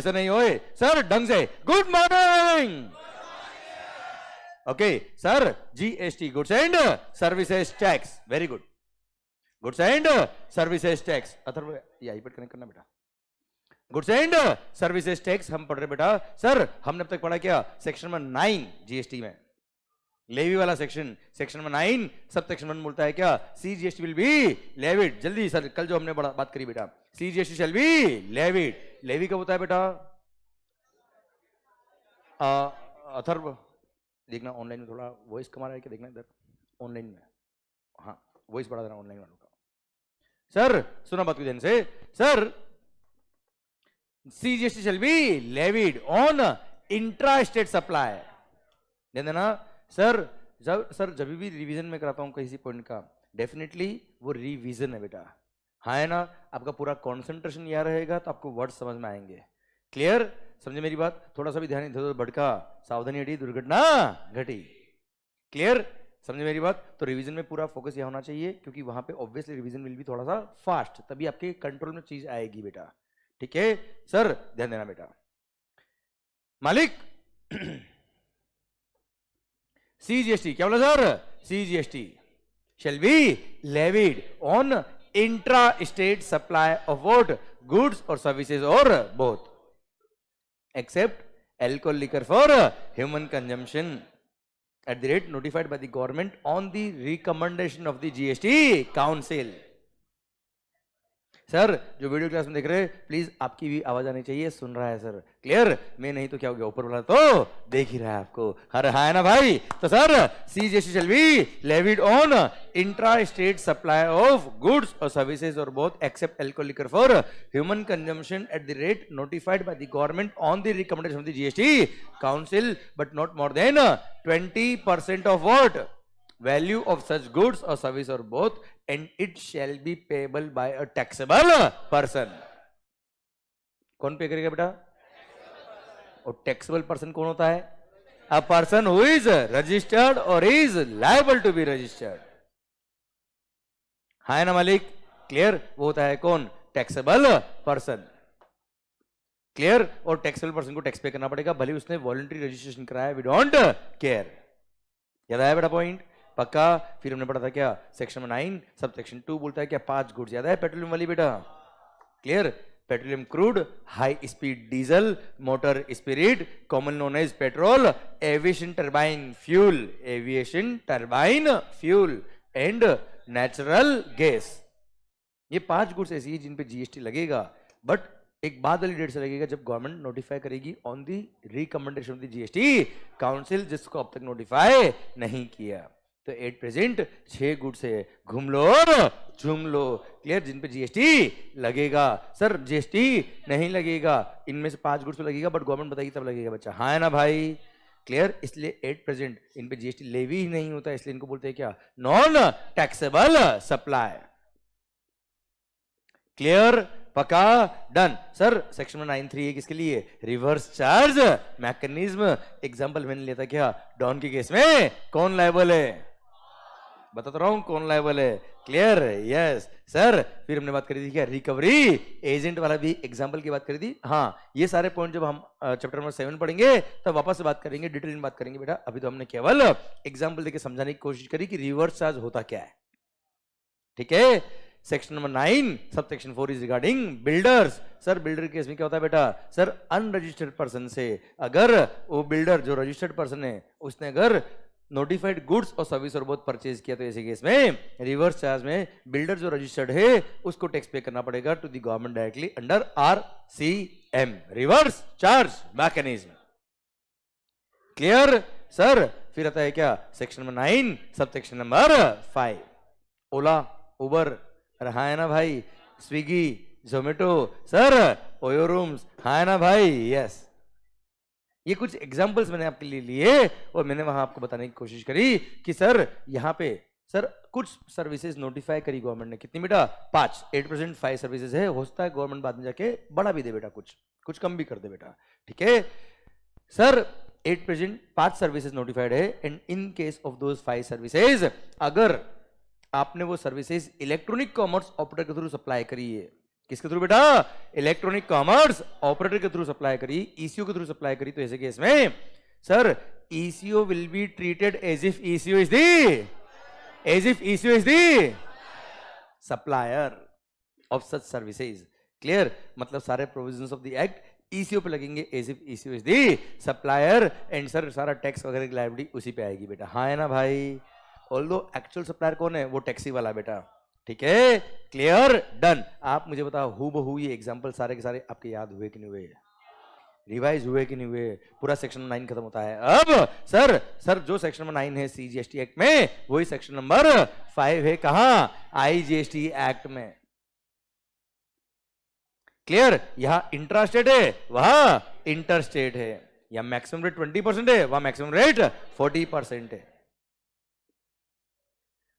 ऐसा नहीं होए सर ढंग से good morning okay sir GST goods and services tax very good goods and services tax यही पर कनेक्ट करना बेटा गुड्स एंड सर्विसेज टैक्स हम पढ़ रहे बेटा सर हमने अब तक पढ़ा क्या सेक्शन नंबर नाइन जीएसटी में लेवी वाला section section number nine sub section one बोलता है क्या C G S will be levied जल्दी सर कल जो हमने बात करी बेटा C G S shall be levied levy कब होता है बेटा अथर्व देखना ऑनलाइन में थोड़ा वॉइस कमा रहा है क्या देखना इधर ऑनलाइन में हाँ वॉइस बढ़ा देना ऑनलाइन वालों का सर सुना बात कुछ से sir CGST shall be levied on intra state supply देना सर जब सर जब भी रिवीजन में कराता हूँ किसी पॉइंट का डेफिनेटली वो रिवीजन है बेटा हाँ है ना आपका पूरा कॉन्सेंट्रेशन यहाँ रहेगा तो आपको वर्ड समझ में आएंगे क्लियर समझे मेरी बात थोड़ा सा भी ध्यान इधर उधर भटका सावधानी हटी दुर्घटना घटी क्लियर समझे मेरी बात तो रिवीजन में पूरा फोकस यह होना चाहिए क्योंकि वहां पे ऑब्वियसली रिवीजन विल भी थोड़ा सा फास्ट तभी आपके कंट्रोल में चीज आएगी बेटा ठीक है सर ध्यान देना बेटा मालिक सीजीएसटी क्या बोला sir T shall be levied on intra state supply of vote goods और सर्विसेज और both except alcohol liquor for human consumption at the rate notified by the government on the recommendation of the GST council sir जो video class में देख रहे हैं please आपकी भी आवाज आनी चाहिए सुन रहा है सर क्लियर मैं नहीं तो क्या हो गया ऊपर वाला तो देख ही रहा है आपको हर हा है ना भाई तो sir C G S levied on intra state supply of goods और सर्विसेज और both except alcohol liquor for human consumption at the rate notified by the government on the recommendation of the GST council but not more than twenty percent of what value of such goods और service और both and it shall be payable by a taxable person कौन पे करेगा बेटा और taxable person कौन होता है a person who is registered और is liable to be registered हाय ना मालिक क्लियर वो होता है कौन टैक्सेबल पर्सन क्लियर और टैक्सेबल पर्सन को टैक्स पे करना पड़ेगा भले उसने वॉलंट्री रजिस्ट्रेशन कराया वी डोंट केयर याद आया बेटा पॉइंट पक्का फिर हमने पढ़ा था क्या section nine sub section two बोलता है क्या पांच गुड़ ज्यादा है पेट्रोलियम वाली बेटा clear petroleum crude high speed diesel motor spirit common known as petrol aviation turbine fuel aviation turbine fuel and natural gas ये पांच गुड्स ऐसी जिन पे जीएसटी लगेगा बट एक बाद वाली डेट से लगेगा जब गवर्नमेंट नोटिफाई करेगी on the recommendation of the GST council जिसको अब तक नोटिफाई नहीं किया तो एट प्रेजेंट छः गुड्स है घूम लो झूम लो क्लियर जिन पे जीएसटी लगेगा सर जीएसटी नहीं लगेगा इनमें से पांच गुड्स तो लगेगा बट गवर्नमेंट बताएगी तब लगेगा बच्चा हाँ है ना भाई क्लियर इसलिए एट प्रेजेंट इन पे जीएसटी लेवी ही नहीं होता इसलिए इनको बोलते हैं क्या नॉन टैक्सेबल सप्लाई क्लियर पका done sir section nine three A किसके लिए रिवर्स चार्ज मैकेनिज्म एग्जांपल मैंने लेता क्या डॉन के केस में कौन लाइबल है बताता तो रहा हूँ कौन लाइबल है क्लियर यस सर फिर हमने बात करी थी क्या रिकवरी एजेंट वाला भी एग्जाम्पल की बात करी थी हाँ ये सारे पॉइंट जब हम चैप्टर नंबर सेवन पढ़ेंगे तब वापस से बात करेंगे डिटेल में बात करेंगे बेटा अभी तो हमने केवल एग्जाम्पल देकर समझाने की कोशिश करी कि रिवर्स चार्ज होता क्या है ठीक है section number nine sub section four is regarding builders sir builder case में क्या होता है बेटा सर अनरजिस्टर्ड पर्सन से अगर वो बिल्डर जो रजिस्टर्ड पर्सन है उसने अगर नोटिफाइड गुड्स और सर्विस और बहुत परचेज किया तो ऐसे केस में रिवर्स चार्ज में बिल्डर जो रजिस्टर्ड है उसको टैक्स पे करना पड़ेगा to the government directly under R C M reverse charge mechanism clear sir फिर आता है क्या section number nine sub section number five Ola Uber रहा है ना भाई स्विगी जोमेटो सर ओयो रूम्स हाँ ना भाई यस ये कुछ एग्जाम्पल्स मैंने आपके लिए लिए और मैंने वहां आपको बताने की कोशिश करी कि सर यहाँ पे सर कुछ सर्विसेज नोटिफाई करी गवर्नमेंट ने कितनी बेटा पांच एट परसेंट फाइव सर्विसेज है हो सकता है गवर्नमेंट बाद में जाके बड़ा भी दे बेटा कुछ कुछ कम भी कर दे बेटा ठीक है सर एट परसेंट पांच सर्विसेज नोटिफाइड है एंड इन केस ऑफ दो फाइव सर्विसेज अगर आपने वो सर्विसेज इलेक्ट्रॉनिक कॉमर्स ऑपरेटर के थ्रू सप्लाई करी है किसके थ्रू बेटा इलेक्ट्रॉनिक कॉमर्स ऑपरेटर के थ्रू सप्लाई करी ईसीओ e के थ्रू सप्लाई करी तो ऐसे केस में sir ECO will be treated as if ECO is the as if ECO is the supplier of such services clear मतलब सारे provision of the act ECO पे लगेंगे as if ECO is the supplier and sir सारा tax वगैरह की liability उसी पे आएगी बेटा हाँ है ना भाई ऑल एक्चुअल सप्लायर कौन है वो टैक्सी वाला बेटा ठीक है क्लियर डन आप मुझे बताओ हु बहु ये एग्जाम्पल सारे के सारे आपके याद हुए कि नहीं हुए रिवाइज हुए कि नहीं हुए पूरा सेक्शन नाइन खत्म होता है अब सर सर जो सेक्शन नंबर नाइन है C G S T act में वही सेक्शन नंबर फाइव है कहा I G S T act में क्लियर यहां इंटरस्टेट है वह इंटरस्टेट है या मैक्सिमम रेट ट्वेंटी परसेंट है वह मैक्सिमम रेट फोर्टी परसेंट है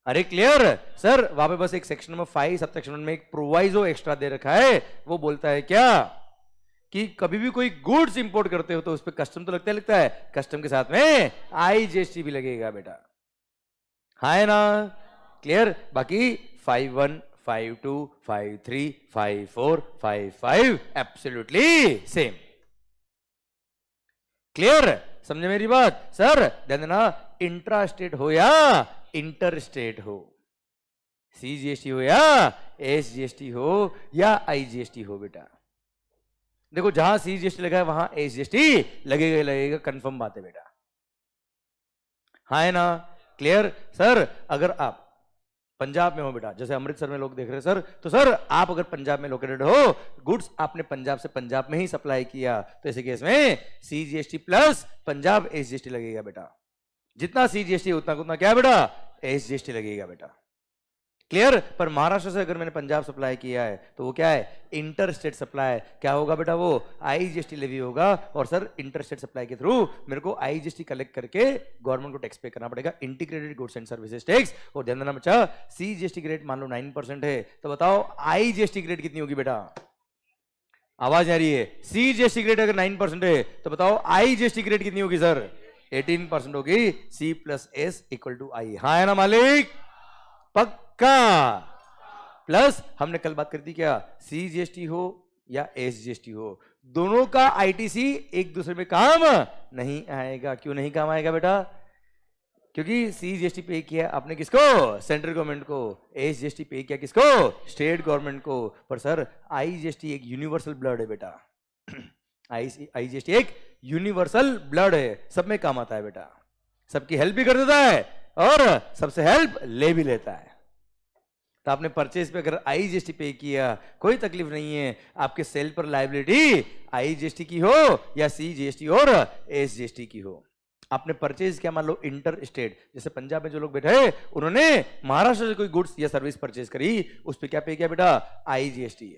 अरे क्लियर सर वहां पे बस एक section number five sub section में एक प्रोवाइजो एक्स्ट्रा दे रखा है वो बोलता है क्या कि कभी भी कोई गुड्स इंपोर्ट करते हो तो उस पर कस्टम तो लगता है लगता है कस्टम के साथ में आईजीएसटी भी लगेगा बेटा हाय ना क्लियर बाकी five one five two five three five four five five absolutely same clear समझे मेरी बात सर ध्यान देना इंट्रा स्टेट हो या इंटर स्टेट हो सी जीएसटी हो या एस हो या आई जीएसटी हो बेटा देखो जहां सी जीएसटी लगा है वहां एस जीएसटी लगेगा लगेगा कंफर्म बात है बेटा हाँ है ना क्लियर सर अगर आप पंजाब में हो बेटा जैसे अमृतसर में लोग देख रहे हैं सर तो सर आप अगर पंजाब में लोकेटेड हो गुड्स आपने पंजाब से पंजाब में ही सप्लाई किया तो ऐसे केस में C GST plus Punjab S लगेगा बेटा जितना सी जीएसटी उतना उतना क्या बेटा एस जीएसटी लगेगा बेटा क्लियर पर महाराष्ट्र से अगर मैंने पंजाब सप्लाई किया है तो वो क्या है इंटर स्टेट सप्लाई क्या होगा बेटा वो आई जीएसटी लेवी होगा और सर इंटर स्टेट सप्लाई के थ्रू मेरे को आई जीएसटी कलेक्ट करके गवर्नमेंट को टैक्स पे करना पड़ेगा integrated goods and services tax और ध्यान देना बच्चा सी जीएसटी ग्रेड मान लो नाइन परसेंट है तो बताओ आई जीएसटी ग्रेड कितनी होगी बेटा आवाज आ रही है सी जीएसटी ग्रेड अगर नाइन परसेंट है तो बताओ आई जीएसटी ग्रेड कितनी होगी सर एटीन परसेंट होगी C plus S equal to I हाँ है ना मालिक पक्का प्लस हमने कल बात कर दी क्या सी जीएसटी हो या एस जीएसटी हो दोनों का आईटीसी एक दूसरे में काम नहीं आएगा क्यों नहीं काम आएगा बेटा क्योंकि सी जीएसटी पे किया आपने किसको सेंट्रल गवर्नमेंट को एस जीएसटी पे किया किसको स्टेट गवर्नमेंट को पर सर आई जीएसटी एक यूनिवर्सल ब्लड है बेटा आई आई जीएसटी एक यूनिवर्सल ब्लड है सब में काम आता है बेटा सबकी हेल्प भी कर देता है और सबसे हेल्प ले भी लेता है तो आपने परचेज पे अगर आई टी पे किया कोई तकलीफ नहीं है आपके सेल पर लाइबिलिटी आई टी की हो या सी जीएसटी और एस टी की हो आपने परचेज किया मान लो इंटर स्टेट जैसे पंजाब में जो लोग बैठे उन्होंने महाराष्ट्र से कोई गुड्स या सर्विस परचेज करी उस पर क्या पे किया बेटा आई टी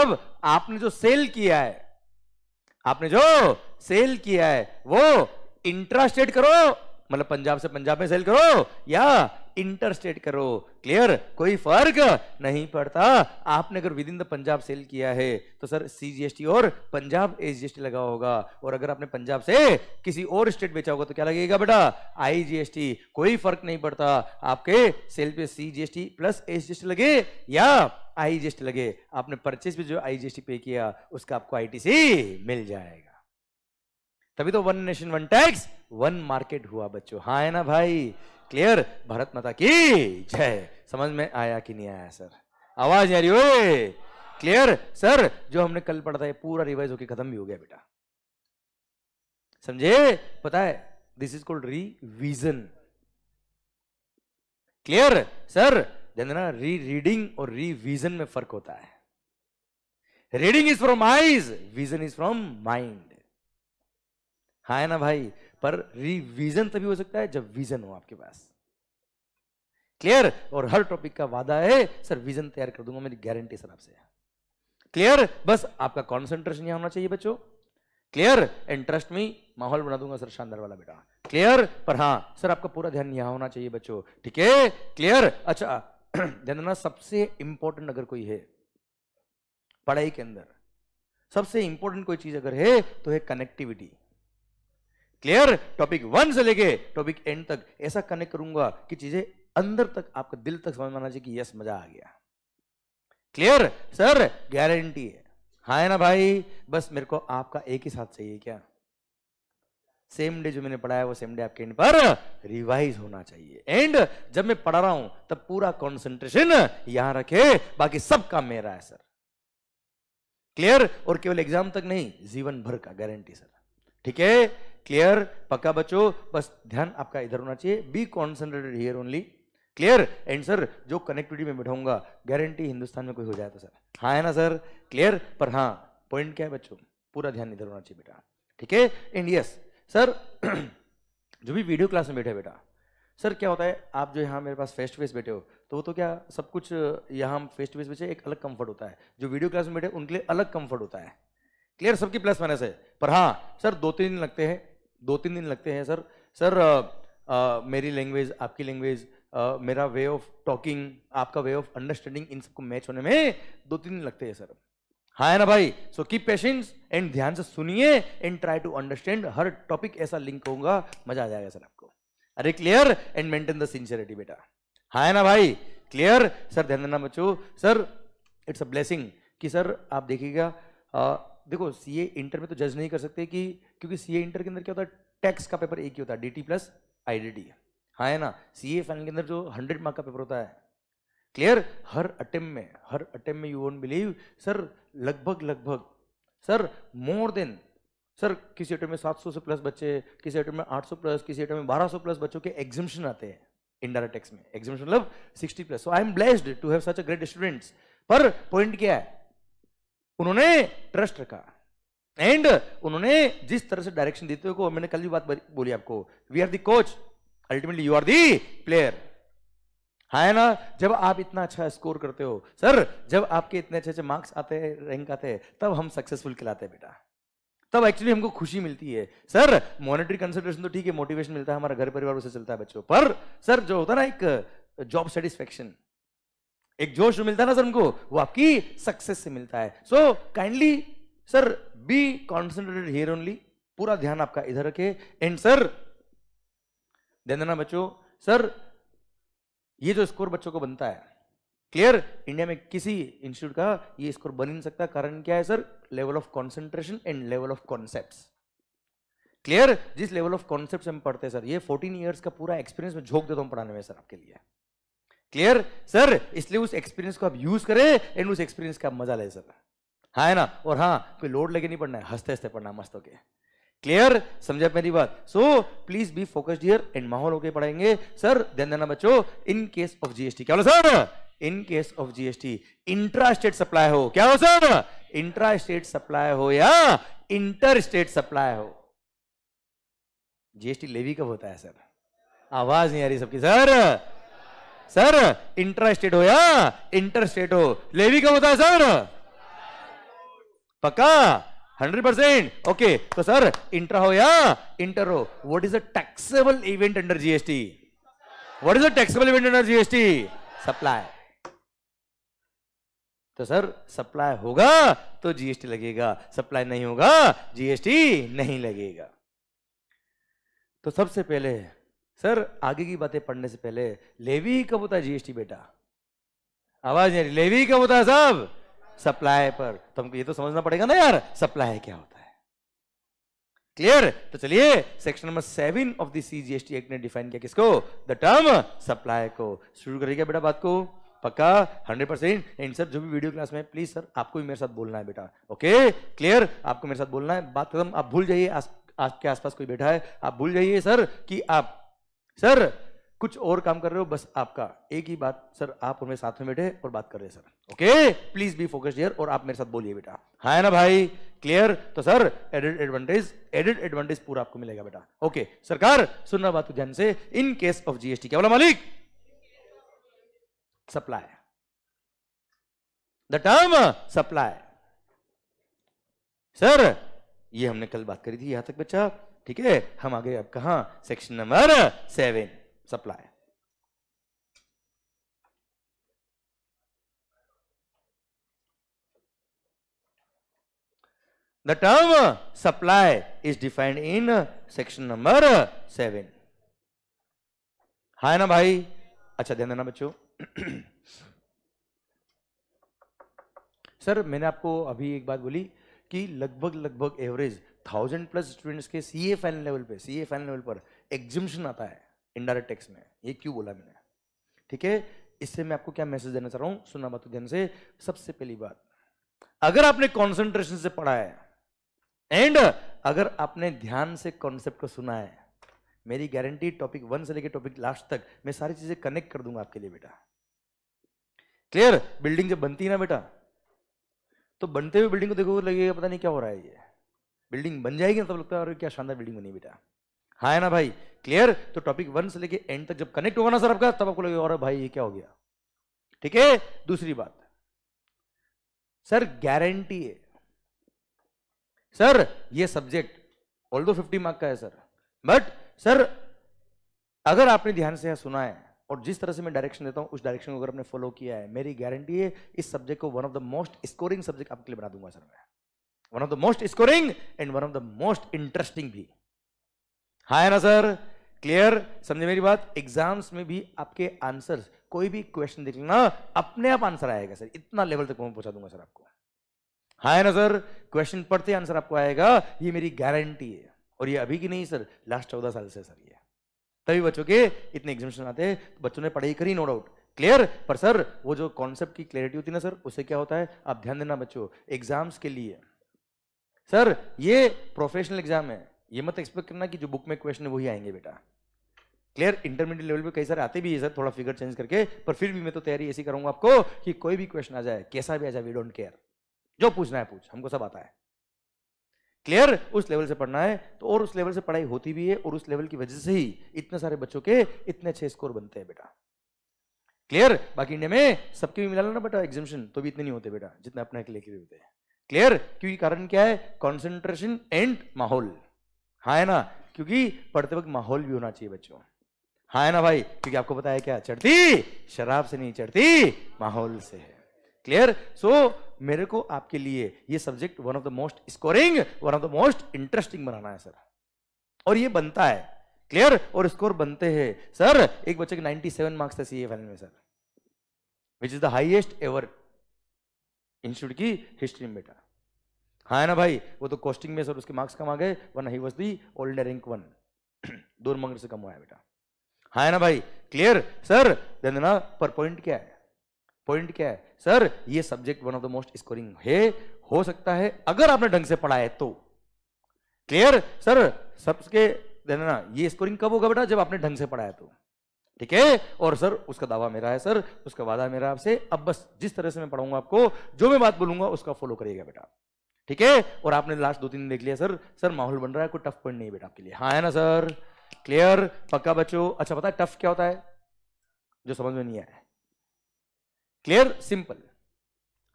अब आपने जो सेल किया है आपने जो सेल किया है वो इंट्रास्टेट करो मतलब पंजाब से पंजाब में सेल करो या इंटरस्टेट करो क्लियर कोई फर्क नहीं पड़ता आपने अगर within the Punjab sale किया है तो सर सीजीएसटी और पंजाब एसजीएसटी लगा होगा और अगर आपने पंजाब से किसी और स्टेट बेचा होगा तो क्या लगेगा बेटा आईजीएसटी कोई फर्क नहीं पड़ता आपके सेल पे सीजीएसटी प्लस एसजीएसटी लगे या आईजीएसटी लगे आपने परचेज पे जो आईजीएसटी पे किया उसका आपको आईटीसी मिल जाएगा तभी तो one nation one tax one market हुआ बच्चों हाँ है ना भाई क्लियर भारत माता की जय समझ में आया कि नहीं आया सर आवाज आ रही हो क्लियर सर जो हमने कल पढ़ा था ये पूरा रिवाइज होके खत्म भी हो गया बेटा समझे पता है this is called revision clear sir ध्यान री रीडिंग और रिविजन में फर्क होता है reading is from eyes vision is from mind हाँ है ना भाई पर रिविजन तभी हो सकता है जब विजन हो आपके पास क्लियर और हर टॉपिक का वादा है सर विजन तैयार कर दूंगा मेरी गारंटी सर आपसे क्लियर बस आपका कॉन्सेंट्रेशन यहां होना चाहिए बच्चों क्लियर एंड ट्रस्ट मी माहौल बना दूंगा सर शानदार वाला बेटा क्लियर पर हाँ सर आपका पूरा ध्यान यहां होना चाहिए बच्चों ठीक है क्लियर अच्छा ध्यान देना सबसे इंपॉर्टेंट अगर कोई है पढ़ाई के अंदर सबसे इंपॉर्टेंट कोई चीज अगर है तो है कनेक्टिविटी क्लियर टॉपिक वन से लेके टॉपिक एंड तक ऐसा कनेक्ट करूंगा कि चीजें अंदर तक आपका दिल तक समझ में आना चाहिए कि यस मजा आ गया क्लियर सर गारंटी है हाँ है ना भाई बस मेरे को आपका एक ही साथ चाहिए क्या सेम डे जो मैंने पढ़ाया वो सेम डे आपके एंड पर रिवाइज होना चाहिए एंड जब मैं पढ़ा रहा हूं तब पूरा कॉन्सेंट्रेशन यहां रखे बाकी सब काम मेरा है सर क्लियर और केवल एग्जाम तक नहीं जीवन भर का गारंटी सर ठीक है क्लियर पक्का बच्चों बस ध्यान आपका इधर होना चाहिए be concentrated here only clear and sir जो कनेक्टिविटी में बैठाऊंगा गारंटी हिंदुस्तान में कोई हो जाए तो सर हाँ है ना सर क्लियर पर हाँ पॉइंट क्या है बच्चों पूरा ध्यान इधर होना चाहिए बेटा ठीक है एंड यस सर जो भी वीडियो क्लास में बैठे बेटा सर क्या होता है आप जो यहाँ मेरे पास फेस टू फेस बैठे हो तो वो तो क्या सब कुछ यहाँ फेस टू फेस बैठे एक अलग कंफर्ट होता है जो वीडियो क्लास में बैठे उनके लिए अलग कंफर्ट होता है क्लियर सबकी प्लस माइनस है पर हाँ सर दो तीन दिन लगते हैं दो तीन दिन लगते हैं सर सर आ, मेरी लैंग्वेज आपकी लैंग्वेज मेरा वे ऑफ टॉकिंग आपका वे ऑफ अंडरस्टैंडिंग इन सबको मैच होने में दो तीन दिन लगते हैं सर हाँ है ना भाई सो कीप पेशेंस एंड ध्यान से सुनिए एंड ट्राई टू अंडरस्टैंड हर टॉपिक ऐसा लिंक होगा मजा आ जाएगा सर आपको अरे clear and maintain the sincerity बेटा हाँ है ना भाई क्लियर सर ध्यान देना बच्चों सर इट्स अ ब्लेसिंग कि सर आप देखिएगा देखो सीए इंटर में तो जज नहीं कर सकते कि क्योंकि सीए इंटर के अंदर क्या होता है टैक्स का पेपर एक ही होता है डीटी प्लस टी हाँ है ना सीए फाइनल के अंदर जो हंड्रेड मार्क का पेपर होता है क्लियर हर अटेम्प में हर अटेम्प में यू वोट बिलीव सर लगभग लगभग सर मोर देन सर किसी अटेम्प में 700 से प्लस बच्चे किसी अटेम में 800 प्लस किसी अटेम्प में 1200 प्लस बच्चों के एग्जिबिशन आते हैं इंडायरेक्ट टैक्स में एग्जिबिशन मतलब 60 plus so I am blessed to have such a great students पर पॉइंट क्या है उन्होंने ट्रस्ट रखा एंड उन्होंने जिस तरह से डायरेक्शन देते हुए मैंने कल भी बात बोली आपको we are the coach ultimately you are the player है ना जब आप इतना अच्छा स्कोर करते हो सर जब आपके इतने अच्छे अच्छे मार्क्स आते हैं रैंक आते हैं तब हम सक्सेसफुल खिलाते हैं बेटा तब एक्चुअली हमको खुशी मिलती है सर मॉनेटरी कंसल्टेशन तो ठीक है मोटिवेशन मिलता है हमारा घर परिवार उसे चलता है बच्चों पर सर जो होता है ना एक जॉब सेटिस्फेक्शन एक जोश मिलता है ना सर उनको वो आपकी सक्सेस से मिलता है so kindly sir be concentrated here only पूरा ध्यान आपका इधर रखे एंड सर ध्यान देना बच्चों सर ये जो स्कोर बच्चों को बनता है क्लियर इंडिया में किसी इंस्टीट्यूट का ये स्कोर बन नहीं सकता कारण क्या है sir level of concentration and level of concept clear जिस लेवल ऑफ कॉन्सेप्ट हम पढ़ते हैं सर ये 14 इयर्स का पूरा एक्सपीरियंस मैं झोंक देता हूँ पढ़ाने में सर आपके लिए क्लियर सर इसलिए उस एक्सपीरियंस को आप यूज करें एंड उस एक्सपीरियंस का मजा ले सर हाँ है ना और हाँ कोई लोड लेके नहीं पढ़ना है हंसते हंसते पढ़ना मस्त होके क्लियर समझा मेरी बात so please be focused here and माहौल होके पढ़ाएंगे सर ध्यान देना बच्चों इन केस ऑफ जीएसटी क्या बोला sir in case of GST intra state supply हो क्या हो सर इंट्रा स्टेट सप्लाई हो या इंटर स्टेट सप्लाई हो जीएसटी लेवी कब होता है सर आवाज नहीं आ रही सबकी सर सर इंटर स्टेट हो या इंटर स्टेट हो लेवी कब होता है सर पक्का हंड्रेड परसेंट ओके तो सर इंट्रा हो या इंटर हो what is a taxable event under GST what is a taxable event under GST supply तो सर सप्लाई होगा तो जीएसटी लगेगा सप्लाई नहीं होगा जीएसटी नहीं लगेगा तो सबसे पहले सर आगे की बातें पढ़ने से पहले लेवी कब होता है जीएसटी बेटा आवाज नहीं लेवी कब होता है सब सप्लाई पर तो हमको ये तो समझना पड़ेगा ना यार सप्लाई क्या होता है क्लियर तो चलिए section number seven of the CGST act ने डिफाइन किया किसको द टर्म सप्लाई को शुरू करेगा बेटा बात को पक्का हंड्रेड परसेंट एंड सर जो भी वीडियो क्लास में प्लीज सर आपको भी मेरे साथ बोलना है बेटा ओके क्लियर आपको मेरे साथ बोलना है बात खत्म आप भूल जाइए आपके आसपास कोई बैठा है आप भूल जाइए सर कि आप सर कुछ और काम कर रहे हो बस आपका एक ही बात सर आप उनमें साथ में बैठे और बात कर रहे हैं sir okay please be focus dear और आप मेरे साथ बोलिए बेटा हाँ है ना भाई क्लियर तो sir added advantage added advantage पूरा आपको मिलेगा बेटा ओके सरकार सुनना बात ध्यान से इन केस ऑफ जीएसटी क्या बोला मालिक supply the term supply sir ये हमने कल बात करी थी यहां तक बच्चा ठीक है हम आगे अब कहा section number seven supply the term supply is defined in section number seven हाँ ना भाई अच्छा ध्यान देना बच्चों सर मैंने आपको अभी एक बात बोली कि लगभग लगभग एवरेज थाउजेंड प्लस स्टूडेंट्स के सी ए फाइनल लेवल पे सी ए फाइनल लेवल पर एग्जिबिशन आता है इनडायरेक्ट टैक्स में ये क्यों बोला मैंने ठीक है इससे मैं आपको क्या मैसेज देना चाह रहा हूँ सुनना बात ध्यान से सबसे पहली बात अगर आपने कॉन्सेंट्रेशन से पढ़ा है एंड अगर आपने ध्यान से कॉन्सेप्ट को सुना है मेरी गारंटी टॉपिक वन से लेकर टॉपिक लास्ट तक मैं सारी चीजें कनेक्ट कर दूंगा आपके लिए बेटा क्लियर बिल्डिंग जब बनती है ना बेटा तो बनते हुए बिल्डिंग को देखो तो लगेगा पता नहीं क्या हो रहा है ये बिल्डिंग बन जाएगी ना तब लगता है अरे क्या शानदार बिल्डिंग बनी बेटा हाँ है ना भाई क्लियर तो टॉपिक वन से लेके एंड तक जब कनेक्ट होगा ना सर आपका तब आपको लगेगा और भाई ये क्या हो गया ठीक है दूसरी बात सर गारंटी है सर ये सब्जेक्ट ऑल दो फिफ्टी मार्क का है सर बट सर अगर आपने ध्यान से सुना है और जिस तरह से मैं डायरेक्शन देता हूं उस डायरेक्शन को अगर आपने फॉलो किया है मेरी गारंटी है इस सब्जेक्ट को one of the most scoring subject आपके लिए बना दूंगा सर मैं one of the most scoring and one of the most interesting भी हा है ना सर क्लियर समझे मेरी बात एग्जाम्स में भी आपके आंसर्स कोई भी क्वेश्चन देख लेना अपने आप आंसर आएगा सर इतना लेवल तक मैं पहुंचा दूंगा सर आपको हाँ है ना सर क्वेश्चन पढ़ते आंसर आपको आएगा ये मेरी गारंटी है और ये अभी की नहीं सर लास्ट चौदह साल से सर ये तभी बच्चों के इतने एग्जामिनेशन आते हैं तो बच्चों ने पढ़ाई करी नो डाउट क्लियर पर सर वो जो कॉन्सेप्ट की क्लैरिटी होती है ना सर उससे क्या होता है आप ध्यान देना बच्चों एग्जाम्स के लिए सर ये प्रोफेशनल एग्जाम है ये मत एक्सपेक्ट करना कि जो बुक में क्वेश्चन है वही आएंगे बेटा क्लियर इंटरमीडिएट लेवल पे कई सारे आते भी है सर थोड़ा फिगर चेंज करके पर फिर भी मैं तो तैयारी ऐसी करूंगा आपको कि कोई भी क्वेश्चन आ जाए कैसा भी आ जाए वी डोंट केयर जो पूछना है पूछ हमको सब आता है क्लियर उस लेवल से पढ़ना है तो और उस लेवल से पढ़ाई होती भी है और उस लेवल की वजह से ही इतने सारे बच्चों के इतने अच्छे स्कोर बनते हैं बेटा क्लियर बाकी इंडिया में सबके भी मिला लो ना बेटा एग्जामिशन तो भी इतने नहीं होते बेटा जितने अपने के भी होते हैं क्लियर क्योंकि कारण क्या है कॉन्सेंट्रेशन एंड माहौल हाँ है ना क्योंकि पढ़ते वक्त माहौल भी होना चाहिए बच्चों हाँ है ना भाई क्योंकि आपको पता है क्या चढ़ती शराब से नहीं चढ़ती माहौल से है क्लियर सो so, मेरे को आपके लिए ये subject one of the most scoring one of the most interesting बनाना है सर और ये बनता है क्लियर और स्कोर बनते हैं सर एक बच्चे के 97 मार्क्स थे सीए फाइनल में sir which is the highest ever institute की हिस्ट्री में बेटा हाँ है ना भाई वो तो कॉस्टिंग में सर उसके मार्क्स कम आ गए one he was the old rank one दो मंगल से कम हुआ है बेटा हाँ है ना भाई क्लियर सर देन ना पर पॉइंट क्या है पॉइंट क्या है सर ये subject one of the most scoring है हो सकता है अगर आपने ढंग से पढ़ा है तो क्लियर सर सबके ना ये स्कोरिंग कब होगा बेटा जब आपने ढंग से पढ़ाया तो ठीक है और सर उसका दावा मेरा है सर उसका वादा मेरा आपसे अब बस जिस तरह से मैं पढ़ाऊंगा आपको जो मैं बात बोलूंगा उसका फॉलो करिएगा बेटा ठीक है और आपने लास्ट दो तीन दिन देख लिया सर सर माहौल बन रहा है कोई टफ पॉइंट नहीं है बेटा आपके लिए हाँ है ना सर क्लियर पक्का बच्चों अच्छा पता है टफ क्या होता है जो समझ में नहीं आया क्लियर सिंपल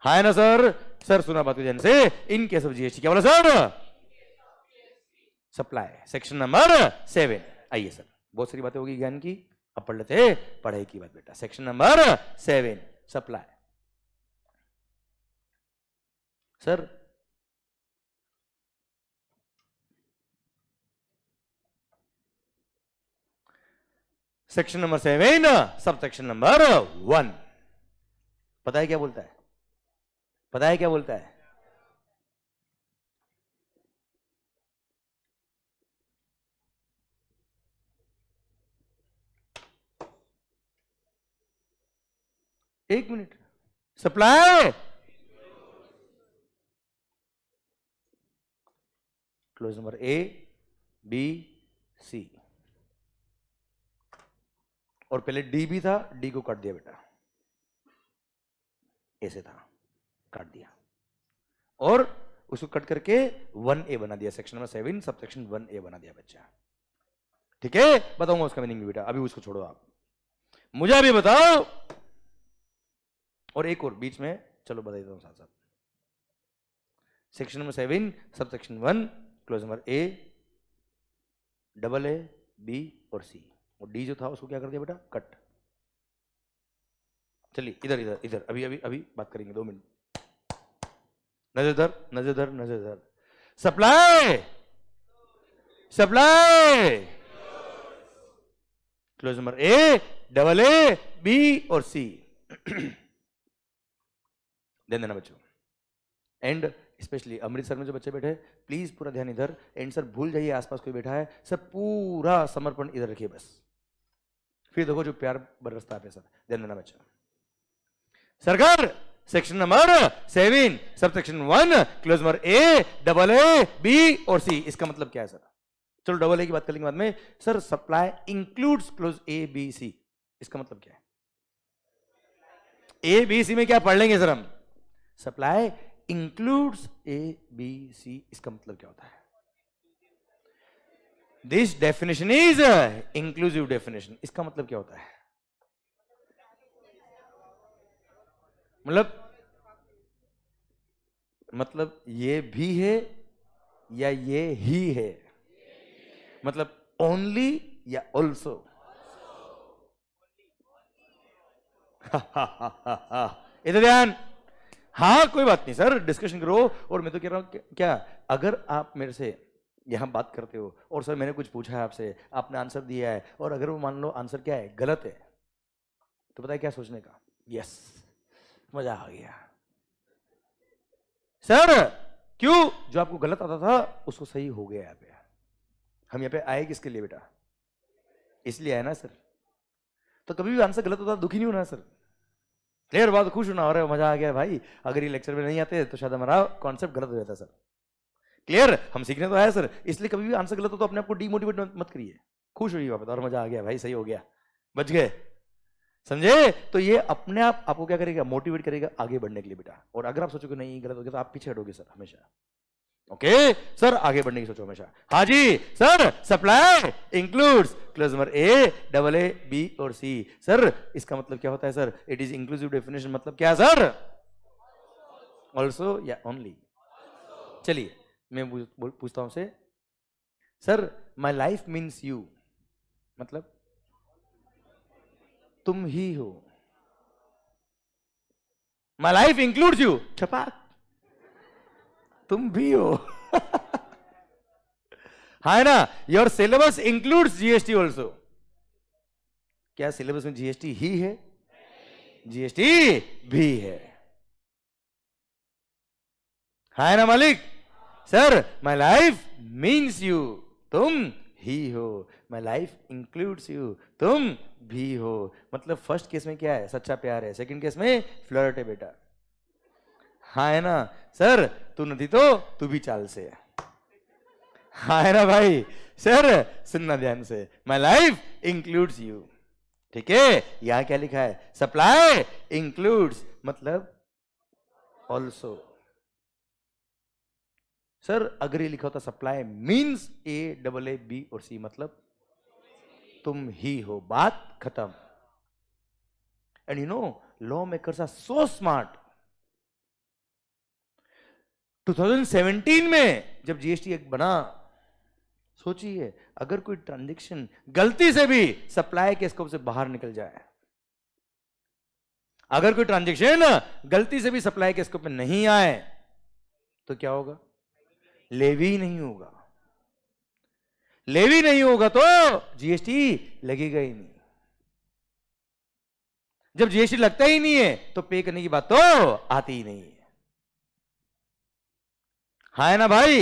हाँ है ना सर सर सुना बात जन से इन केस ऑफ जीएसटी क्या बोला sir supply section number seven आइए सर बहुत सारी बातें होगी ज्ञान की अब पढ़ लेते हैं पढ़ाई की बात बेटा section number seven supply sir section number seven sub section number one पता है क्या बोलता है पता है क्या बोलता है एक minute supply clause number A B C और पहले डी भी था डी को काट दिया बेटा ऐसे था काट दिया और उसको कट करके वन ए बना दिया section number seven sub section one A बना दिया बच्चा ठीक है बताऊंगा उसका मीनिंग बेटा अभी उसको छोड़ो आप मुझे अभी बताओ और एक और बीच में चलो बता देता हूं साथ साथ section number seven sub section one clause number A double A B और सी और डी जो था उसको क्या कर दिया बेटा कट चलिए इधर इधर इधर अभी अभी अभी बात करेंगे दो मिनट नजर दर नजर दर नजर दर supply supply clause number A double A B और सी ध्यान देना बच्चों एंड स्पेशली अमृतसर में जो बच्चे बैठे प्लीज पूरा ध्यान इधर एंड सर भूल जाइए आसपास कोई बैठा है सर पूरा समर्पण इधर रखिए बस फिर देखो जो प्यार बरसता है सर ध्यान देना बच्चों सरकार section number seven sub section one clause number A double A B और सी इसका मतलब क्या है सर चलो डबल ए की बात करेंगे बाद में sir supply includes clause A B C इसका मतलब क्या है ए बी सी में क्या पढ़ लेंगे सर हम supply includes A B C इसका मतलब क्या होता है this definition is inclusive definition इसका मतलब क्या होता है मतलब मतलब ये भी है या ये ही है मतलब ओनली या ऑल्सो इधर ध्यान हाँ कोई बात नहीं सर डिस्कशन करो और मैं तो कह रहा हूँ क्या अगर आप मेरे से यहाँ बात करते हो और सर मैंने कुछ पूछा है आपसे आपने आंसर दिया है और अगर वो मान लो आंसर क्या है गलत है तो पता है क्या सोचने का यस मजा आ गया सर क्यों जो आपको गलत आता था उसको सही हो गया यहाँ पे हम यहाँ पे आए किसके लिए बेटा इसलिए आए ना सर तो कभी भी आंसर गलत होता दुखी नहीं होना सर क्लियर बहुत खुश होना और मजा आ गया भाई अगर ये लेक्चर में नहीं आते तो शायद हमारा कॉन्सेप्ट गलत हो जाता सर क्लियर हम सीखने तो आया सर इसलिए कभी भी आंसर गलत हो तो अपने आपको डीमोटिवेट मत करिए खुश हुई वापस और मजा आ गया भाई सही हो गया बच गए समझे तो ये अपने आप आपको क्या करेगा मोटिवेट करेगा आगे बढ़ने के लिए बेटा और अगर आप सोचोगे नहीं गलत हो गया तो आप पीछे हटोगे सर हमेशा ओके सर आगे बढ़ने की सोचो हमेशा हाँ जी sir supply includes number A double A B और सी सर इसका मतलब क्या होता है sir it is inclusive definition मतलब क्या सर ऑल्सो या ओनली चलिए मैं पूछता हूं से sir my life means you मतलब तुम ही हो माई लाइफ इंक्लूड्स यू छपाक तुम भी हो हाँ, है ना your syllabus includes GST also क्या सिलेबस में जीएसटी ही है जीएसटी भी है हाय ना मालिक sir my life means you तुम ही हो माय लाइफ इंक्लूड्स यू तुम भी हो मतलब फर्स्ट केस में क्या है सच्चा प्यार है सेकंड केस में फ्लोरट है बेटा हाँ है ना सर तू नहीं तो तू भी चाल से हाँ है ना भाई सर सुनना ध्यान से माई लाइफ इंक्लूड्स यू ठीक है यहां क्या लिखा है सप्लाई इंक्लूड्स मतलब ऑल्सो सर अगर ये लिखा होता supply means A double A B और सी मतलब तुम ही हो बात खत्म and you know law makers are so smart 2017 में जब जीएसटी एक्ट बना सोचिए अगर कोई ट्रांजेक्शन गलती से भी सप्लाई के स्कोप से बाहर निकल जाए अगर कोई ट्रांजेक्शन गलती से भी सप्लाई के स्कोप में नहीं आए तो क्या होगा लेवी नहीं होगा लेवी नहीं होगा तो जीएसटी लगेगा ही नहीं जब जीएसटी लगता ही नहीं है तो पे करने की बात तो आती ही नहीं है है हाँ ना भाई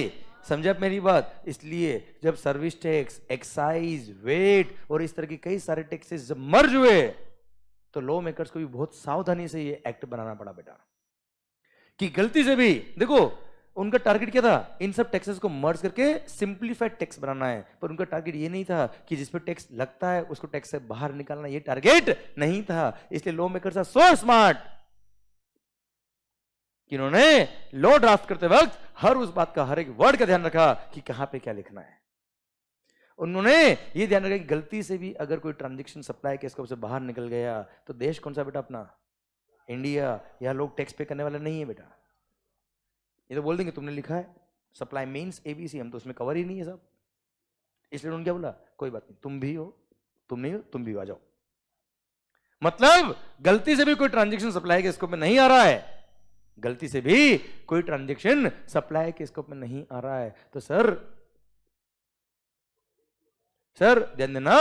समझा मेरी बात इसलिए जब सर्विस टैक्स एक्साइज वेट और इस तरह के कई सारे टैक्सेस जब मर्ज हुए तो लॉ मेकर्स को भी बहुत सावधानी से ये एक्ट बनाना पड़ा बेटा कि गलती से भी देखो उनका टारगेट क्या था इन सब टैक्सेस को मर्ज करके सिंप्लीफाइड टैक्स बनाना है पर उनका टारगेट ये नहीं था कि जिस पे टैक्स लगता है उसको टैक्स से बाहर निकालना ये टारगेट नहीं था इसलिए law makers are so smart कि उन्होंने लॉ ड्राफ्ट करते वक्त हर उस बात का हर एक वर्ड का ध्यान रखा कि कहां पे क्या लिखना है उन्होंने ये ध्यान रखा कि गलती से भी अगर कोई ट्रांजेक्शन सप्लाई के स्कोप से बाहर निकल गया तो देश कौन सा बेटा अपना इंडिया या लोग टैक्स पे करने वाले नहीं है बेटा ये तो बोल देंगे तुमने लिखा है सप्लाई मीन्स एबीसी हम तो उसमें कवर ही नहीं है सब इसलिए उन्होंने क्या बोला कोई बात नहीं तुम भी हो तुम नहीं हो तुम भी आ जाओ मतलब गलती से भी कोई ट्रांजेक्शन सप्लाई के स्कोप में नहीं आ रहा है गलती से भी कोई ट्रांजेक्शन सप्लाई के स्कोप में नहीं आ रहा है तो सर सर ध्यान देना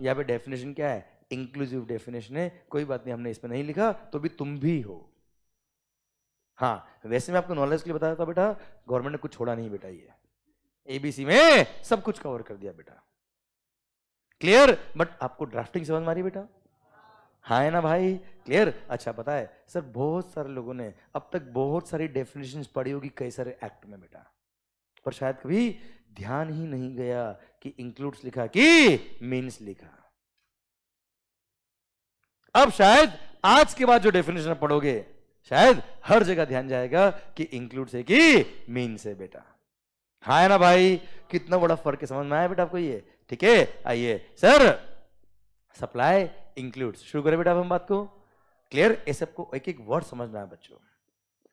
यहां पे डेफिनेशन क्या है इंक्लूसिव डेफिनेशन है कोई बात नहीं हमने इसमें नहीं लिखा तो भी तुम भी हो हाँ वैसे मैं आपको नॉलेज के लिए बताया था बेटा गवर्नमेंट ने कुछ छोड़ा नहीं बेटा ये एबीसी में सब कुछ कवर कर दिया बेटा क्लियर बट आपको ड्राफ्टिंग समझ मारी बेटा हाँ है ना भाई क्लियर अच्छा पता है सर बहुत सारे लोगों ने अब तक बहुत सारी डेफिनेशन पढ़ी होगी कई सारे एक्ट में बेटा पर शायद कभी ध्यान ही नहीं गया कि इंक्लूड्स लिखा कि मीन्स लिखा अब शायद आज के बाद जो डेफिनेशन पढ़ोगे शायद हर जगह ध्यान जाएगा कि इंक्लूड से कि मीन से बेटा हाँ है ना भाई कितना बड़ा फर्क है समझ में आया बेटा आपको ये ठीक है आइए सर सप्लाई इंक्लूड शुरू करें बेटा हम बात को क्लियर ये सबको एक एक वर्ड समझना है बच्चों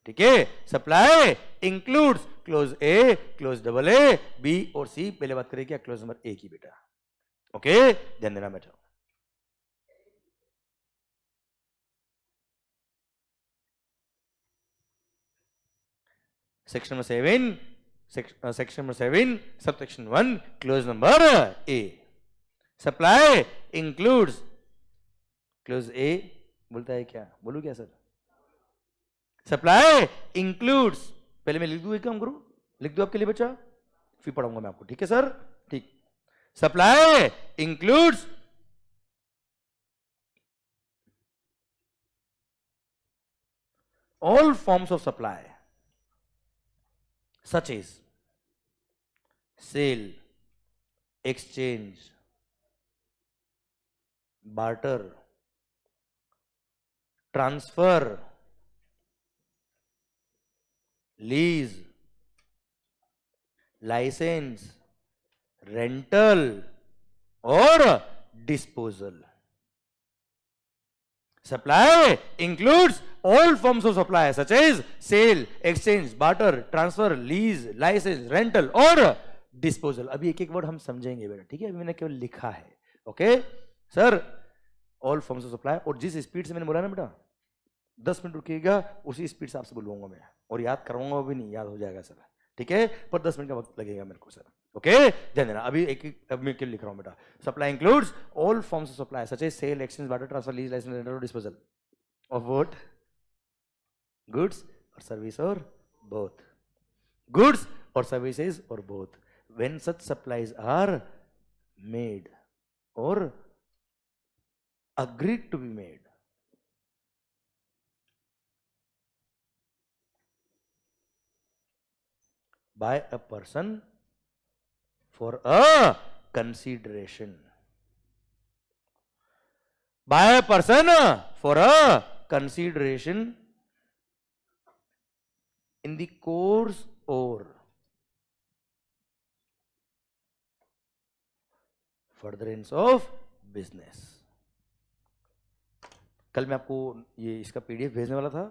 ठीक है supply includes clause A clause double A B और सी पहले बात करें क्या क्लोज नंबर ए की बेटा ओके ध्यान देना बेटा section number seven section number seven sub section one clause number A supply includes clause A बोलता है क्या बोलू क्या सर सप्लाई इंक्लूड्स पहले मैं लिख दू एक काम करू लिख दू आपके लिए बच्चा फिर पढ़ाऊंगा मैं आपको ठीक है सर ठीक supply includes all forms of supply such is sale exchange barter transfer lease licence rental और disposal supply includes all forms of supply such as sale exchange barter transfer lease license rental और disposal अभी एक एक word हम समझेंगे बेटा ठीक है अभी मैंने केवल लिखा है okay okay? Sir all forms of supply और जिस स्पीड से मैंने बोला ना बेटा दस मिनट रुकिएगा उसी स्पीड से आपसे बोलूंगा मैं और याद करवाऊंगा भी नहीं याद हो जाएगा सर ठीक है पर दस मिनट का वक्त लगेगा मेरे को सर ओके ध्यान देना अभी एक अब मैं क्यों लिख रहा हूँ बेटा supply includes all forms of supply such as sale exchange barter transfer lease licence rental disposal of vote goods और सर्विस और बोथ गुड्स और सर्विसेज और both when such supplies are made or agreed to be made. by a person for a consideration. By a person for a consideration in the course or furtherance of business. कल मैं आपको ये इसका PDF भेजने वाला था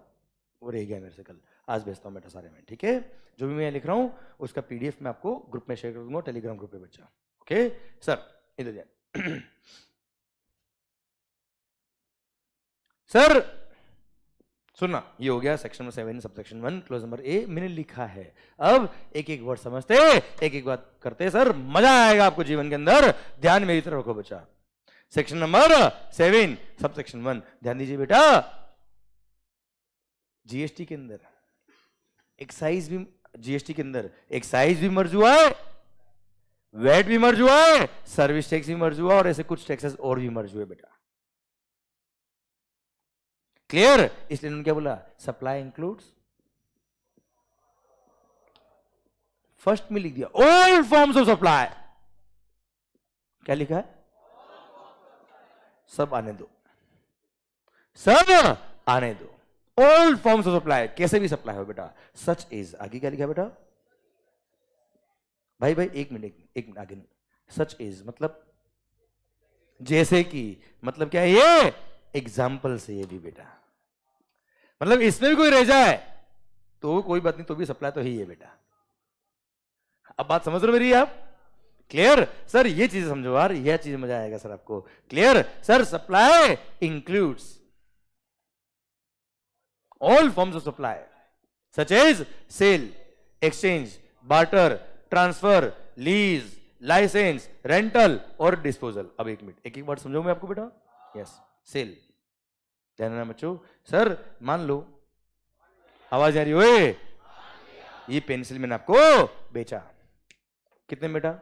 वो रह गया मेरे से कल आज भेजता हूँ बेटा सारे में ठीक है जो भी मैं लिख रहा हूँ उसका पीडीएफ मैं आपको ग्रुप में शेयर कर दूंगा टेलीग्राम ग्रुप पे बच्चा ओके सर इधर जाए सर सुनना ये हो गया section number seven sub section one clause number A मैंने लिखा है अब एक एक वर्ड समझते एक एक बात करते सर मजा आएगा आपको जीवन के अंदर ध्यान मेरी तरफ रखो बच्चा section number seven sub section one ध्यान दीजिए बेटा जीएसटी के अंदर एक्साइज भी जीएसटी के अंदर एक्साइज भी मर्ज हुआ है वेट भी मर्ज हुआ है सर्विस टैक्स भी मर्ज हुआ और ऐसे कुछ टैक्सेस और भी मर्ज हुए बेटा क्लियर इसलिए उन्होंने क्या बोला सप्लाई इंक्लूड्स फर्स्ट में लिख दिया ऑल फॉर्म्स ऑफ सप्लाई क्या लिखा है सब आने दो सब आने दो ऑल फॉर्म्स ऑफ सप्लाई कैसे भी सप्लाई हो बेटा सच इज आगे क्या लिखा बेटा भाई भाई एक मिनट एक मिनट आगे सच इज मतलब जैसे कि मतलब क्या है ये एग्जाम्पल से ये भी बेटा मतलब इसमें भी कोई रह जाए तो कोई बात नहीं तो भी सप्लाई तो ही है बेटा अब बात समझ रहे मेरी आप क्लियर सर ये चीज समझो यार यह चीज मजा आएगा सर आपको clear sir supply includes all forms of supply such as sale exchange barter transfer lease licence rental और डिस्पोजल अब एक मिनट एक एक बार समझो मैं आपको बेटा यस सेल ध्यान बच्चो सर मान लो आवाज आ रही हो ये पेंसिल मैंने आपको बेचा कितने बेटा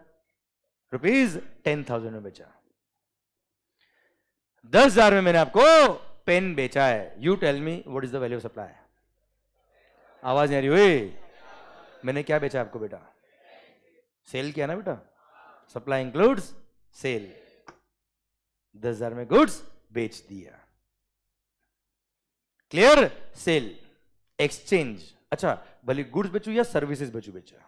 रुपीज टेन थाउजेंड में बेचा दस हजार में मैंने आपको पेन बेचा है you tell me what is the value supply आवाज नहीं रही हुई मैंने क्या बेचा आपको बेटा सेल किया ना बेटा सप्लाई इंक्लूड्स सेल दस हजार में गुड्स बेच दिया क्लियर सेल एक्सचेंज अच्छा भले गुड्स बेचू या सर्विसेज बेचू बेचा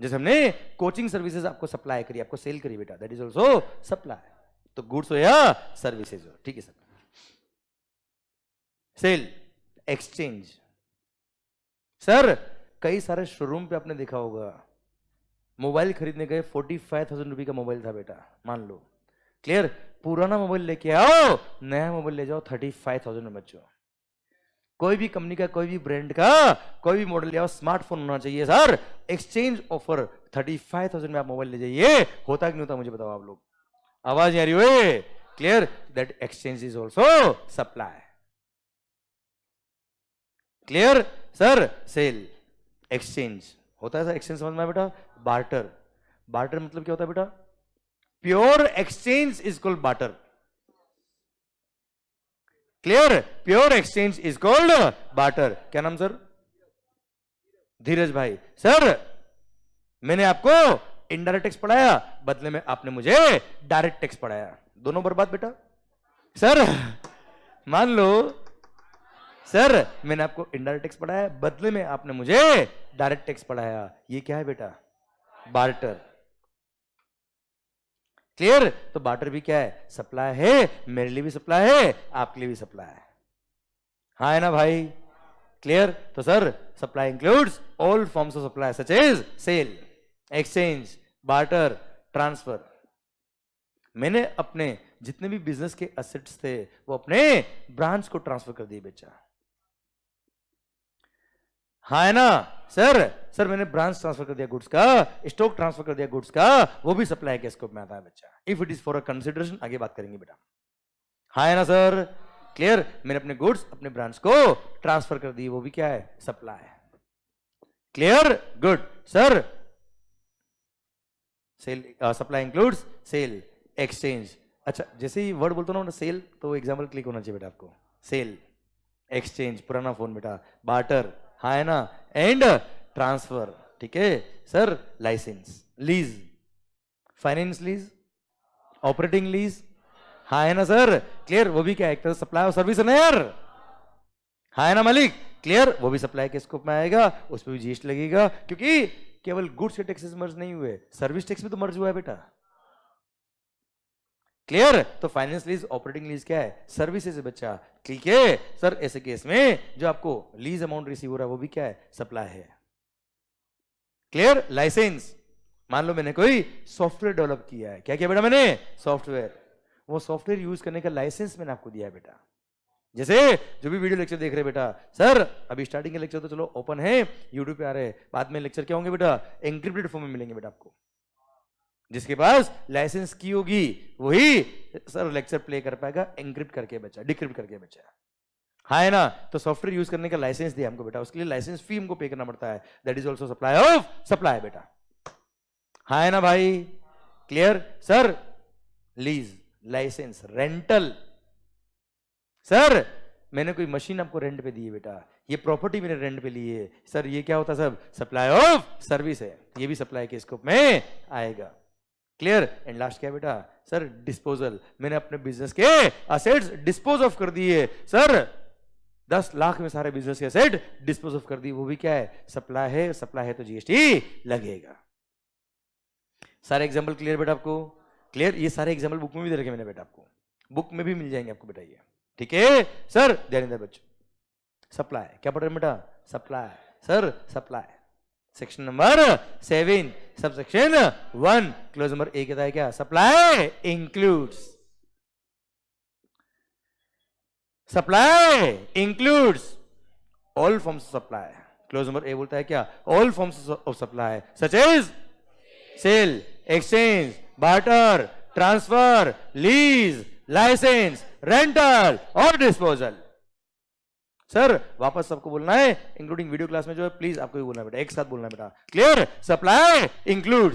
जैसे हमने कोचिंग सर्विसेज आपको सप्लाई करी आपको सेल करी बेटा दैट इज ऑल्सो सप्लाई तो गुड्स हो या सर्विसेज हो ठीक है सर सेल एक्सचेंज सर कई सारे शोरूम पे आपने देखा होगा मोबाइल खरीदने गए फोर्टी फाइव थाउजेंड रुपी का मोबाइल था बेटा मान लो क्लियर पुराना मोबाइल लेके आओ नया मोबाइल ले जाओ थर्टी फाइव थाउजेंड में बच्चों कोई भी कंपनी का कोई भी ब्रांड का कोई भी मॉडल या स्मार्टफोन होना चाहिए sir exchange offer thirty five thousand में आप मोबाइल ले जाइए होता कि नहीं होता मुझे बताओ आप लोग आवाज आ रही हो clear that exchange is also supply clear sir sale exchange होता है सर एक्सचेंज समझ में बेटा बार्टर बार्टर मतलब क्या होता है बेटा pure exchange is called barter clear pure exchange is called barter क्या नाम सर धीरज भाई सर मैंने आपको इनडायरेक्ट टैक्स पढ़ाया बदले में आपने मुझे डायरेक्ट टैक्स पढ़ाया दोनों बर्बाद बेटा सर मान लो सर मैंने आपको इनडायरेक्ट टैक्स पढ़ाया बदले में आपने मुझे डायरेक्ट टैक्स पढ़ाया ये क्या है बेटा बार्टर क्लियर तो बाटर भी क्या है सप्लाई है मेरे लिए भी सप्लाई है आपके लिए भी सप्लाई है हा है ना भाई क्लियर तो sir supply includes all forms of supply such is sale exchange barter transfer मैंने अपने जितने भी बिजनेस के असेट्स थे वो अपने ब्रांच को ट्रांसफर कर दिए बेचा हाँ है ना सर सर मैंने ब्रांच ट्रांसफर कर दिया गुड्स का स्टॉक ट्रांसफर कर दिया गुड्स का वो भी सप्लाई के स्कोप में आता है बच्चा if it is for a consideration आगे बात करेंगे बेटा हाँ है ना सर क्लियर मैंने अपने गुड्स अपने ब्रांच को ट्रांसफर कर दी वो भी क्या है supply clear good sir sale supply includes sale exchange अच्छा जैसे ही वर्ड बोलता ना सेल तो एग्जाम्पल क्लिक होना चाहिए बेटा आपको सेल एक्सचेंज पुराना फोन बेटा बाटर ना एंड ट्रांसफर ठीक है sir licence lease finance lease operating lease हाँ है ना सर क्लियर हाँ, वो भी क्या एक तरह सप्लाई और सर्विस है यार हाँ है ना मालिक क्लियर वो भी सप्लाई के स्कोप में आएगा उस पर भी जीएसटी लगेगा क्योंकि केवल गुड्स के टैक्सेस मर्ज नहीं हुए सर्विस टैक्स भी तो मर्ज हुआ है बेटा क्लियर तो फाइनेंस लीज ऑपरेटिंग लीज क्या है सर्विस से बच्चा ठीक है सर ऐसे केस में जो आपको लीज अमाउंट रिसीव हो रहा है वो भी क्या है सप्लाई है क्लियर लाइसेंस मान लो मैंने कोई सॉफ्टवेयर डेवलप किया है क्या किया बेटा मैंने सॉफ्टवेयर वो सॉफ्टवेयर यूज करने का लाइसेंस मैंने आपको दिया है बेटा जैसे जो भी वीडियो लेक्चर देख रहे बेटा सर अभी स्टार्टिंग के लेक्चर तो चलो ओपन है यूट्यूब पे आ रहे हैं बाद में लेक्चर क्या होंगे बेटा एंक्रिप्टेड फॉर्म में मिलेंगे बेटा आपको जिसके पास लाइसेंस की होगी वही सर लेक्चर प्ले कर पाएगा एनक्रिप्ट करके बचा डिक्रिप्ट करके बचा हाँ है ना तो सॉफ्टवेयर यूज करने का लाइसेंस दिया हमको बेटा उसके लिए लाइसेंस फी हमको पे करना पड़ता है that is also supply of supply बेटा हाँ है ना भाई clear sir lease licence rental sir मैंने कोई मशीन आपको रेंट पे दी है बेटा ये प्रॉपर्टी मैंने रेंट पे ली है सर ये क्या होता है सब सप्लाई ऑफ सर्विस है ये भी सप्लाई के स्कोप में आएगा क्लियर एंड लास्ट क्या बेटा सर डिस्पोजल मैंने अपने बिजनेस के असेट्स डिस्पोज ऑफ कर दिए सर दस लाख में सारे बिजनेस के असेट डिस्पोज ऑफ कर दिए वो भी क्या है सप्लाई है सप्लाई है तो जीएसटी लगेगा सारे एग्जाम्पल क्लियर बेटा आपको क्लियर ये सारे एग्जाम्पल बुक में भी दे रखे मैंने बेटा आपको बुक में भी मिल जाएंगे आपको बेटा ये ठीक है सर ध्यान बच्चों सप्लाई क्या पढ़ रहे बेटा supply sir supply section number seven sub section one clause number A कहता है क्या supply includes supply includes all forms of supply clause number A बोलता है क्या all forms of supply such is sale exchange barter transfer lease licence rental और disposal sir वापस सबको बोलना है इंक्लूडिंग वीडियो क्लास में जो है प्लीज आपको भी बोलना बेटा एक साथ बोलना बेटा clear supply include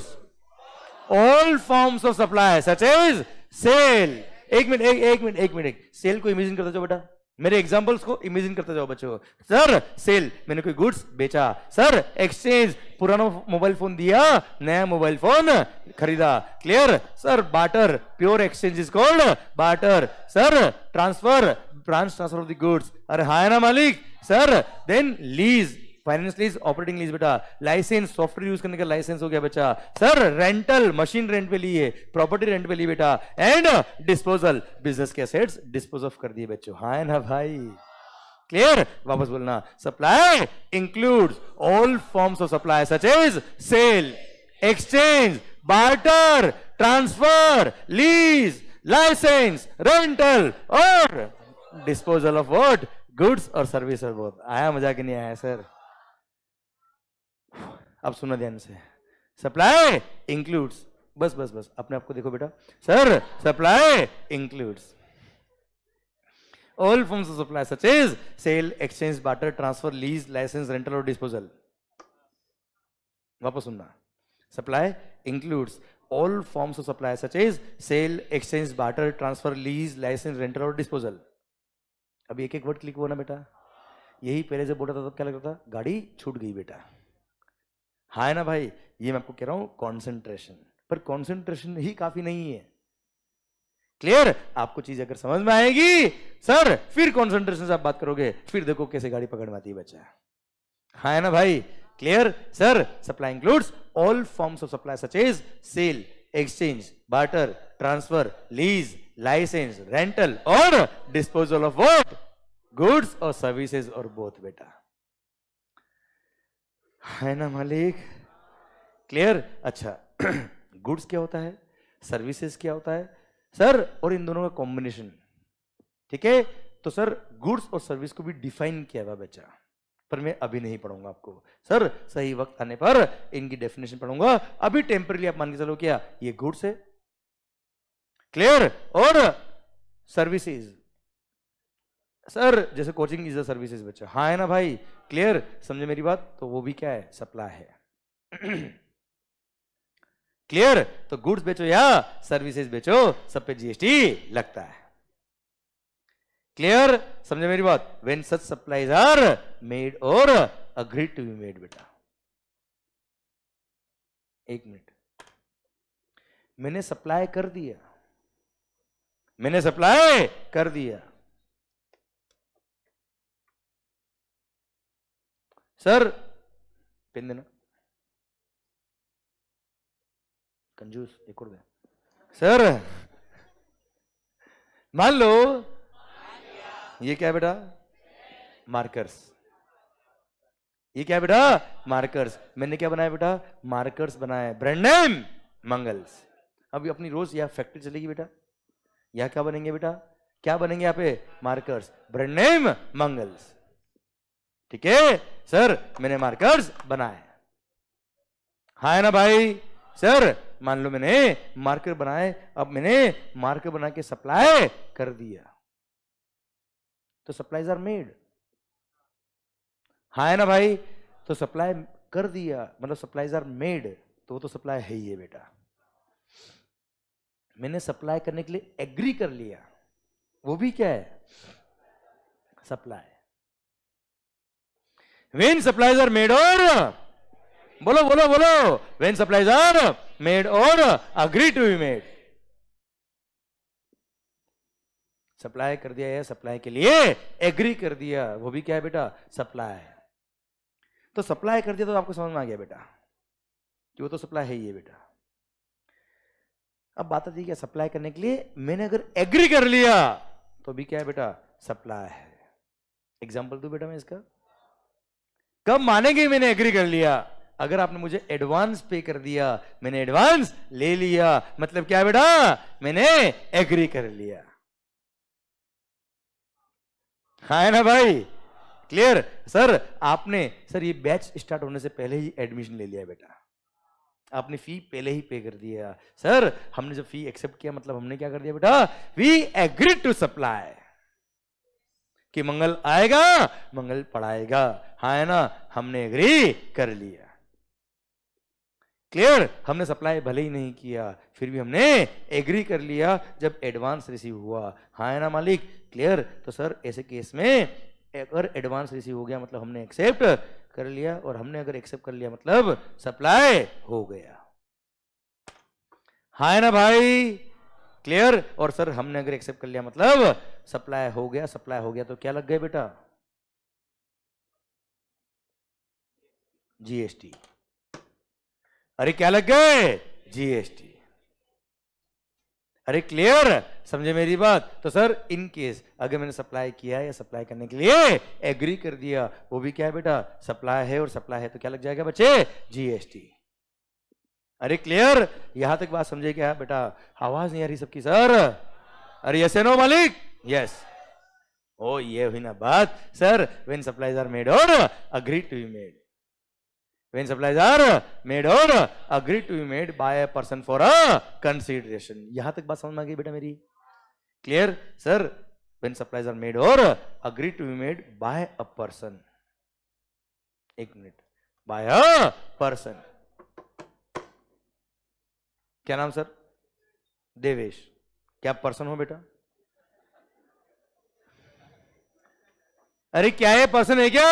all forms of supply such is sale एक मिनट एक एक मिनट एक मिनट सेल को इमेजिन करता जाओ बेटा मेरे एग्जांपल्स को इमेजिन करता जाओ बच्चों सर सेल मैंने कोई गुड्स बेचा सर एक्सचेंज पुराना मोबाइल फोन दिया नया मोबाइल फोन खरीदा clear sir barter pure exchange is called barter sir transfer branch transfer of the goods. अरे हाँ ना मालिक sir then lease finance lease operating lease बेटा लाइसेंस सॉफ्टवेयर यूज करने का लाइसेंस हो गया बच्चा सर रेंटल मशीन रेंट पे लिए प्रॉपर्टी रेंट पे लिए बेटा एंड डिस्पोजल बिजनेस के असेट्स डिस्पोज ऑफ कर दिए बच्चों हाँ ना भाई क्लियर वापस बोलना supply include all forms of supply such as sale exchange barter transfer lease licence rental और डिस्पोजल ऑफ वर्ड गुड्स और सर्विस और बोथ आया मजा कि नहीं आया सर अब सुना ध्यान से सप्लाई इंक्लूड्स बस बस बस अपने आपको देखो बेटा sir supply includes all forms of supply such is sale exchange barter transfer lease licence rental और डिस्पोजल वापस सुनना supply includes all forms of supply such is sale exchange barter transfer lease licence rental और disposal अभी एक एक word click हुआ ना बेटा यही पहले जब बोला था तब क्या लगता था गाड़ी छूट गई बेटा हा है ना भाई ये मैं आपको कह रहा हूं कॉन्सेंट्रेशन पर कॉन्सेंट्रेशन ही काफी नहीं है क्लियर आपको चीज अगर समझ में आएगी सर फिर कॉन्सेंट्रेशन से आप बात करोगे फिर देखो कैसे गाड़ी पकड़ में आती है बच्चा हा है ना भाई clear sir supply includes all forms of supply such as sale exchange barter transfer lease licence rental और डिस्पोजल ऑफ वोट गुड्स और सर्विसेज और बोथ बेटा है ना मालिक क्लियर अच्छा गुड्स क्या होता है सर्विसेज क्या होता है सर और इन दोनों का कॉम्बिनेशन ठीक है तो सर गुड्स और सर्विस को भी डिफाइन किया हुआ बच्चा पर मैं अभी नहीं पढ़ूंगा आपको सर सही वक्त आने पर इनकी डेफिनेशन पढ़ूंगा अभी टेम्परली आप मान के चलो क्या हाँ, ये गुड्स है क्लियर और सर्विसेज सर जैसे कोचिंग इज अ सर्विसेज बच्चे हाँ है ना भाई क्लियर समझे मेरी बात तो वो भी क्या है सप्लाई है क्लियर तो गुड्स बेचो या सर्विसेज बेचो सब पे जीएसटी लगता है क्लियर समझे मेरी बात when such supplies are made or agreed to be made बेटा एक मिनट मैंने सप्लाई कर दिया मैंने सप्लाई कर दिया सर पिन देना कंजूस एक और सर मान लो ये क्या बेटा मार्कर्स ये क्या बेटा मार्कर्स मैंने क्या बनाया बेटा मार्कर्स बनाया ब्रांड नेम मंगल्स अब अपनी रोज यह फैक्ट्री चलेगी बेटा यहां क्या बनेंगे बेटा क्या बनेंगे यहाँ पे मार्कर्स ब्रेम नेम मंगल्स ठीक है सर मैंने मार्कर्स बनाए हाँ है ना भाई सर मान लो मैंने मार्कर बनाए अब मैंने मार्कर बना के सप्लाई कर दिया तो सप्लाईज आर मेड हाँ है ना भाई तो सप्लाई कर दिया मतलब सप्लाईज आर मेड तो वो तो सप्लाई है ही है बेटा मैंने सप्लाई करने के लिए एग्री कर लिया वो भी क्या है supply when supplies are made or बोलो बोलो बोलो when supplies are made or agree to be made supply कर दिया है सप्लाई के लिए एग्री कर दिया वो भी क्या है बेटा सप्लाई तो सप्लाई कर दिया तो आपको समझ में आ गया बेटा कि वो तो सप्लाई है ही है बेटा अब बात आती है सप्लाई करने के लिए मैंने अगर एग्री कर लिया तो भी क्या है बेटा सप्लाई है एग्जाम्पल दू बेटा मैं इसका कब मानेंगे मैंने एग्री कर लिया अगर आपने मुझे एडवांस पे कर दिया मैंने एडवांस ले लिया मतलब क्या बेटा मैंने एग्री कर लिया हाँ है ना भाई क्लियर सर आपने सर ये बैच स्टार्ट होने से पहले ही एडमिशन ले लिया बेटा आपने फी पहले ही पे कर दिया सर हमने जब फी एक्सेप्ट किया मतलब हमने क्या कर दिया बेटा वी एग्री टू सप्लाई कि मंगल आएगा मंगल पढ़ाएगा हा है ना हमने एग्री कर लिया क्लियर हमने सप्लाई भले ही नहीं किया फिर भी हमने एग्री कर लिया जब एडवांस रिसीव हुआ हाँ है ना मालिक क्लियर तो सर ऐसे केस में अगर एडवांस रिसीव हो गया मतलब हमने एक्सेप्ट कर लिया और हमने अगर एक्सेप्ट कर लिया मतलब सप्लाई हो गया हाय ना भाई क्लियर और सर हमने अगर एक्सेप्ट कर लिया मतलब सप्लाई हो गया सप्लाई हो गया तो क्या लग गए बेटा जीएसटी अरे क्या लग गए जीएसटी अरे क्लियर समझे मेरी बात तो सर इन केस अगर मैंने सप्लाई किया या सप्लाई करने के लिए एग्री कर दिया वो भी क्या है बेटा सप्लाई है और सप्लाई है तो क्या लग जाएगा बच्चे जीएसटी अरे क्लियर यहां तक बात समझे क्या बेटा आवाज नहीं आ रही सबकी सर अरे यस नो मालिक यस ओ oh, ये हुई ना बात sir when supplies are made or agree to be made when supplies are made or agreed to be made by a person for a consideration yahan tak baat samajh mein aayi beta meri clear sir when supplies are made or agreed to be made by a person ek minute by a person kya naam sir devesh kya person ho beta अरे क्या है person है क्या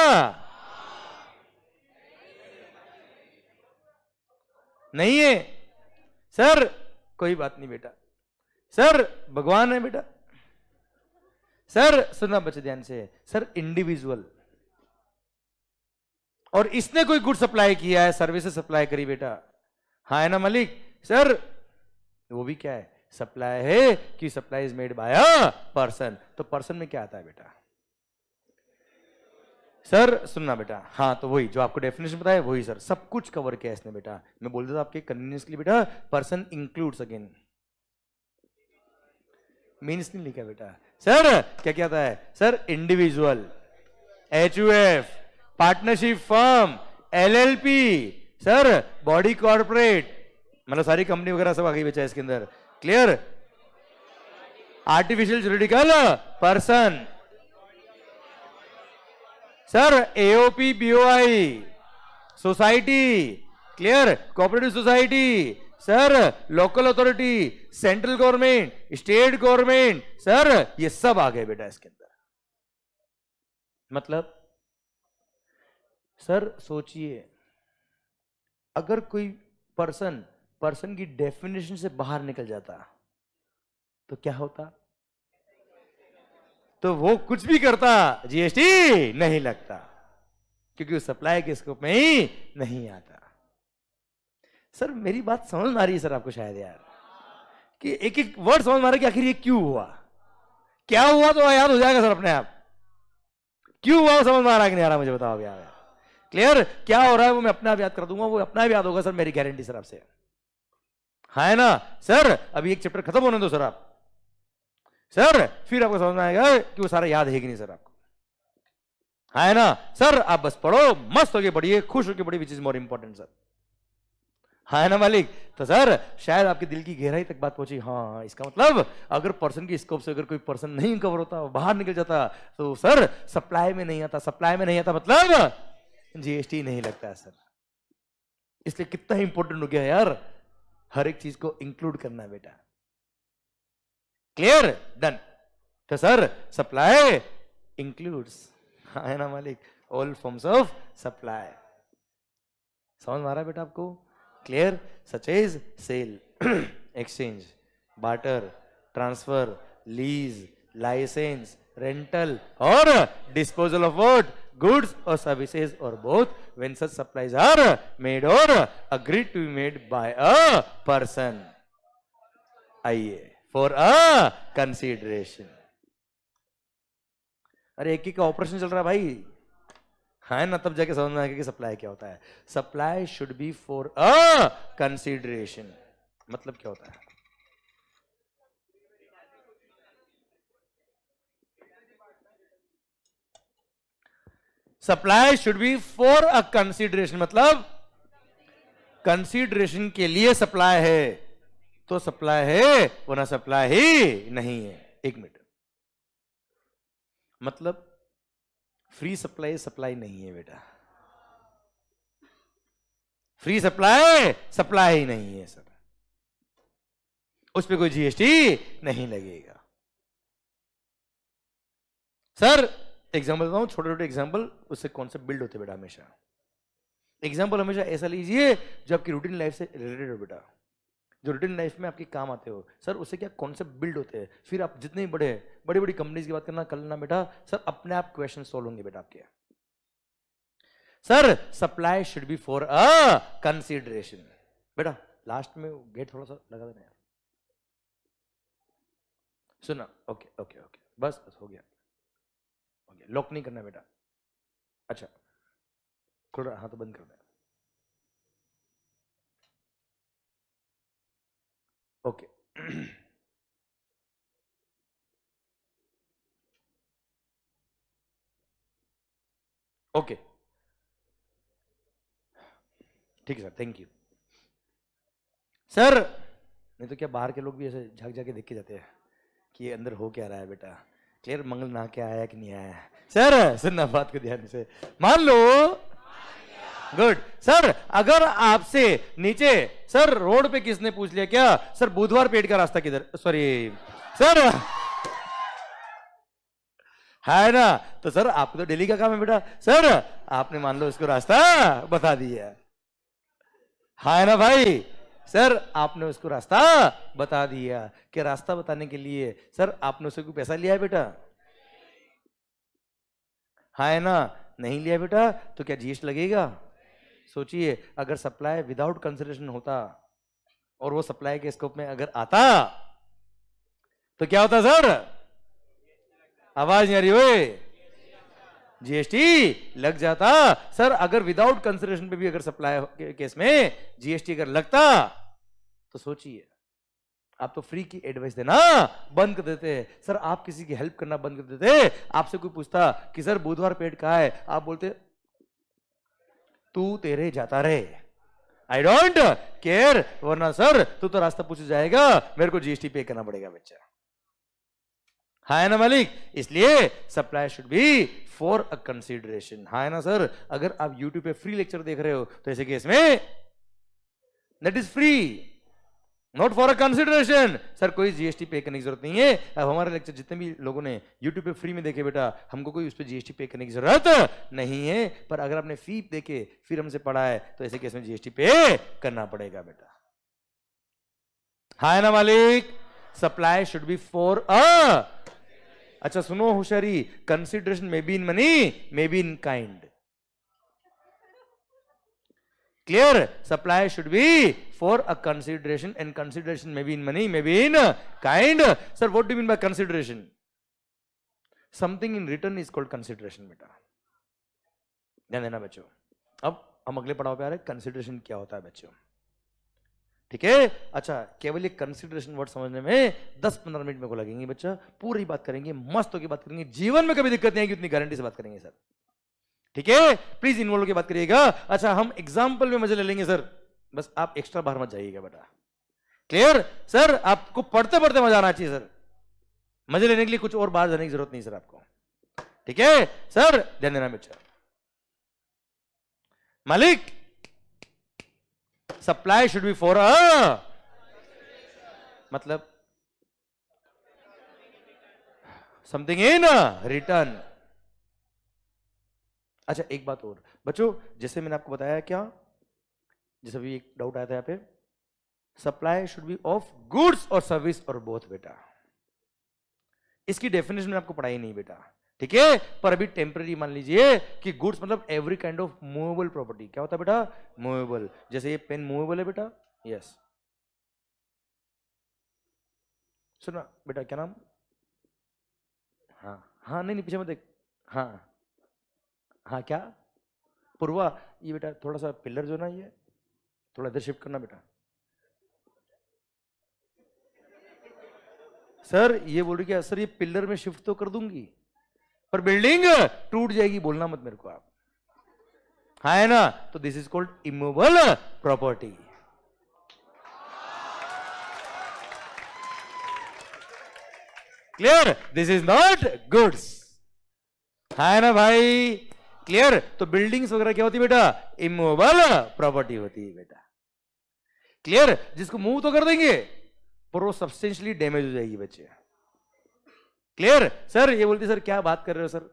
नहीं है sir कोई बात नहीं बेटा सर भगवान है बेटा सर सुनना बच्चे ध्यान से सर इंडिविजुअल और इसने कोई गुड सप्लाई किया है सर्विसेज सप्लाई करी बेटा हाँ है ना मलिक सर वो भी क्या है सप्लाई है कि supply is made by a person तो पर्सन में क्या आता है बेटा सर सुनना बेटा हाँ तो वही जो आपको डेफिनेशन बताया वही सर सब कुछ कवर किया इसने बेटा मैं बोल देता आपके कन्वीनियंस बेटा पर्सन इंक्लूड्स अगेन मीन्स नहीं लिखा बेटा सर क्या क्या था है sir individual H partnership firm LLP sir body corporate मतलब सारी कंपनी वगैरह सब आ गई बेचा इसके अंदर clear artificial juridical person sir AOP BOI society clear cooperative society sir local authority central government state government sir ये सब आ गए बेटा इसके अंदर मतलब सर सोचिए अगर कोई पर्सन पर्सन की डेफिनेशन से बाहर निकल जाता तो क्या होता तो वो कुछ भी करता जीएसटी नहीं लगता क्योंकि वो सप्लाई के स्कोप में ही नहीं आता सर मेरी बात समझ में आ रही है सर आपको शायद यार कि एक एक वर्ड समझ में आ रहा है कि आखिर ये क्यों हुआ क्या हुआ तो याद हो जाएगा सर अपने आप क्यों हुआ समझ में आ रहा है कि नहीं आ रहा मुझे बताओ यार क्लियर क्या हो रहा है वो मैं अपना आप याद कर दूंगा वो अपना आप याद होगा सर मेरी गारंटी सर आपसे हाँ है ना सर अभी एक चैप्टर खत्म होने दो सर आप सर फिर आपको समझ में आएगा कि वो सारा याद है कि नहीं सर आपको है ना सर आप बस पढ़ो मस्त होके पढ़िए खुश होके पढ़िए which is more important sir हाँ ना मालिक तो सर शायद आपके दिल की गहराई तक बात पहुंची हाँ इसका मतलब अगर पर्सन की स्कोप से अगर कोई पर्सन नहीं कवर होता बाहर निकल जाता तो सर सप्लाई में नहीं आता सप्लाई में नहीं आता मतलब जीएसटी नहीं लगता है सर इसलिए कितना इंपॉर्टेंट हो गया यार हर एक चीज को इंक्लूड करना है बेटा क्लियर डन तो सर सप्लाई इंक्लूड्स है ना मालिक ऑल फॉर्म्स ऑफ सप्लाई समझ मारा बेटा आपको clear such is sale exchange barter transfer lease licence rental और डिस्पोजल ऑफ वोट गुड्स और सर्विसेज और both when such supplies are made or agree to be made by a person आइए for a consideration अरे एक ही का operation चल रहा है भाई है ना तब जाके समझ में आएगा कि सप्लाई क्या होता है supply should be for a consideration मतलब क्या होता है supply should be for a consideration मतलब कंसिडरेशन के लिए सप्लाई है तो सप्लाई है वरना सप्लाई ही नहीं है एक मिनट मतलब फ्री सप्लाई सप्लाई नहीं है बेटा फ्री सप्लाई सप्लाई ही नहीं है सर उस पर कोई जीएसटी नहीं लगेगा सर एग्जाम्पल देता छोटे छोटे एग्जाम्पल उससे कॉन्सेप्ट बिल्ड होते बेटा हमेशा एग्जाम्पल हमेशा ऐसा लीजिए जो आपकी रूटीन लाइफ से रिलेटेड हो बेटा जो रिटर्न लाइफ में आपके काम आते हो सर उससे क्या कॉन्सेप्ट बिल्ड होते हैं फिर आप जितने भी बड़े बड़ी बड़ी कंपनीज की बात करना कल ना बेटा सर अपने आप क्वेश्चन सोल्व होंगे बेटा आपके sir supply should be for a consideration बेटा लास्ट में गेट थोड़ा सा लगा देना यार सुना ओके ओके ओके बस बस हो गया ओके लॉक नहीं करना बेटा अच्छा खुल रहा हाँ तो बंद कर दे ओके ओके ठीक है सर थैंक यू सर नहीं तो क्या बाहर के लोग भी ऐसे झाक झाके देख के जाते हैं कि ये अंदर हो क्या रहा है बेटा क्लियर मंगल ना क्या आया कि नहीं आया सर सुनना बात को ध्यान से मान लो गुड सर अगर आपसे नीचे सर रोड पे किसने पूछ लिया क्या सर बुधवार पेट का रास्ता किधर सॉरी सर है ना तो सर आपको तो डेली का काम है बेटा सर आपने मान लो इसको रास्ता बता दिया है ना भाई सर आपने उसको रास्ता बता दिया कि रास्ता बताने के लिए सर आपने उसे कोई पैसा लिया है बेटा है ना नहीं लिया बेटा तो क्या जीएसटी लगेगा सोचिए अगर सप्लाई विदाउट कंसिडरेशन होता और वो सप्लाई के स्कोप में अगर आता तो क्या होता सर आवाज नहीं आ रही हुए जीएसटी लग जाता सर अगर विदाउट कंसिडरेशन पे भी अगर सप्लाई के, केस में जीएसटी अगर लगता तो सोचिए आप तो फ्री की एडवाइस देना बंद कर देते सर आप किसी की हेल्प करना बंद कर देते आपसे कोई पूछता कि सर बुधवार पेट कहा है आप बोलते तू तेरे जाता रहे आई डोंट केयर वरना सर तू तो रास्ता पूछ जाएगा मेरे को जीएसटी पे करना पड़ेगा बच्चा है ना मालिक इसलिए supply should be for a consideration है ना सर अगर आप यूट्यूब पे फ्री लेक्चर देख रहे हो तो ऐसे केस में that is free not for a consideration sir कोई जीएसटी पे करने की जरूरत नहीं है अब हमारे लेक्चर जितने भी लोगों ने यूट्यूब पे फ्री में देखे बेटा हमको कोई उस पर जीएसटी पे करने की जरूरत नहीं है पर अगर आपने फी देके फिर हमसे पढ़ा है तो ऐसे केस में जीएसटी पे करना पड़ेगा बेटा हाय ना मालिक supply should be for a अच्छा सुनो होशियारी consideration may be in money may be in kind clear supply should be for a consideration and consideration may be in money may be in kind sir what do you mean by consideration something in return is called consideration beta ध्यान देना बच्चों अब हम अगले पड़ाव पे आ रहे हैं कंसिडरेशन क्या होता है बच्चों ठीक है अच्छा केवल ये कंसिडरेशन वर्ड समझने में 10-15 मिनट में को लगेंगे बच्चा पूरी बात करेंगे मस्तों की बात करेंगे जीवन में कभी दिक्कत नहीं आएगी उतनी गारंटी से बात करेंगे सर ठीक है प्लीज इन्वॉल्व की बात करिएगा अच्छा हम एग्जाम्पल में मजे ले लेंगे सर बस आप एक्स्ट्रा बाहर मत जाइएगा बेटा क्लियर सर आपको पढ़ते पढ़ते मजा आना चाहिए सर मजे लेने के लिए कुछ और बाहर जाने की जरूरत नहीं सर आपको ठीक है सर ध्यान देना बेचा मालिक supply should be for a मतलब समथिंग इन रिटर्न अच्छा एक बात और बच्चों जैसे मैंने आपको बताया क्या जैसे भी एक डाउट आया था यहाँ पे supply should be of goods और सर्विस और बोथ बेटा इसकी डेफिनेशन आपको पढ़ाई नहीं बेटा ठीक है पर अभी टेम्पररी मान लीजिए कि गुड्स मतलब every kind of movable property क्या होता है बेटा मूवेबल जैसे ये पेन मूवेबल है बेटा यस सुना बेटा क्या नाम हाँ हाँ नहीं नहीं पीछे मत देख हाँ हाँ क्या पूर्वा ये बेटा थोड़ा सा पिलर जो ना ये थोड़ा इधर शिफ्ट करना बेटा सर ये बोल रही क्या सर ये पिलर में शिफ्ट तो कर दूंगी पर बिल्डिंग टूट जाएगी बोलना मत मेरे को आप हाँ है ना तो this is called immovable property clear this is not goods है ना भाई क्लियर तो बिल्डिंग्स वगैरह क्या होती बेटा इमोबल प्रॉपर्टी होती है बेटा क्लियर जिसको मूव तो कर देंगे पर वो सब्सटेंशली डैमेज हो जाएगी बच्चे क्लियर सर ये बोलते सर क्या बात कर रहे हो सर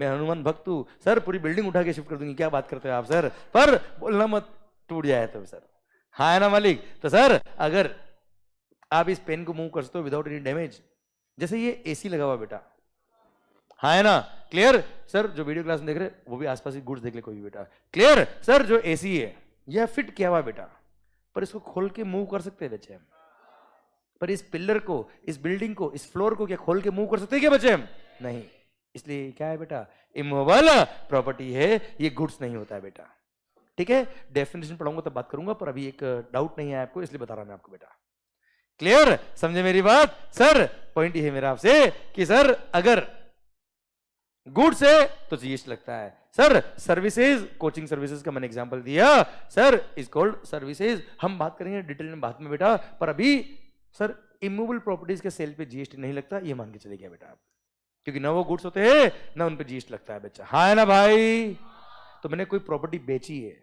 मैं हनुमान भक्त हूं सर पूरी बिल्डिंग उठा के शिफ्ट कर दूंगी क्या बात करते हो आप सर पर बोलना मत टूट जाए तो सर हाँ है ना मालिक तो सर अगर आप इस पेन को मूव कर सकते हो विदाउट एनी डैमेज जैसे ये एसी लगा हुआ बेटा हाँ है ना क्लियर सर जो वीडियो क्लास में देख रहे वो भी आसपास की गुड्स देख ले कोई भी बेटा क्लियर सर जो एसी है यह फिट किया हुआ बेटा पर इसको खोल के मूव कर सकते हैं बच्चे हम पर इस पिल्लर को इस बिल्डिंग को इस फ्लोर को क्या खोल के मूव कर सकते हैं क्या बच्चे हम नहीं इसलिए क्या है बेटा इमोबल प्रॉपर्टी है ये गुड्स नहीं होता है बेटा ठीक है डेफिनेशन पढ़ाऊंगा तब बात करूंगा पर अभी एक डाउट uh, नहीं है आपको इसलिए बता रहा हूं मैं आपको बेटा क्लियर समझे मेरी बात सर पॉइंट ये है मेरा आपसे कि सर अगर गुड्स है तो जीएसटी लगता है सर सर्विसेज कोचिंग सर्विसेज का मैंने एग्जांपल दिया सर इज कॉल्ड सर्विसेज हम बात करेंगे डिटेल में बाद में बेटा पर अभी सर इमूवल प्रॉपर्टीज के सेल पे जीएसटी नहीं लगता ये मान के चले गया बेटा क्योंकि ना वो गुड्स होते हैं ना उन पे जीएसटी लगता है बच्चा हाँ है ना भाई तो मैंने कोई प्रॉपर्टी बेची है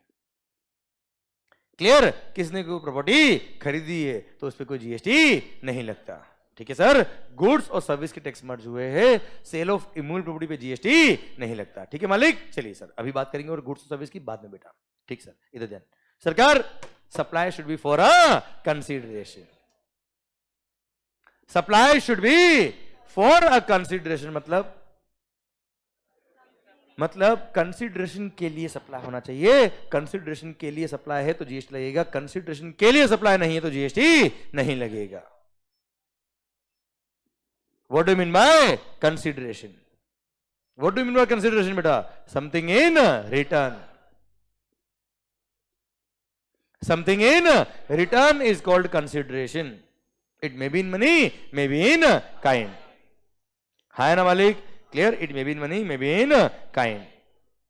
क्लियर किसने कोई प्रॉपर्टी खरीदी है तो उस पर कोई जीएसटी नहीं लगता ठीक है सर गुड्स और सर्विस के टैक्स मर्ज हुए हैं सेल ऑफ इमूल प्रॉपर्टी पे जीएसटी नहीं लगता ठीक है मालिक चलिए सर अभी बात करेंगे और गुड्स और सर्विस की बाद में बेटा ठीक सर इधर ध्यान सरकार supply should be for a consideration supply should be for a consideration मतलब मतलब कंसिडरेशन के लिए सप्लाई होना चाहिए कंसिडरेशन के लिए सप्लाई है तो जीएसटी लगेगा कंसिडरेशन के लिए सप्लाई नहीं है तो जीएसटी नहीं लगेगा What do you mean by consideration? What do you mean by consideration, beta? Something in return. Something in return is called consideration. It may be in money, may be in kind. Hai na malik? Clear? It may be in money, may be in kind.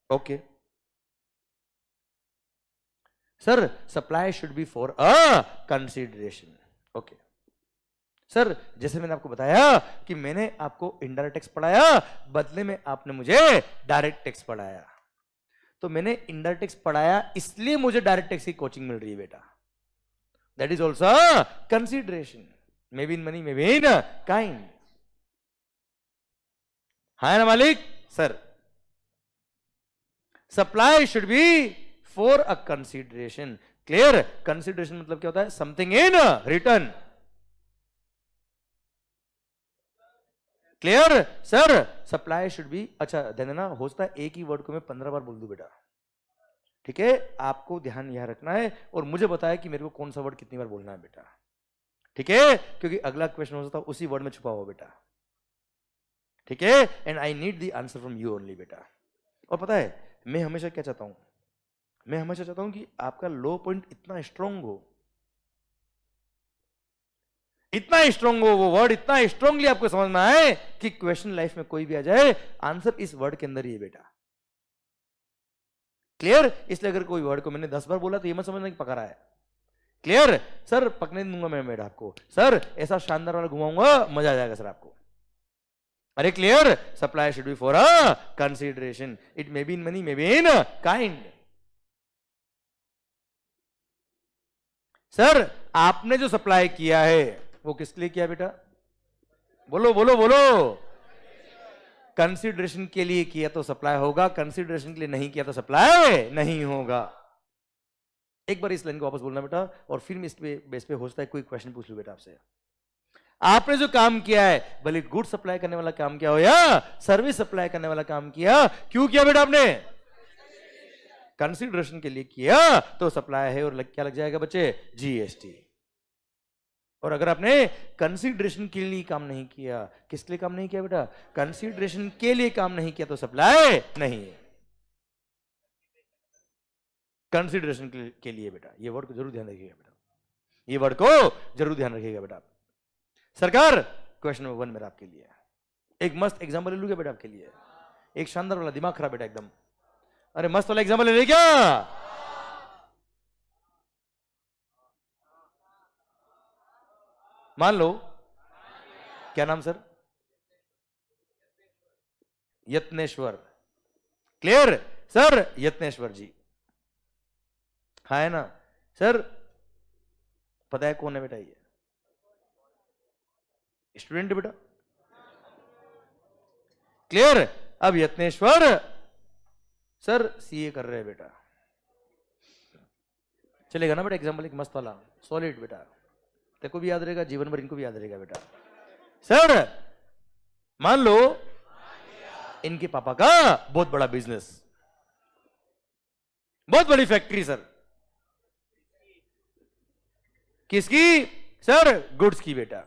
Okay. Sir, supply should be for a consideration. Okay. Sir जैसे मैंने आपको बताया कि मैंने आपको indirect tax पढ़ाया बदले में आपने मुझे डायरेक्ट टैक्स पढ़ाया तो मैंने इनडायरेक्ट टैक्स पढ़ाया इसलिए मुझे डायरेक्ट टैक्स की कोचिंग मिल रही है बेटा that is also consideration may be in money may be in kind हाँ ना मालिक sir supply should be for a consideration clear consideration मतलब क्या होता है something in return clear sir supply should be अच्छा धनना हो सकता है एक ही वर्ड को मैं पंद्रह बार बोल दू बेटा ठीक है आपको ध्यान यह रखना है और मुझे बताया कि मेरे को कौन सा वर्ड कितनी बार बोलना है बेटा ठीक है क्योंकि अगला क्वेश्चन हो सकता है उसी वर्ड में छुपा हुआ बेटा ठीक है and I need the answer from you only बेटा और पता है मैं हमेशा क्या चाहता हूं मैं हमेशा चाहता हूं कि आपका लो पॉइंट इतना स्ट्रांग हो इतना स्ट्रॉन्ग हो वो वर्ड इतना स्ट्रॉन्गली आपको समझना है कि क्वेश्चन लाइफ में कोई भी आ जाए आंसर इस वर्ड के अंदर ही है बेटा क्लियर इसलिए अगर कोई वर्ड को मैंने दस बार बोला तो ये मत समझना कि पकड़ा है क्लियर सर पकने दूंगा मैं बेटा आपको सर ऐसा शानदार वाला घुमाऊंगा मजा आ जाएगा सर आपको अरे clear supply should be for a consideration it may be in money may be in kind sir आपने जो सप्लाई किया है वो किसके लिए किया बेटा बोलो बोलो बोलो कंसिडरेशन के लिए किया तो सप्लाई होगा कंसिडरेशन के लिए नहीं किया तो सप्लाई नहीं होगा एक बार इस लाइन को वापस बोलना बेटा और फिर मैं इस पे बेस पे हो सकता है कोई क्वेश्चन पूछ लू बेटा आपसे आपने जो काम किया है भले गुड सप्लाई करने वाला काम किया हो या सर्विस सप्लाई करने वाला काम किया क्यों किया बेटा आपने कंसिडरेशन के लिए किया तो सप्लाई है और लग, क्या लग जाएगा बच्चे जीएसटी और अगर आपने कंसिडरेशन के लिए काम नहीं किया किस लिए काम नहीं किया बेटा कंसिडरेशन के लिए काम नहीं किया तो सप्लाई नहीं है कंसिडरेशन के लिए बेटा ये वर्ड को जरूर ध्यान रखिएगा बेटा ये वर्ड को जरूर ध्यान रखिएगा बेटा सरकार क्वेश्चन नंबर वन मेरा आपके लिए एक मस्त एग्जाम्पल ले लूंगा बेटा आपके लिए एक शानदार वाला दिमाग खराब बेटा एकदम अरे मस्त वाला एग्जाम्पल ले क्या मान लो क्या नाम sir Yatneshwar clear sir Yatneshwar ji हा है ना सर पता है कौन है बेटा ये स्टूडेंट बेटा क्लियर अब यत्नेश्वर सर सीए कर रहे हैं बेटा चलेगा ना बेटा एग्जाम्पल एक मस्त वाला सॉलिड बेटा तेरे को भी याद रहेगा जीवन भर इनको भी याद रहेगा बेटा सर मान लो इनके पापा का बहुत बड़ा बिजनेस बहुत बड़ी फैक्ट्री सर किसकी सर गुड्स की बेटा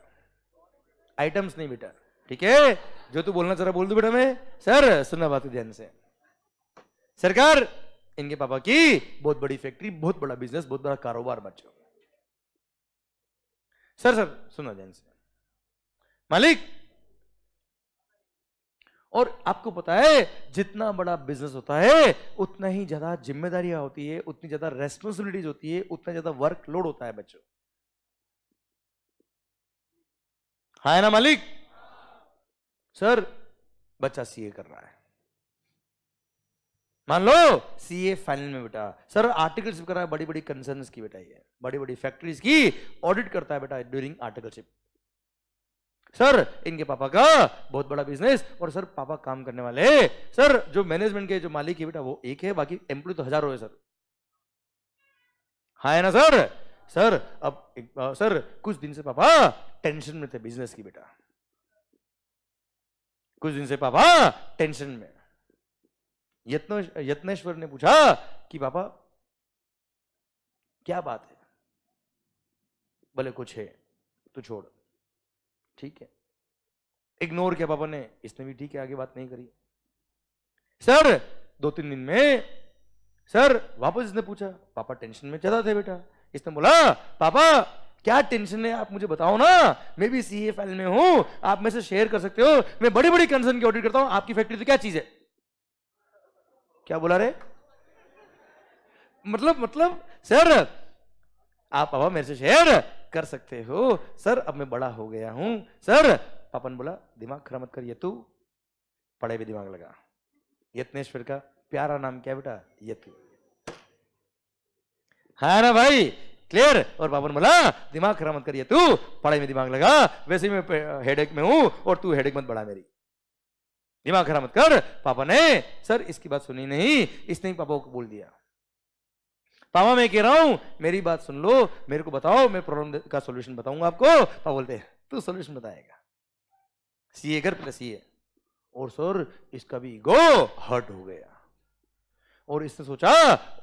आइटम्स नहीं बेटा ठीक है जो तू बोलना जरा बोल दू बेटा मैं सर सुनना बात ध्यान से सरकार इनके पापा की बहुत बड़ी फैक्ट्री बहुत बड़ा बिजनेस बहुत बड़ा कारोबार बच्चों सर सर सुनो जैन से मालिक और आपको पता है जितना बड़ा बिजनेस होता है उतना ही ज्यादा जिम्मेदारियां होती है उतनी ज्यादा रेस्पॉन्सिबिलिटीज होती है उतना ज्यादा वर्क लोड होता है बच्चों हाँ है ना मालिक सर बच्चा सीए कर रहा है मान लो सी ए फाइनल में बेटा सर आर्टिकलशिप कर रहा है बड़ी बड़ी कंसर्न की बेटा ये बड़ी बड़ी फैक्ट्रीज की ऑडिट करता है बेटा ड्यूरिंग आर्टिकलशिप सर इनके पापा का बहुत बड़ा बिजनेस और सर पापा काम करने वाले सर जो मैनेजमेंट के जो मालिक है बेटा वो एक है बाकी एम्प्लॉय तो हजारों है सर हाँ है ना सर सर अब एक, आ, सर कुछ दिन से पापा टेंशन में थे बिजनेस की बेटा कुछ दिन से पापा टेंशन में यत्नेश्वर ने पूछा हाँ, कि बाबा क्या बात है भले कुछ है तो छोड़ ठीक है इग्नोर किया पापा ने इसने भी ठीक है आगे बात नहीं करी सर दो तीन दिन में सर वापस इसने पूछा पापा टेंशन में ज्यादा थे बेटा इसने बोला पापा क्या टेंशन है आप मुझे बताओ ना मैं भी सी एफ एल में हूं आप में से शेयर कर सकते हो मैं बड़ी बड़ी कंसर्न की ऑडिट करता हूं आपकी फैक्ट्री तो क्या चीज है क्या बोला रहे मतलब मतलब सर आप पापा मेरे से शेयर कर सकते हो सर अब मैं बड़ा हो गया हूं सर पापा ने बोला दिमाग खराब मत कर ये तू पढ़ाई भी दिमाग लगा यत्नेश्वर का प्यारा नाम क्या बेटा यतु हाँ ना भाई क्लियर और पापा ने बोला दिमाग खराब मत कर ये तू पढ़ाई में दिमाग लगा वैसे मैं हेडेक में हूं और तू हेडेक मत बढ़ा मेरी दिमाग खराब मत कर पापा ने सर इसकी बात सुनी नहीं इसने पापा को बोल दिया पापा मैं कह रहा हूं मेरी बात सुन लो मेरे को बताओ मैं प्रॉब्लम का सोल्यूशन बताऊंगा आपको पापा बोलते तू सोल्यूशन बताएगा सीए कर प्लस ए और सर इसका भी ईगो हर्ट हो गया और इसने सोचा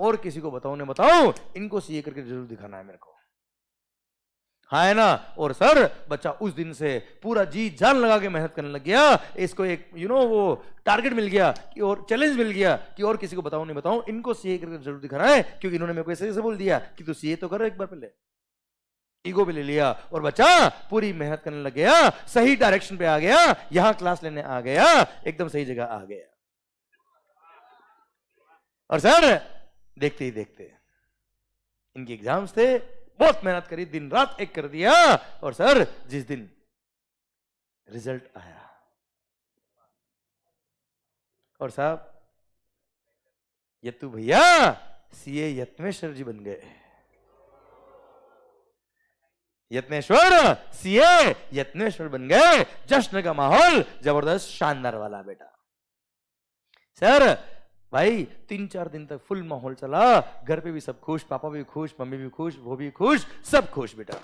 और किसी को बताओ ने बताओ इनको सीए करके जरूर दिखाना है मेरे को है ना और सर बच्चा उस दिन से पूरा जी जान लगा के मेहनत करने लग गया इसको एक यू you नो know, वो टारगेट मिल गया कि और चैलेंज मिल गया कि और किसी को बताऊं नहीं बताऊं इनको सीए करके जरूर दिखाना है क्योंकि इन्होंने मेरे को ऐसे ऐसे बोल दिया कि तू सीए तो करो एक बार पहले ईगो भी ले लिया और बच्चा पूरी मेहनत करने लग गया सही डायरेक्शन पे आ गया यहां क्लास लेने आ गया एकदम सही जगह आ गया और सर देखते ही देखते इनके एग्जाम्स थे बहुत मेहनत करी दिन रात एक कर दिया और सर जिस दिन रिजल्ट आया और साहब यत्तू भैया सीए यत्मेश्वर जी बन गए यत्नेश्वर सीए यत्नेश्वर बन गए जश्न का माहौल जबरदस्त शानदार वाला बेटा सर भाई तीन चार दिन तक फुल माहौल चला घर पे भी सब खुश पापा भी खुश मम्मी भी खुश वो भी खुश सब खुश बेटा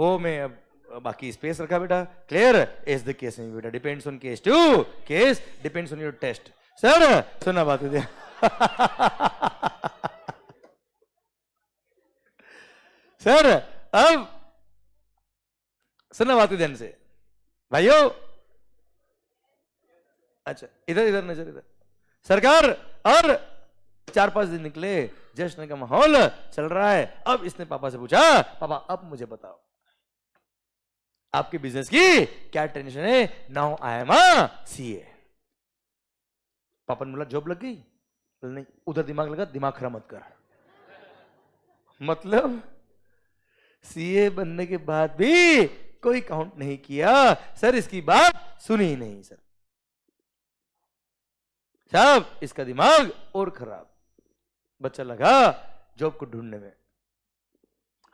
वो मैं अब बाकी स्पेस रखा बेटा क्लियर इज द केस बेटा depends on case to case depends on your taste sir सुना बात है सर अब सुना बात ध्यान से भाइयों अच्छा इधर इधर नजर इधर सरकार और चार पांच दिन निकले जश्न का माहौल चल रहा है अब इसने पापा से पूछा पापा अब मुझे बताओ आपके बिजनेस की क्या टेंशन है नाउ आई एम सी ए पापा ने बोला जॉब लग गई नहीं उधर दिमाग लगा दिमाग खरा मत कर मतलब सीए बनने के बाद भी कोई काउंट नहीं किया सर इसकी बात सुनी ही नहीं सर साहब इसका दिमाग और खराब बच्चा लगा जॉब को ढूंढने में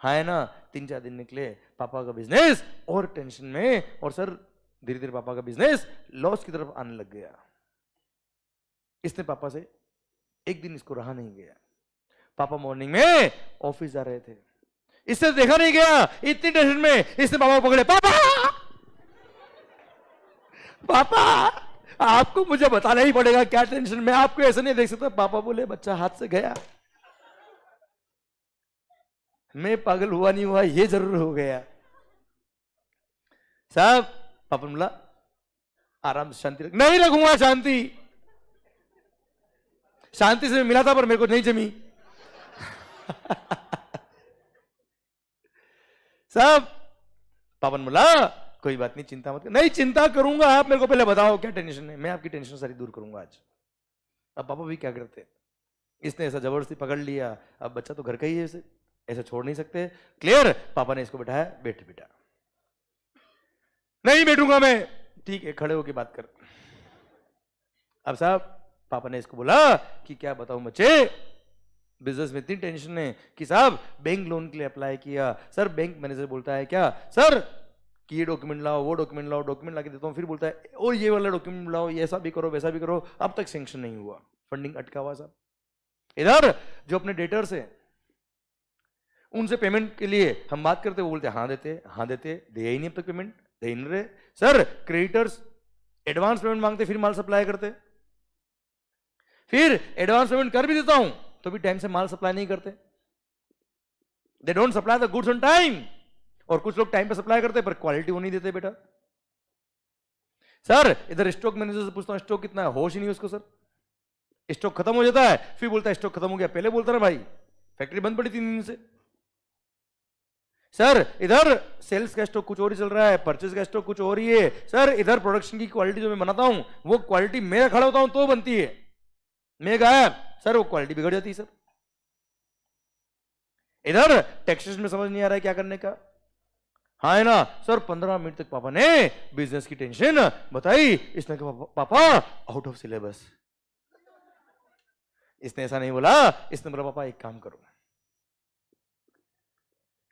हा है ना तीन चार दिन निकले पापा का बिजनेस और टेंशन में और सर धीरे धीरे पापा का बिजनेस लॉस की तरफ आने लग गया इसने पापा से एक दिन इसको रहा नहीं गया पापा मॉर्निंग में ऑफिस जा रहे थे इससे देखा नहीं गया इतनी टेंशन में इसने पापा को पकड़े पापा पापा आपको मुझे बताना ही पड़ेगा क्या टेंशन मैं आपको ऐसे नहीं देख सकता पापा बोले बच्चा हाथ से गया मैं पागल हुआ नहीं हुआ ये जरूर हो गया साहब पापा बोला आराम से शांति रख नहीं रखूंगा शांति शांति से मिला था पर मेरे को नहीं जमी साहब पापन बोला कोई बात नहीं चिंता मत कर नहीं चिंता करूंगा आप मेरे को पहले बताओ क्या टेंशन है मैं आपकी टेंशन सारी दूर करूंगा आज अब पापा भी क्या करते इसने ऐसा जबरदस्ती पकड़ लिया अब बच्चा तो घर का ही है इसे ऐसा छोड़ नहीं सकते क्लियर पापा ने इसको बैठाया बैठ बेटा नहीं बैठूंगा मैं ठीक है खड़े होकर बात कर अब साहब पापा ने इसको बोला कि क्या बताऊं बच्चे बिजनेस में इतनी टेंशन है कि साहब बैंक लोन के लिए अप्लाई किया सर बैंक मैनेजर बोलता है क्या सर कि ये डॉक्यूमेंट लाओ वो डॉक्यूमेंट लाओ डॉक्यूमेंट ला देता हूँ फिर बोलता है और ये वाला डॉक्यूमेंट लाओ ऐसा भी करो वैसा भी करो अब तक सेंक्शन नहीं हुआ फंडिंग अटका हुआ साहब इधर जो अपने डेटर्स है उनसे पेमेंट के लिए हम बात करते वो बोलते हाँ देते हाँ देते दे ही नहीं अब तक पेमेंट दे ही नहीं रहे सर क्रेडिटर्स एडवांस पेमेंट मांगते फिर माल सप्लाई करते फिर एडवांस पेमेंट कर भी देता हूं तो भी टाइम से माल सप्लाई नहीं करते they don't supply the goods on time और कुछ लोग टाइम पे सप्लाई करते पर क्वालिटी वो नहीं देते बेटा सर इधर स्टॉक मैनेजर से पूछता हूं स्टॉक कितना है होश ही नहीं उसको सर स्टॉक खत्म हो जाता है फिर बोलता है स्टॉक खत्म हो गया पहले बोलता ना भाई फैक्ट्री बंद पड़ी तीन दिन से सर इधर सेल्स का स्टॉक कुछ और ही चल रहा है परचेज का स्टॉक कुछ और ही है सर इधर प्रोडक्शन की क्वालिटी जो मैं बनाता हूं वो क्वालिटी मैं खड़ा होता हूं तो बनती है मैं गायब सर वो क्वालिटी बिगड़ जाती है सर इधर टैक्सेस में समझ नहीं आ रहा है क्या करने का हाँ है ना सर पंद्रह मिनट तक पापा ने बिजनेस की टेंशन बताई इसने कहा पापा आउट ऑफ सिलेबस इसने ऐसा नहीं बोला इसने बोला पापा एक काम करो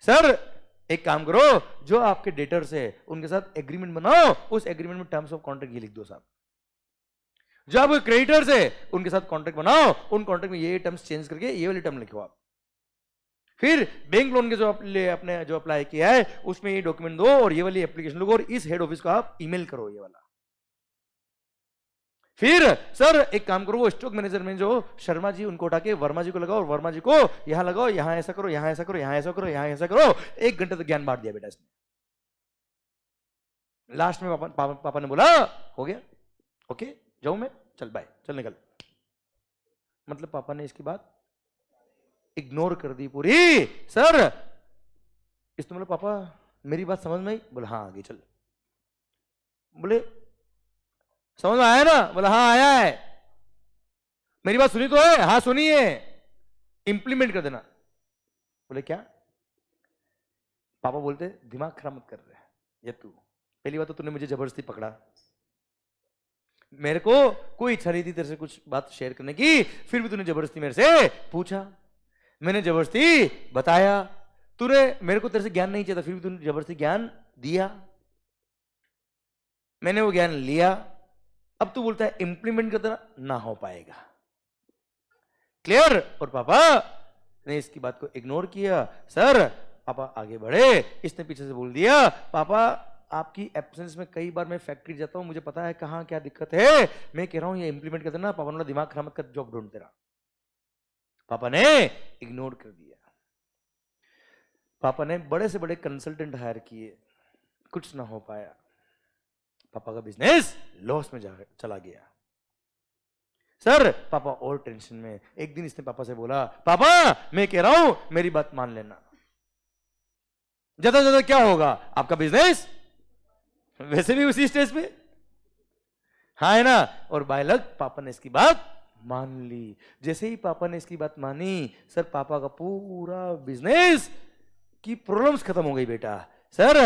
सर एक काम करो जो आपके डेटर्स है उनके साथ एग्रीमेंट बनाओ उस एग्रीमेंट में टर्म्स ऑफ कॉन्ट्रैक्ट ये लिख दो साहब जो आपके क्रेडिटर्स है उनके साथ कॉन्ट्रैक्ट बनाओ उन कॉन्ट्रैक्ट में ये टर्म्स चेंज करके ये वाली टर्म लिखो आप फिर बैंक लोन के जो लिए अपने जो अप्लाई किया है उसमें ये डॉक्यूमेंट दो और ये वाली एप्लीकेशन दो और इस हेड ऑफिस को आप ईमेल करो ये वाला फिर सर एक काम करो वो स्टॉक मैनेजर में जो शर्मा जी उनको उठा के वर्मा जी को लगाओ और वर्मा जी को यहां लगाओ यहां ऐसा करो यहां ऐसा करो यहां ऐसा करो यहां ऐसा करो एक घंटे तक ज्ञान बांट दिया बेटा इसने लास्ट में पापा, पापा, पापा ने बोला हो गया ओके जाऊं मैं चल बाय चल निकल मतलब पापा ने इसकी बात इग्नोर कर दी पूरी सर इस तो बोले पापा मेरी बात समझ में आई बोले हाँ आगे चल बोले समझ में आया ना बोले हाँ आया है मेरी बात सुनी तो है हाँ सुनी है इंप्लीमेंट कर देना बोले क्या पापा बोलते दिमाग खराब मत कर रहे ये तू पहली बात तो तूने मुझे जबरदस्ती पकड़ा मेरे को कोई इच्छा नहीं थी तेरे से कुछ बात शेयर करने की फिर भी तूने जबरदस्ती मेरे से पूछा मैंने जबरदस्ती बताया तूने मेरे को तेरे से ज्ञान नहीं चाहिए फिर भी तूने जबरदस्ती ज्ञान दिया मैंने वो ज्ञान लिया अब तू बोलता है इंप्लीमेंट देना ना हो पाएगा क्लियर और पापा ने इसकी बात को इग्नोर किया सर पापा आगे बढ़े इसने पीछे से बोल दिया पापा आपकी एब्सेंस में कई बार मैं फैक्ट्री जाता हूं मुझे पता है कहां क्या दिक्कत है मैं कह रहा हूं ये इंप्लीमेंट कर देना पापा ने दिमाग खराब कर जॉब ढूंढ तेरा पापा ने इग्नोर कर दिया पापा ने बड़े से बड़े कंसल्टेंट हायर किए कुछ ना हो पाया पापा का बिजनेस लॉस में जा चला गया सर पापा और टेंशन में एक दिन इसने पापा से बोला पापा मैं कह रहा हूं मेरी बात मान लेना ज्यादा ज्यादा क्या होगा आपका बिजनेस वैसे भी उसी स्टेज पे हाँ है ना और बाय लक पापा ने इसकी बात मान ली जैसे ही पापा ने इसकी बात मानी सर पापा का पूरा बिजनेस की प्रॉब्लम्स खत्म हो गई बेटा सर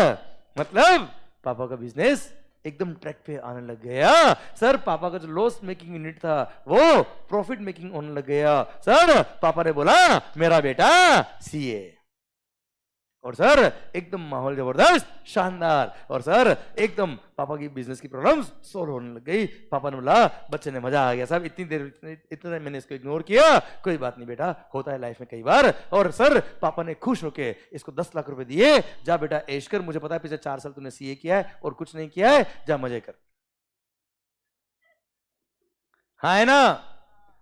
मतलब पापा का बिजनेस एकदम ट्रैक पे आने लग गया सर पापा का जो लॉस मेकिंग यूनिट था वो प्रॉफिट मेकिंग होने लग गया सर पापा ने बोला मेरा बेटा सीए और सर एकदम माहौल जबरदस्त शानदार और सर एकदम पापा की बिजनेस की प्रॉब्लम्स सोल्व होने लग गई पापा ने बोला बच्चे ने मजा आ गया सर इतनी देर इतना मैंने इसको इग्नोर किया कोई बात नहीं बेटा होता है लाइफ में कई बार और सर पापा ने खुश होके इसको दस लाख रुपए दिए जा बेटा ऐश कर मुझे पता है पिछले चार साल तूने सीए किया है और कुछ नहीं किया है जा मजे कर हाँ है ना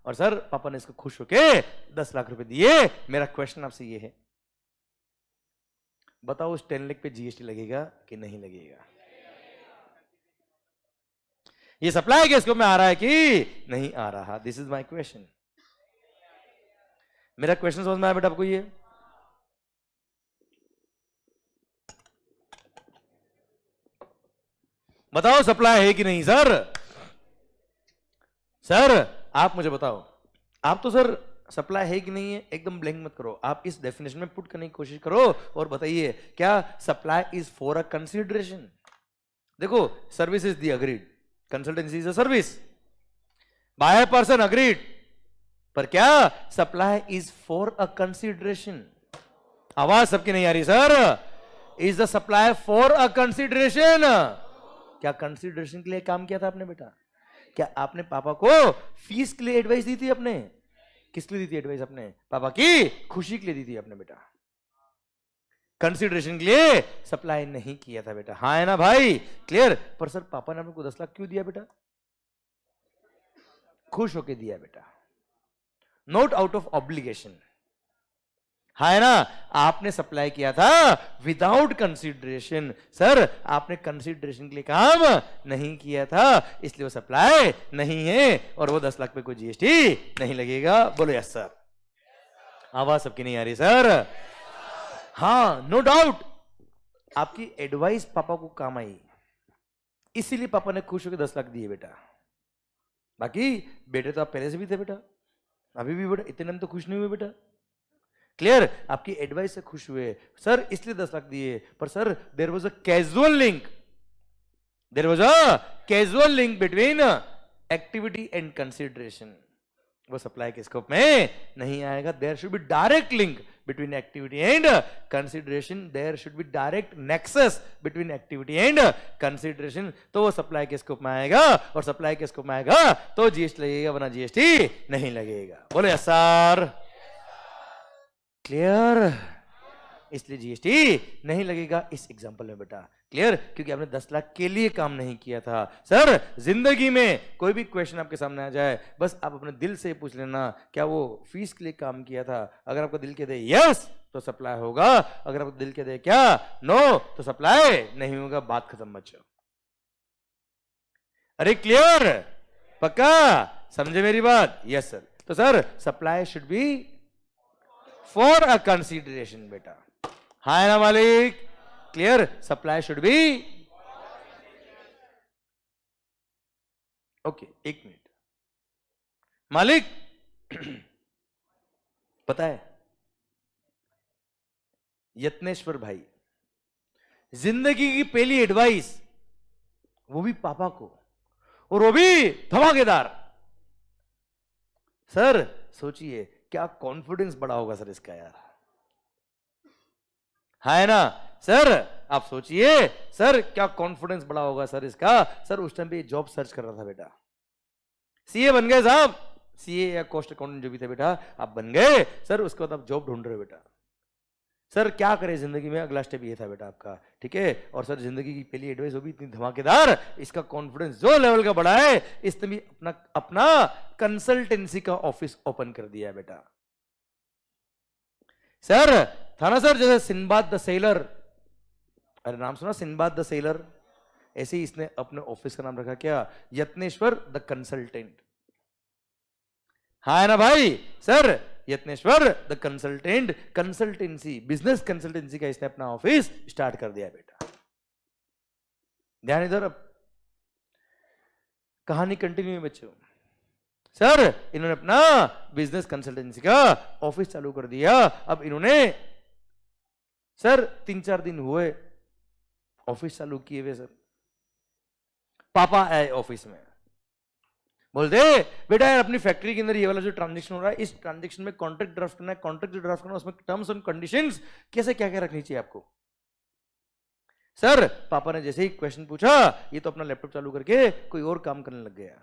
और सर पापा ने इसको खुश होके दस लाख रुपए दिए मेरा क्वेश्चन आपसे ये है बताओ उस टेन लेख पे जीएसटी लगेगा कि नहीं लगेगा ये सप्लाई के में आ रहा है कि नहीं आ रहा दिस इज माय क्वेश्चन मेरा क्वेश्चन समझ में आया बेटा आपको ये बताओ सप्लाई है कि नहीं सर सर आप मुझे बताओ आप तो सर सप्लाई है कि नहीं है एकदम ब्लैंक मत करो आप इस डेफिनेशन में पुट करने की कोशिश करो और बताइए क्या supply is for a consideration देखो service is the agreed consultancy is a service by person agreed पर क्या supply is for a consideration आवाज सबकी नहीं आ रही sir is the supply for a consideration क्या कंसिडरेशन के लिए काम किया था आपने बेटा क्या आपने पापा को फीस के लिए एडवाइस दी थी अपने किस लिए दी थी एडवाइस अपने पापा की खुशी के लिए दी थी अपने बेटा कंसिडरेशन के लिए सप्लाई नहीं किया था बेटा हाँ है ना भाई क्लियर पर सर पापा ने को दस लाख क्यों दिया बेटा खुश होके दिया बेटा नोट आउट ऑफ ऑब्लिगेशन हाँ, है ना आपने सप्लाई किया था विदाउट कंसिडरेशन सर आपने कंसिडरेशन के लिए काम नहीं किया था इसलिए वो सप्लाई नहीं है और वो दस लाख पे कोई जीएसटी नहीं लगेगा बोलो यस सर आवाज सबकी नहीं आ रही सर हाँ नो डाउट आपकी एडवाइस पापा को काम आई इसीलिए पापा ने खुश होकर दस लाख दिए बेटा बाकी बेटे तो आप पहले से भी थे बेटा अभी भी बेटा इतने में तो खुश नहीं हुए बेटा क्लियर आपकी एडवाइस से खुश हुए सर इसलिए दस लाख दिए पर sir there was a casual link there was a casual link between activity and consideration वो सप्लाई के स्कोप में नहीं आएगा there should be direct link between activity and consideration there should be direct nexus between activity and consideration तो वो supply के scope में आएगा और सप्लाई के स्कोप में आएगा तो जीएसटी लगेगा वरना जीएसटी नहीं लगेगा बोले सर क्लियर इसलिए जीएसटी नहीं लगेगा इस एग्जाम्पल में बेटा क्लियर क्योंकि आपने 10 लाख के लिए काम नहीं किया था सर जिंदगी में कोई भी क्वेश्चन आपके सामने आ जाए बस आप अपने दिल से पूछ लेना क्या वो फीस के लिए काम किया था अगर आपका दिल के दे यस तो सप्लाई होगा अगर आपका दिल के दे क्या नो तो सप्लाई नहीं होगा बात खत्म बच्चों अरे क्लियर पक्का समझे मेरी बात यस सर तो sir supply should be for a consideration बेटा हाय ना मालिक clear supply should be okay एक मिनट मालिक पता है यत्नेश्वर भाई जिंदगी की पहली एडवाइस वो भी पापा को और वो भी धमाकेदार सर सोचिए क्या कॉन्फिडेंस बड़ा होगा सर इसका यार हाँ, है ना सर आप सोचिए सर क्या कॉन्फिडेंस बड़ा होगा सर इसका सर उस टाइम पे जॉब सर्च कर रहा था बेटा सीए बन गए साहब सीए या कॉस्ट अकाउंटेंट जो भी था बेटा आप बन गए सर उसके बाद आप जॉब ढूंढ रहे हो बेटा सर क्या करें जिंदगी में अगला स्टेप ये था बेटा आपका ठीक है और सर जिंदगी की पहली एडवाइस वो भी इतनी धमाकेदार इसका कॉन्फिडेंस जो लेवल का बढ़ा है इसने भी अपना अपना कंसल्टेंसी का ऑफिस ओपन कर दिया है बेटा सर था ना सर जैसे सिंबाद द सेलर अरे नाम सुना सिंबाद द सेलर ऐसे ही इसने अपने ऑफिस का नाम रखा क्या यत्नेश्वर द कंसल्टेंट हाँ है ना भाई sir Yatneshwar the consultant consultancy business consultancy का इसने अपना ऑफिस स्टार्ट कर दिया बेटा ध्यान इधर अब कहानी कंटिन्यू है बच्चों सर इन्होंने अपना बिजनेस कंसल्टेंसी का ऑफिस चालू कर दिया अब इन्होंने सर तीन चार दिन हुए ऑफिस चालू किए हुए सर पापा आए ऑफिस में बोल दे बेटा यार अपनी फैक्ट्री के अंदर ये वाला जो ट्रांजेक्शन हो रहा है इस ट्रांजेक्शन में कॉन्ट्रैक्ट ड्राफ्ट करना है कॉन्ट्रैक्ट ड्राफ्ट करना है उसमें टर्म्स एंड कंडीशन कैसे क्या क्या रखनी चाहिए आपको सर पापा ने जैसे ही क्वेश्चन पूछा ये तो अपना लैपटॉप चालू करके कोई और काम करने लग गया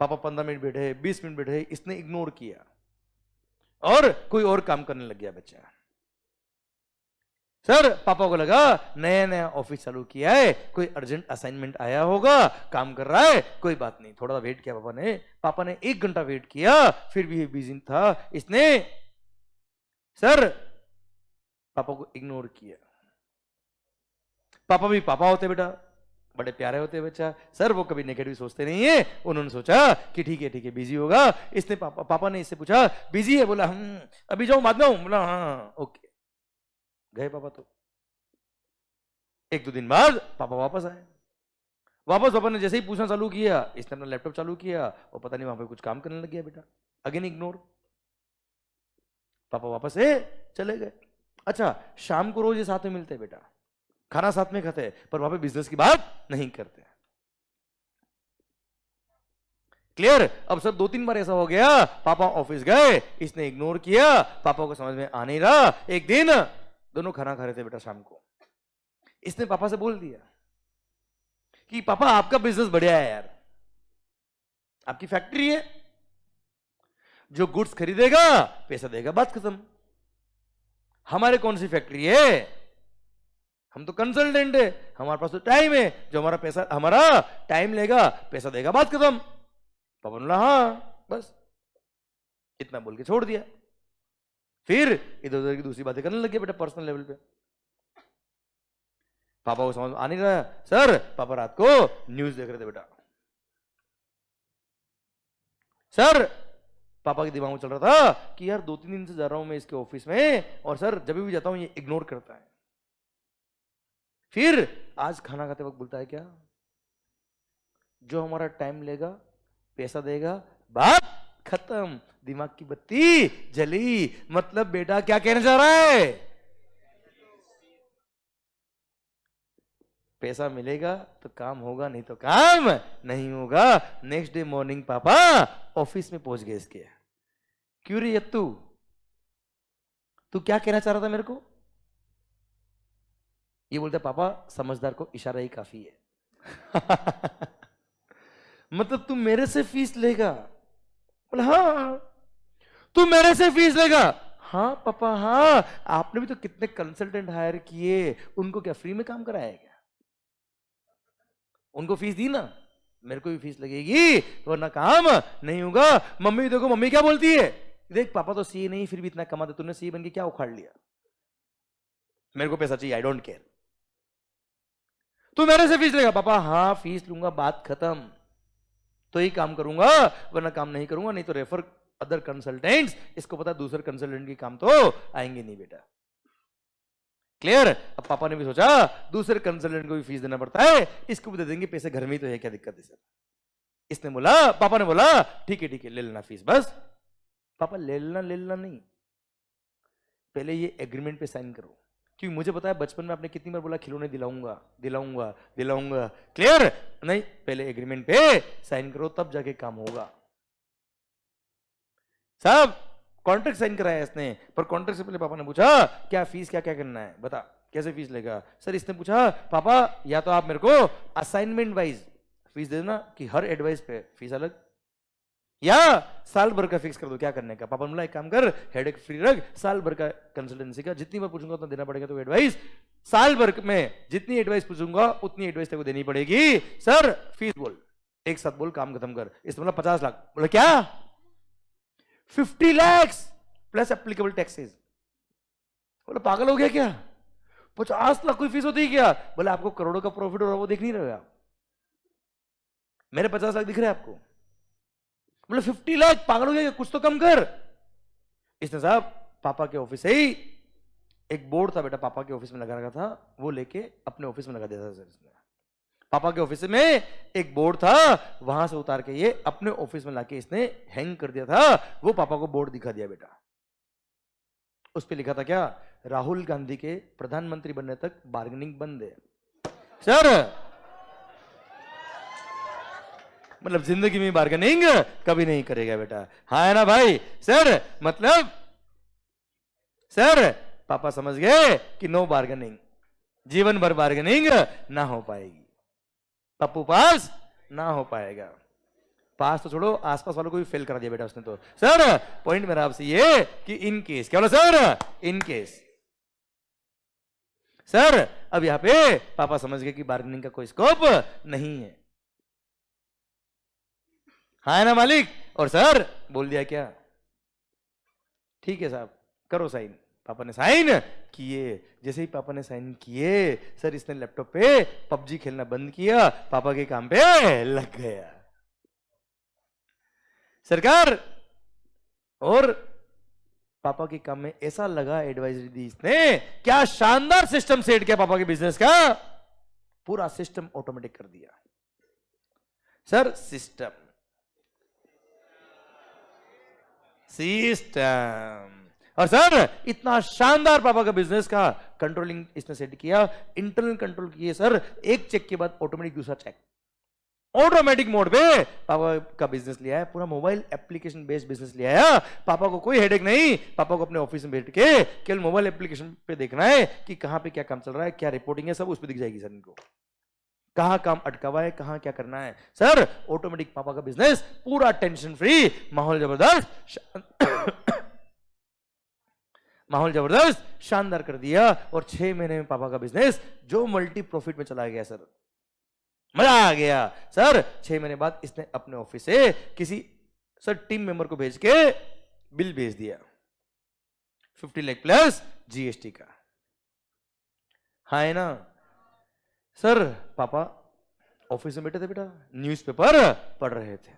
पापा पंद्रह मिनट बैठे बीस मिनट बैठे इसने इग्नोर किया और कोई और काम करने लग गया बच्चा सर पापा को लगा नया नया ऑफिस चालू किया है कोई अर्जेंट असाइनमेंट आया होगा काम कर रहा है कोई बात नहीं थोड़ा वेट किया पापा ने पापा ने एक घंटा वेट किया फिर भी बिजी था इसने सर पापा को इग्नोर किया पापा भी पापा होते बेटा बड़े प्यारे होते बच्चा सर वो कभी नेगेटिव सोचते नहीं है उन्होंने सोचा कि ठीक है ठीक है बिजी होगा इसने पापा पापा ने इससे पूछा बिजी है बोला हम हम्म, अभी जाऊं बाद में बोला हाँ, हाँ, हाँ ओके गए पापा तो एक दो दिन बाद पापा वापस आए वापस पापा ने जैसे ही पूछना चालू किया इसने अपना लैपटॉप चालू किया और पता नहीं वहां पे कुछ काम करने लग गया बेटा अगेन इग्नोर पापा वापस है चले गए अच्छा शाम को रोज ये साथ में मिलते हैं बेटा खाना साथ में खाते हैं पर वहां पे बिजनेस की बात नहीं करते क्लियर अब सर दो तीन बार ऐसा हो गया पापा ऑफिस गए इसने इग्नोर किया पापा को समझ में आ नहीं रहा एक दिन दोनों खाना खा रहे थे बेटा शाम को इसने पापा से बोल दिया कि पापा आपका बिजनेस बढ़िया है यार आपकी फैक्ट्री है जो गुड्स खरीदेगा पैसा देगा बात खत्म हमारे कौन सी फैक्ट्री है हम तो कंसल्टेंट है हमारे पास तो टाइम है जो हमारा पैसा हमारा टाइम लेगा पैसा देगा बात खत्म पापा बोला हाँ बस इतना बोल के छोड़ दिया फिर इधर उधर की दूसरी बातें करने लग बेटा पर्सनल लेवल पे पापा को समझ आने का सर पापा रात को न्यूज देख रहे थे बेटा सर पापा के दिमाग में चल रहा था कि यार दो तीन दिन से जा रहा हूं मैं इसके ऑफिस में और सर जब भी जाता हूं ये इग्नोर करता है फिर आज खाना खाते वक्त बोलता है क्या जो हमारा टाइम लेगा पैसा देगा बात खत्म दिमाग की बत्ती जली मतलब बेटा क्या कहना चाह रहा है पैसा मिलेगा तो काम होगा नहीं तो काम नहीं होगा नेक्स्ट डे मॉर्निंग पापा ऑफिस में पहुंच गए इसके क्यों रे यत्तू तू क्या कहना चाह रहा था मेरे को ये बोलता पापा समझदार को इशारा ही काफी है मतलब तू मेरे से फीस लेगा बोला हाँ, हाँ, हाँ। तू तो मेरे से फीस लेगा हाँ पापा हाँ आपने भी तो कितने कंसल्टेंट हायर किए उनको क्या फ्री में काम कराया क्या उनको फीस दी ना मेरे को भी फीस लगेगी वरना काम नहीं होगा मम्मी देखो मम्मी क्या बोलती है देख पापा तो सी नहीं फिर भी इतना कमाते तूने सी बन के क्या उखाड़ लिया मेरे को पैसा चाहिए आई डोंट केयर तू मेरे से फीस लेगा पापा हाँ फीस लूंगा बात खत्म तो ही काम करूंगा वरना काम नहीं करूंगा नहीं तो रेफर अदर कंसल्टेंट्स इसको पता दूसरे कंसल्टेंट के काम तो आएंगे नहीं बेटा क्लियर अब पापा ने भी सोचा दूसरे कंसल्टेंट को भी फीस देना पड़ता है इसको भी दे देंगे पैसे घर में ही तो है क्या दिक्कत है सर इसने बोला पापा ने बोला ठीक है ठीक है ले लेना फीस बस पापा ले लेना ले लेना नहीं पहले ये एग्रीमेंट पे साइन करो क्योंकि मुझे पता है बचपन में आपने कितनी बार बोला खिलौने दिलाऊंगा दिलाऊंगा दिलाऊंगा क्लियर नहीं पहले एग्रीमेंट पे साइन करो तब जाके काम होगा साहब कॉन्ट्रैक्ट साइन कराया इसने पर कॉन्ट्रैक्ट से पहले पापा ने पूछा क्या फीस क्या क्या करना है बता कैसे फीस लेगा सर इसने पूछा पापा या तो आप मेरे को असाइनमेंट वाइज फीस दे देना कि हर एडवाइस पे फीस अलग या साल भर का फिक्स कर दो क्या करने का पापा बोला एक काम कर हेड एक फ्री रख साल भर का कंसल्टेंसी का जितनी बार पूछूंगा उतना देना पड़ेगा तो एडवाइस साल भर में जितनी एडवाइस पूछूंगा उतनी एडवाइस तेको देनी पड़ेगी सर फीस बोल एक साथ बोल काम खत्म कर इस मतलब पचास लाख बोला क्या fifty lakhs plus applicable taxes बोला पागल हो गया क्या पचास लाख कोई फीस होती है क्या बोले आपको करोड़ों का प्रॉफिट हो रहा वो देख नहीं रहे आप मेरे पचास लाख दिख रहे हैं आपको बोले फिफ्टी लाख पागल हो गया कुछ तो कम कर इसने साहब पापा के ऑफिस से ही एक बोर्ड था बेटा पापा के ऑफिस में लगा रखा था वो लेके अपने ऑफिस में लगा देता था सर इसने पापा के ऑफिस में एक बोर्ड था वहां से उतार के ये अपने ऑफिस में लाके इसने हैंग कर दिया था वो पापा को बोर्ड दिखा दिया बेटा उस पर लिखा था क्या राहुल गांधी के प्रधानमंत्री बनने तक बार्गेनिंग बंद है सर मतलब जिंदगी में बार्गेनिंग कभी नहीं करेगा बेटा हा है ना भाई सर मतलब सर पापा समझ गए कि नो बार्गेनिंग जीवन भर बार्गेनिंग ना हो पाएगी पप्पू पास ना हो पाएगा पास तो छोड़ो आसपास वालों को भी फेल करा दिया बेटा उसने तो सर पॉइंट मेरा आपसे ये कि इन केस क्या बोला सर इन केस सर अब यहां पे पापा समझ गए कि बार्गेनिंग का कोई स्कोप नहीं है हाँ ना मालिक और सर बोल दिया क्या ठीक है साहब करो साइन पापा ने साइन किए जैसे ही पापा ने साइन किए सर इसने लैपटॉप पे पबजी खेलना बंद किया पापा के काम पे लग गया सरकार और पापा के काम में ऐसा लगा एडवाइजरी दी इसने क्या शानदार सिस्टम सेट किया पापा के बिजनेस का पूरा सिस्टम ऑटोमेटिक कर दिया सर सिस्टम सिस्टम और सर इतना शानदार पापा का बिजनेस का कंट्रोलिंग इसने सेट किया इंटरनल कंट्रोल किए सर एक चेक के बाद ऑटोमेटिक दूसरा चेक ऑटोमेटिक मोड पे पापा का बिजनेस लिया है पूरा मोबाइल एप्लीकेशन बेस्ड बिजनेस लिया है पापा को कोई हेडेक नहीं पापा को अपने ऑफिस में बैठ के केवल मोबाइल एप्लीकेशन पे देखना है कि कहां पे क्या काम चल रहा है क्या रिपोर्टिंग है सब उस पर दिख जाएगी सर इनको कहा काम अटका हुआ है कहा क्या करना है सर ऑटोमेटिक पापा का बिजनेस पूरा टेंशन फ्री माहौल जबरदस्त माहौल जबरदस्त शानदार कर दिया और छह महीने में पापा का बिजनेस जो मल्टी प्रॉफिट में चला गया सर मजा आ गया सर छह महीने बाद इसने अपने ऑफिस से किसी सर टीम मेंबर को भेज के बिल भेज दिया फिफ्टी लेख प्लस जीएसटी का हाँ है ना सर पापा ऑफिस में बैठे थे बेटा न्यूज़पेपर पढ़ रहे थे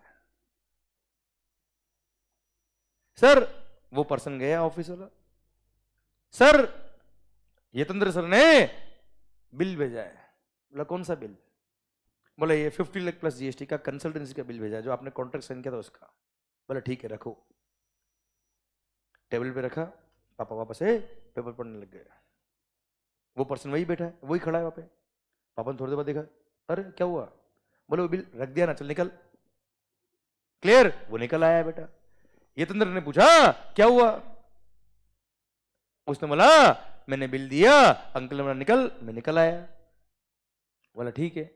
सर वो पर्सन गया ऑफिस वाला सर यतेंद्र सर ने बिल भेजा है बोला कौन सा बिल बोले ये फिफ्टी लाख प्लस जीएसटी का कंसल्टेंसी का बिल भेजा है जो आपने कॉन्ट्रैक्ट साइन किया था उसका बोले ठीक है रखो टेबल पे रखा पापा वापस से पेपर पढ़ने लग गए वो पर्सन वही बैठा है वही खड़ा है वहां पे पापा ने थोड़ी देर बाद देखा अरे क्या हुआ बोले वो बिल रख दिया ना चल निकल क्लियर वो निकल आया बेटा यतेंद्र तो ने पूछा क्या हुआ उसने बोला मैंने बिल दिया अंकल ने बोला निकल मैं निकल आया बोला ठीक है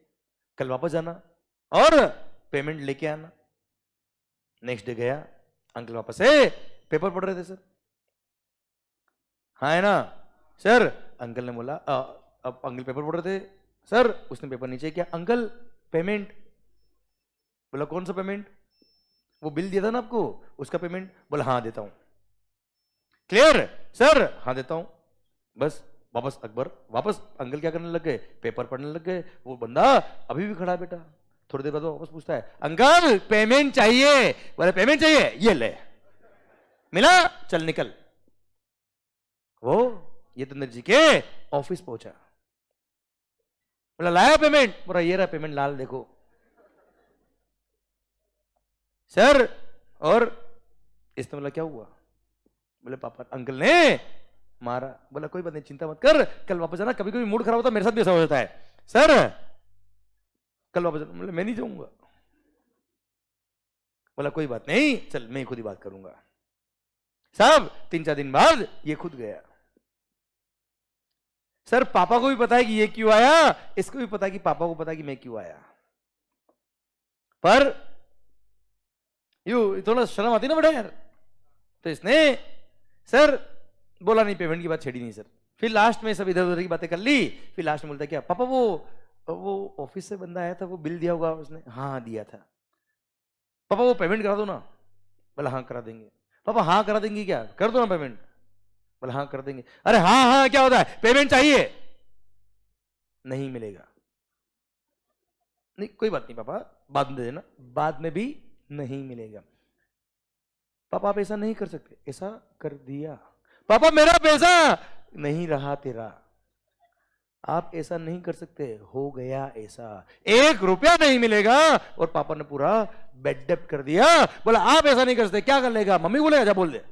कल वापस जाना और पेमेंट लेके आना नेक्स्ट डे गया अंकल वापस है पेपर पढ़ रहे थे सर हाँ है ना सर अंकल ने बोला अब अंकल पेपर पढ़ रहे थे सर उसने पेपर नीचे किया अंकल पेमेंट बोला कौन सा पेमेंट वो बिल दिया था ना आपको उसका पेमेंट बोला हाँ देता हूं क्लियर सर हाँ देता हूं बस वापस अकबर वापस अंकल क्या करने लग गए पेपर पढ़ने लग गए वो बंदा अभी भी खड़ा बेटा थोड़ी देर बाद वापस पूछता है अंकल पेमेंट चाहिए बोले पेमेंट चाहिए ये ले मिला चल निकल वो तंदर जी के ऑफिस पहुंचा बोला लाया पेमेंट बोला ये रहा पेमेंट लाल देखो सर और इसने बोला क्या हुआ बोले पापा अंकल ने मारा बोला कोई बात नहीं चिंता मत कर कल वापस जाना कभी कभी मूड खराब होता मेरे साथ भी ऐसा हो जाता है सर कल वापस जाना बोले मैं नहीं जाऊंगा बोला कोई बात नहीं चल मैं खुद ही बात करूंगा साहब तीन चार दिन बाद ये खुद गया सर पापा को भी पता है कि ये क्यों आया इसको भी पता है कि पापा को पता है कि मैं क्यों आया पर यू थोड़ा शर्म आती ना बड़ा यार तो इसने सर बोला नहीं पेमेंट की बात छेड़ी नहीं सर फिर लास्ट में सब इधर उधर की बातें कर ली फिर लास्ट में बोलता क्या पापा वो वो ऑफिस से बंदा आया था वो बिल दिया होगा उसने हाँ दिया था पापा वो पेमेंट करा दो ना बोला हाँ करा देंगे पापा हाँ करा देंगे क्या कर दो ना पेमेंट बोले हाँ कर देंगे अरे हाँ हाँ क्या होता है पेमेंट चाहिए नहीं मिलेगा नहीं कोई बात नहीं पापा बाद में दे देना बाद में भी नहीं मिलेगा पापा आप ऐसा नहीं कर सकते ऐसा कर दिया पापा मेरा पैसा नहीं रहा तेरा आप ऐसा नहीं कर सकते हो गया ऐसा एक रुपया नहीं मिलेगा और पापा ने पूरा बेड डेप कर दिया बोला आप ऐसा नहीं कर सकते क्या कर लेगा मम्मी बोलेगा जा बोल दे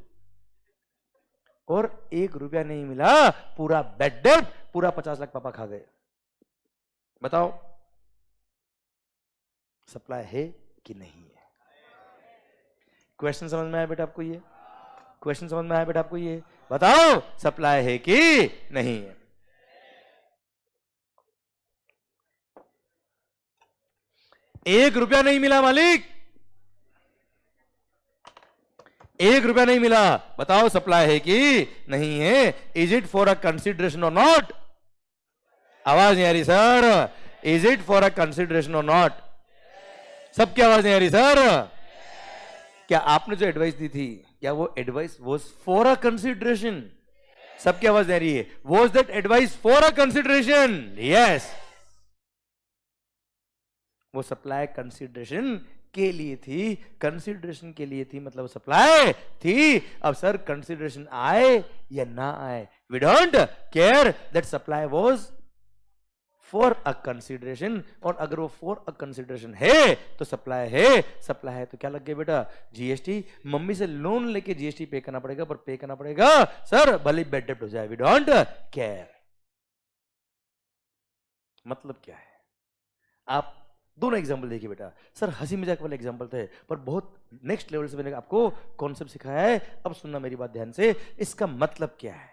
और एक रुपया नहीं मिला पूरा बेड डेट पूरा पचास लाख पापा खा गए बताओ सप्लाई है कि नहीं है क्वेश्चन समझ में आया बेटा आपको ये क्वेश्चन समझ में आया बेटा आपको ये बताओ सप्लाई है कि नहीं है एक रुपया नहीं मिला मालिक एक रुपया नहीं मिला बताओ सप्लाई है कि नहीं है is it for a consideration or not आवाज नहीं आ रही sir is it for a consideration or not सबकी आवाज नहीं आ रही सर क्या आपने जो एडवाइस दी थी क्या वो advice was for a consideration सबकी आवाज नहीं आ रही है was that advice for a consideration yes वो सप्लाई कंसिडरेशन के लिए थी कंसिडरेशन के लिए थी मतलब सप्लाई थी अब सर कंसिडरेशन आए या ना आए we don't care that supply was for a consideration और अगर वो फॉर अ कंसिडरेशन है तो सप्लाई है सप्लाई है तो क्या लग गया बेटा जीएसटी मम्मी से लोन लेके जीएसटी पे करना पड़ेगा पर पे करना पड़ेगा सर भले बेड डेप्ट हो जाए वी डोंट केयर मतलब क्या है आप दोनों एग्जाम्पल देखिए बेटा सर हंसी मजाक वाले एग्जाम्पल थे पर बहुत नेक्स्ट लेवल से मैंने आपको कॉन्सेप्ट सिखाया है अब सुनना मेरी बात ध्यान से इसका मतलब क्या है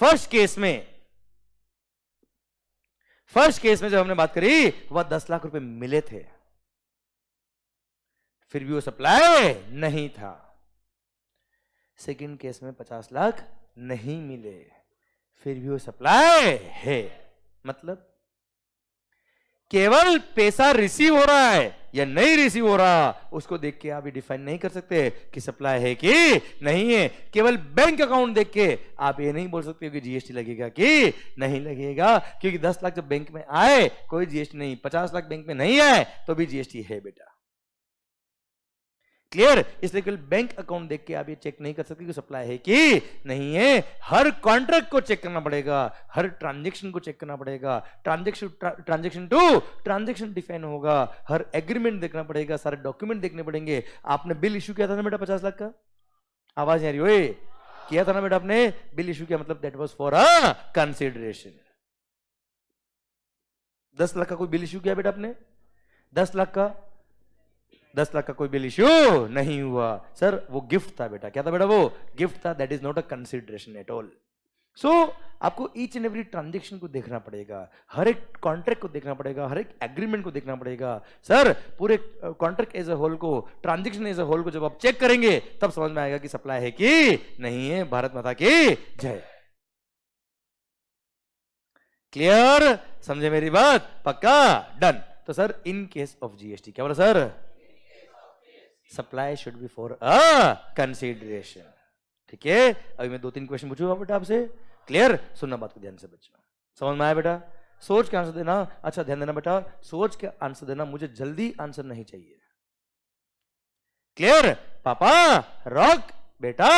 फर्स्ट केस में फर्स्ट केस में जब हमने बात करी वह दस लाख रुपए मिले थे फिर भी वो सप्लाई नहीं था सेकंड केस में पचास लाख नहीं मिले फिर भी वो सप्लाई है मतलब केवल पैसा रिसीव हो रहा है या नहीं रिसीव हो रहा उसको देख के आप ये डिफाइन नहीं कर सकते कि सप्लाई है कि नहीं है केवल बैंक अकाउंट देख के आप ये नहीं बोल सकते कि जीएसटी लगेगा कि नहीं लगेगा क्योंकि दस लाख जब बैंक में आए कोई जीएसटी नहीं पचास लाख बैंक में नहीं आए तो भी जीएसटी है बेटा क्लियर इसलिए केवल बैंक अकाउंट देख के आप ये चेक नहीं कर सकते कि सप्लाई है कि नहीं है हर कॉन्ट्रैक्ट को चेक करना पड़ेगा हर ट्रांजेक्शन को चेक करना पड़ेगा transaction transaction to transaction define होगा हर एग्रीमेंट देखना पड़ेगा सारे डॉक्यूमेंट देखने पड़ेंगे आपने बिल इश्यू किया था ना बेटा पचास लाख का आवाज आ रही हो किया था ना बेटा आपने बिल इश्यू किया मतलब that was for a consideration दस लाख का कोई बिल इश्यू किया बेटा आपने दस लाख का दस लाख का कोई बिल इश्यू नहीं हुआ सर वो गिफ्ट था बेटा क्या था बेटा वो गिफ्ट था that is not a consideration at all so आपको ईच एंड एवरी ट्रांजेक्शन को देखना पड़ेगा हर एक कॉन्ट्रैक्ट को देखना पड़ेगा हर एक एग्रीमेंट को देखना पड़ेगा सर पूरे कॉन्ट्रैक्ट एज अ होल को ट्रांजेक्शन एज अ होल को जब आप चेक करेंगे तब समझ में आएगा कि सप्लाई है कि नहीं है भारत माता की जय क्लियर समझे मेरी बात पक्का डन तो sir in case of GST क्या बोला sir supply should be for a consideration ठीक है अभी मैं दो तीन क्वेश्चन पूछूंगा बेटा आपसे क्लियर सुनना बात को ध्यान से बचना समझ में आया बेटा सोच के आंसर देना अच्छा ध्यान देना बेटा सोच के आंसर देना मुझे जल्दी आंसर नहीं चाहिए क्लियर पापा रॉक बेटा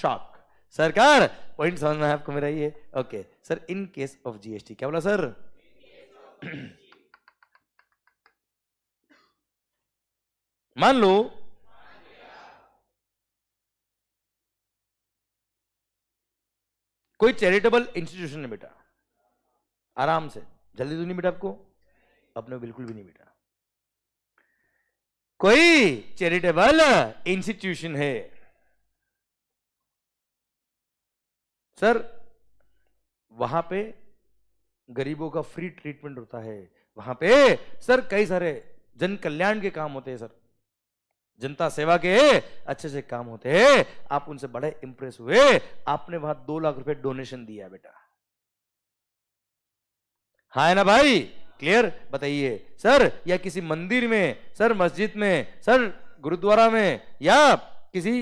शॉक सरकार पॉइंट समझ में आपको मेरा ये okay sir in case of GST क्या बोला सर मान लो कोई चैरिटेबल इंस्टीट्यूशन नहीं बेटा आराम से जल्दी तो नहीं बेटा आपको अपने बिल्कुल भी नहीं बेटा कोई चैरिटेबल इंस्टीट्यूशन है सर वहां पे गरीबों का फ्री ट्रीटमेंट होता है वहां पे सर कई सारे जन कल्याण के काम होते हैं सर जनता सेवा के अच्छे से काम होते हैं आप उनसे बड़े इंप्रेस हुए आपने वहां दो लाख रुपए डोनेशन दिया बेटा हा है ना भाई क्लियर बताइए सर या किसी मंदिर में सर मस्जिद में सर गुरुद्वारा में या किसी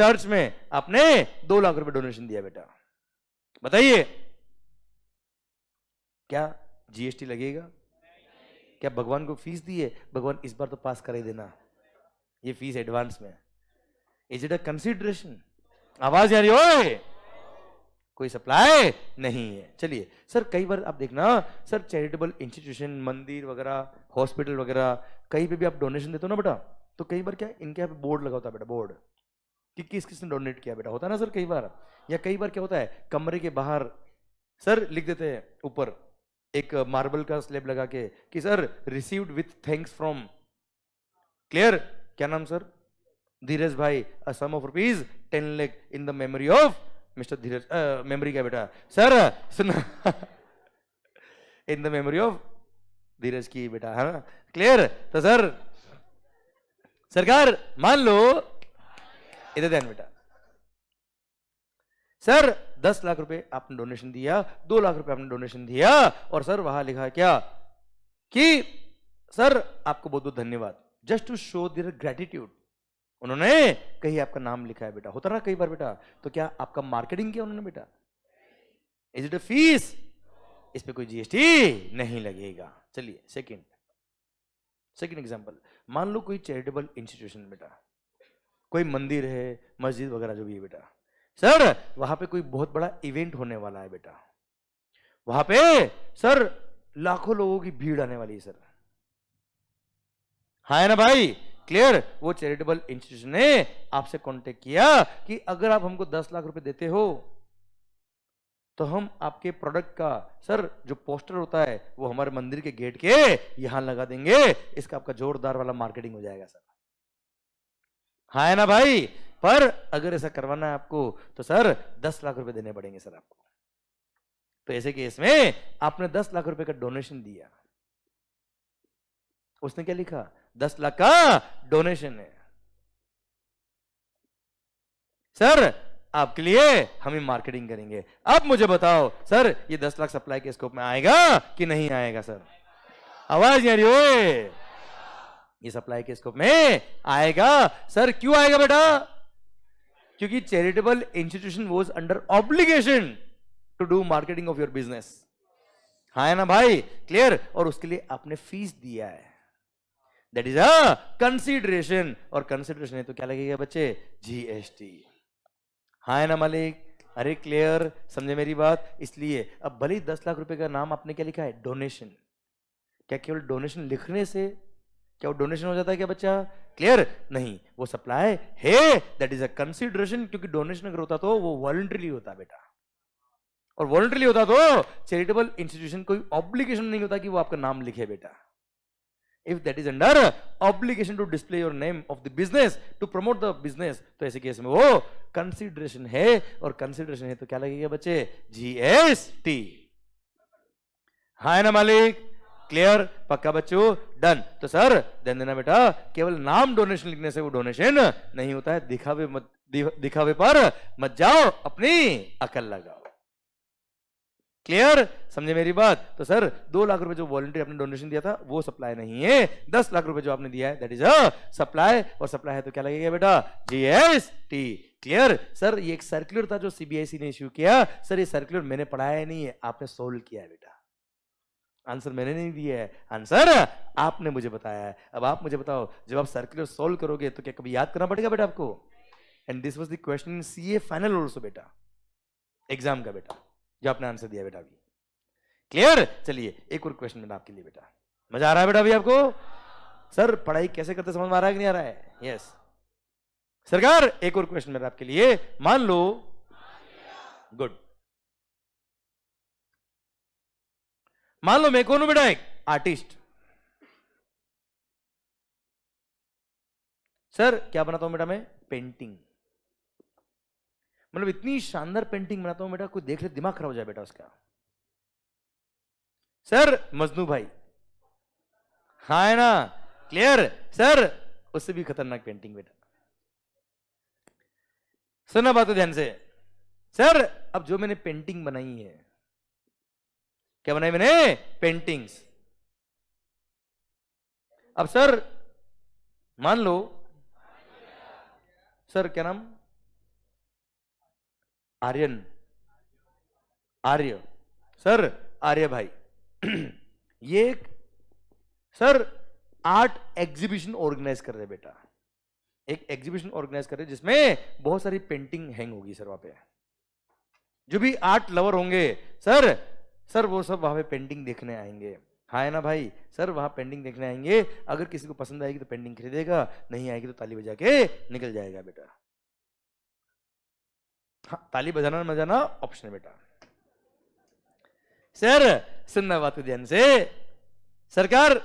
चर्च में आपने दो लाख रुपए डोनेशन दिया बेटा बताइए क्या जीएसटी लगेगा क्या भगवान को फीस दी है भगवान इस बार तो पास कर ही देना ये फीस एडवांस में इज इट अ कंसिडरेशन आवाज यार कोई सप्लाई नहीं है चलिए सर कई बार आप देखना सर चैरिटेबल इंस्टीट्यूशन मंदिर वगैरह हॉस्पिटल वगैरह कहीं पे भी आप डोनेशन देते हो ना बेटा तो कई बार क्या इनके यहाँ पे बोर्ड लगा होता है बेटा बोर्ड कि किस किसने डोनेट किया बेटा होता है ना सर कई बार या कई बार क्या होता है कमरे के बाहर सर लिख देते हैं ऊपर एक मार्बल का स्लेब लगा के कि sir received with thanks from clear क्या नाम सर धीरज भाई a sum of rupees ten lakh in the memory of mister Dheeraj memory क्या बेटा सर सुना in the memory of Dheeraj की बेटा है ना क्लियर तो सर सरकार मान लो इधर ध्यान बेटा सर दस लाख रुपए आपने डोनेशन दिया दो लाख रुपए आपने डोनेशन दिया और सर वहां लिखा क्या कि सर आपको बहुत बहुत धन्यवाद just to show their gratitude उन्होंने कहीं आपका नाम लिखा है बेटा होता ना कई बार बेटा तो क्या आपका मार्केटिंग किया उन्होंने बेटा इज इट अ फीस इस पे कोई जीएसटी नहीं लगेगा चलिए सेकंड सेकंड एग्जांपल मान लो कोई चैरिटेबल इंस्टीट्यूशन बेटा कोई मंदिर है मस्जिद वगैरह जो भी है बेटा सर वहां पे कोई बहुत बड़ा इवेंट होने वाला है बेटा वहां पे सर लाखों लोगों की भीड़ आने वाली है सर हाँ है ना भाई क्लियर वो चैरिटेबल इंस्टीट्यूशन ने आपसे कांटेक्ट किया कि अगर आप हमको दस लाख रुपए देते हो तो हम आपके प्रोडक्ट का सर जो पोस्टर होता है वो हमारे मंदिर के गेट के यहां लगा देंगे इसका आपका जोरदार वाला मार्केटिंग हो जाएगा सर हाँ है ना भाई पर अगर ऐसा करवाना है आपको तो सर दस लाख रुपए देने पड़ेंगे सर आपको तो ऐसे केस में आपने दस लाख रुपए का डोनेशन दिया उसने क्या लिखा दस लाख का डोनेशन है सर आपके लिए हम ही मार्केटिंग करेंगे अब मुझे बताओ सर ये दस लाख सप्लाई के स्कोप में आएगा कि नहीं आएगा सर आवाज नहीं आ रही ओए ये सप्लाई के स्कोप में आएगा सर क्यों आएगा बेटा क्योंकि charitable institution was under obligation to do marketing of your business हाँ है ना भाई क्लियर और उसके लिए आपने फीस दिया है दैट इज अ कंसिडरेशन और कंसिडरेशन है तो क्या लगेगा बच्चे जीएसटी हाय ना मलिक अरे क्लियर समझे मेरी बात इसलिए अब भले ही दस लाख रुपए का नाम आपने क्या लिखा है डोनेशन क्या केवल डोनेशन लिखने से क्या वो डोनेशन हो जाता है क्या बच्चा क्लियर नहीं वो सप्लाई है दैट इज अ कंसिडरेशन क्योंकि डोनेशन अगर होता तो वो वॉलंटरी होता बेटा और वॉलंटरी होता तो चैरिटेबल इंस्टीट्यूशन कोई ऑब्लिगेशन नहीं होता कि वो आपका नाम लिखे बेटा if that is under obligation to display your name of the business to promote the business तो ऐसे केस में वो consideration है और consideration है तो क्या लगेगा बच्चे GST हाँ है ना मालिक क्लियर पक्का बच्चों डन तो सर ध्यान देना बेटा केवल नाम डोनेशन लिखने से वो डोनेशन नहीं होता है दिखावे मत दिखावे पर मत जाओ अपनी अकल लगाओ क्लियर समझे मेरी बात तो सर दो लाख रुपए जो वॉलंटियर आपने डोनेशन दिया था वो सप्लाई नहीं है दस लाख रुपए जो आपने दिया है दैट इज अ सप्लाई और सप्लाई है तो क्या लगेगा बेटा जीएसटी क्लियर सर ये एक सर्कुलर था जो सीबीआईसी ने इश्यू किया सर ये सर्कुलर मैंने पढ़ाया नहीं है आपने सोल्व किया है बेटा आंसर मैंने नहीं दिया है आंसर आपने मुझे बताया है अब आप मुझे बताओ जब आप सर्कुलर सोल्व करोगे तो क्या कभी याद करना पड़ेगा बेटा आपको and this was the question C A final also बेटा एग्जाम का बेटा जो आपने आंसर दिया बेटा अभी क्लियर चलिए एक और क्वेश्चन मैंने आपके लिए बेटा मजा आ रहा है बेटा अभी आपको सर पढ़ाई कैसे करते समझ में आ रहा है कि नहीं आ रहा है यस सरकार एक और क्वेश्चन मेरा आपके लिए मान लो गुड मान लो मैं कौन हूं बेटा एक आर्टिस्ट सर क्या बनाता हूं बेटा मैं पेंटिंग मतलब इतनी शानदार पेंटिंग बनाता हूं बेटा कोई देख ले दिमाग खराब हो जाए बेटा उसका सर मजनू भाई हा है ना क्लियर सर उससे भी खतरनाक पेंटिंग बेटा सुनना बात ध्यान से सर अब जो मैंने पेंटिंग बनाई है क्या बनाई मैंने पेंटिंग्स अब सर मान लो सर क्या नाम आर्यन आर्य सर आर्य भाई ये एक सर आर्ट एग्जीबिशन ऑर्गेनाइज कर रहे बेटा एक एग्जीबिशन ऑर्गेनाइज कर रहे जिसमें बहुत सारी पेंटिंग हैंग होगी सर वहां पे जो भी आर्ट लवर होंगे सर सर वो सब वहां पे पेंटिंग देखने आएंगे हाँ है ना भाई सर वहां पेंटिंग देखने आएंगे अगर किसी को पसंद आएगी तो पेंटिंग खरीदेगा नहीं आएगी तो ताली बजा के निकल जाएगा बेटा ताली बजाना न बजाना ऑप्शन है बेटा सर सुनना बात को ध्यान से सरकार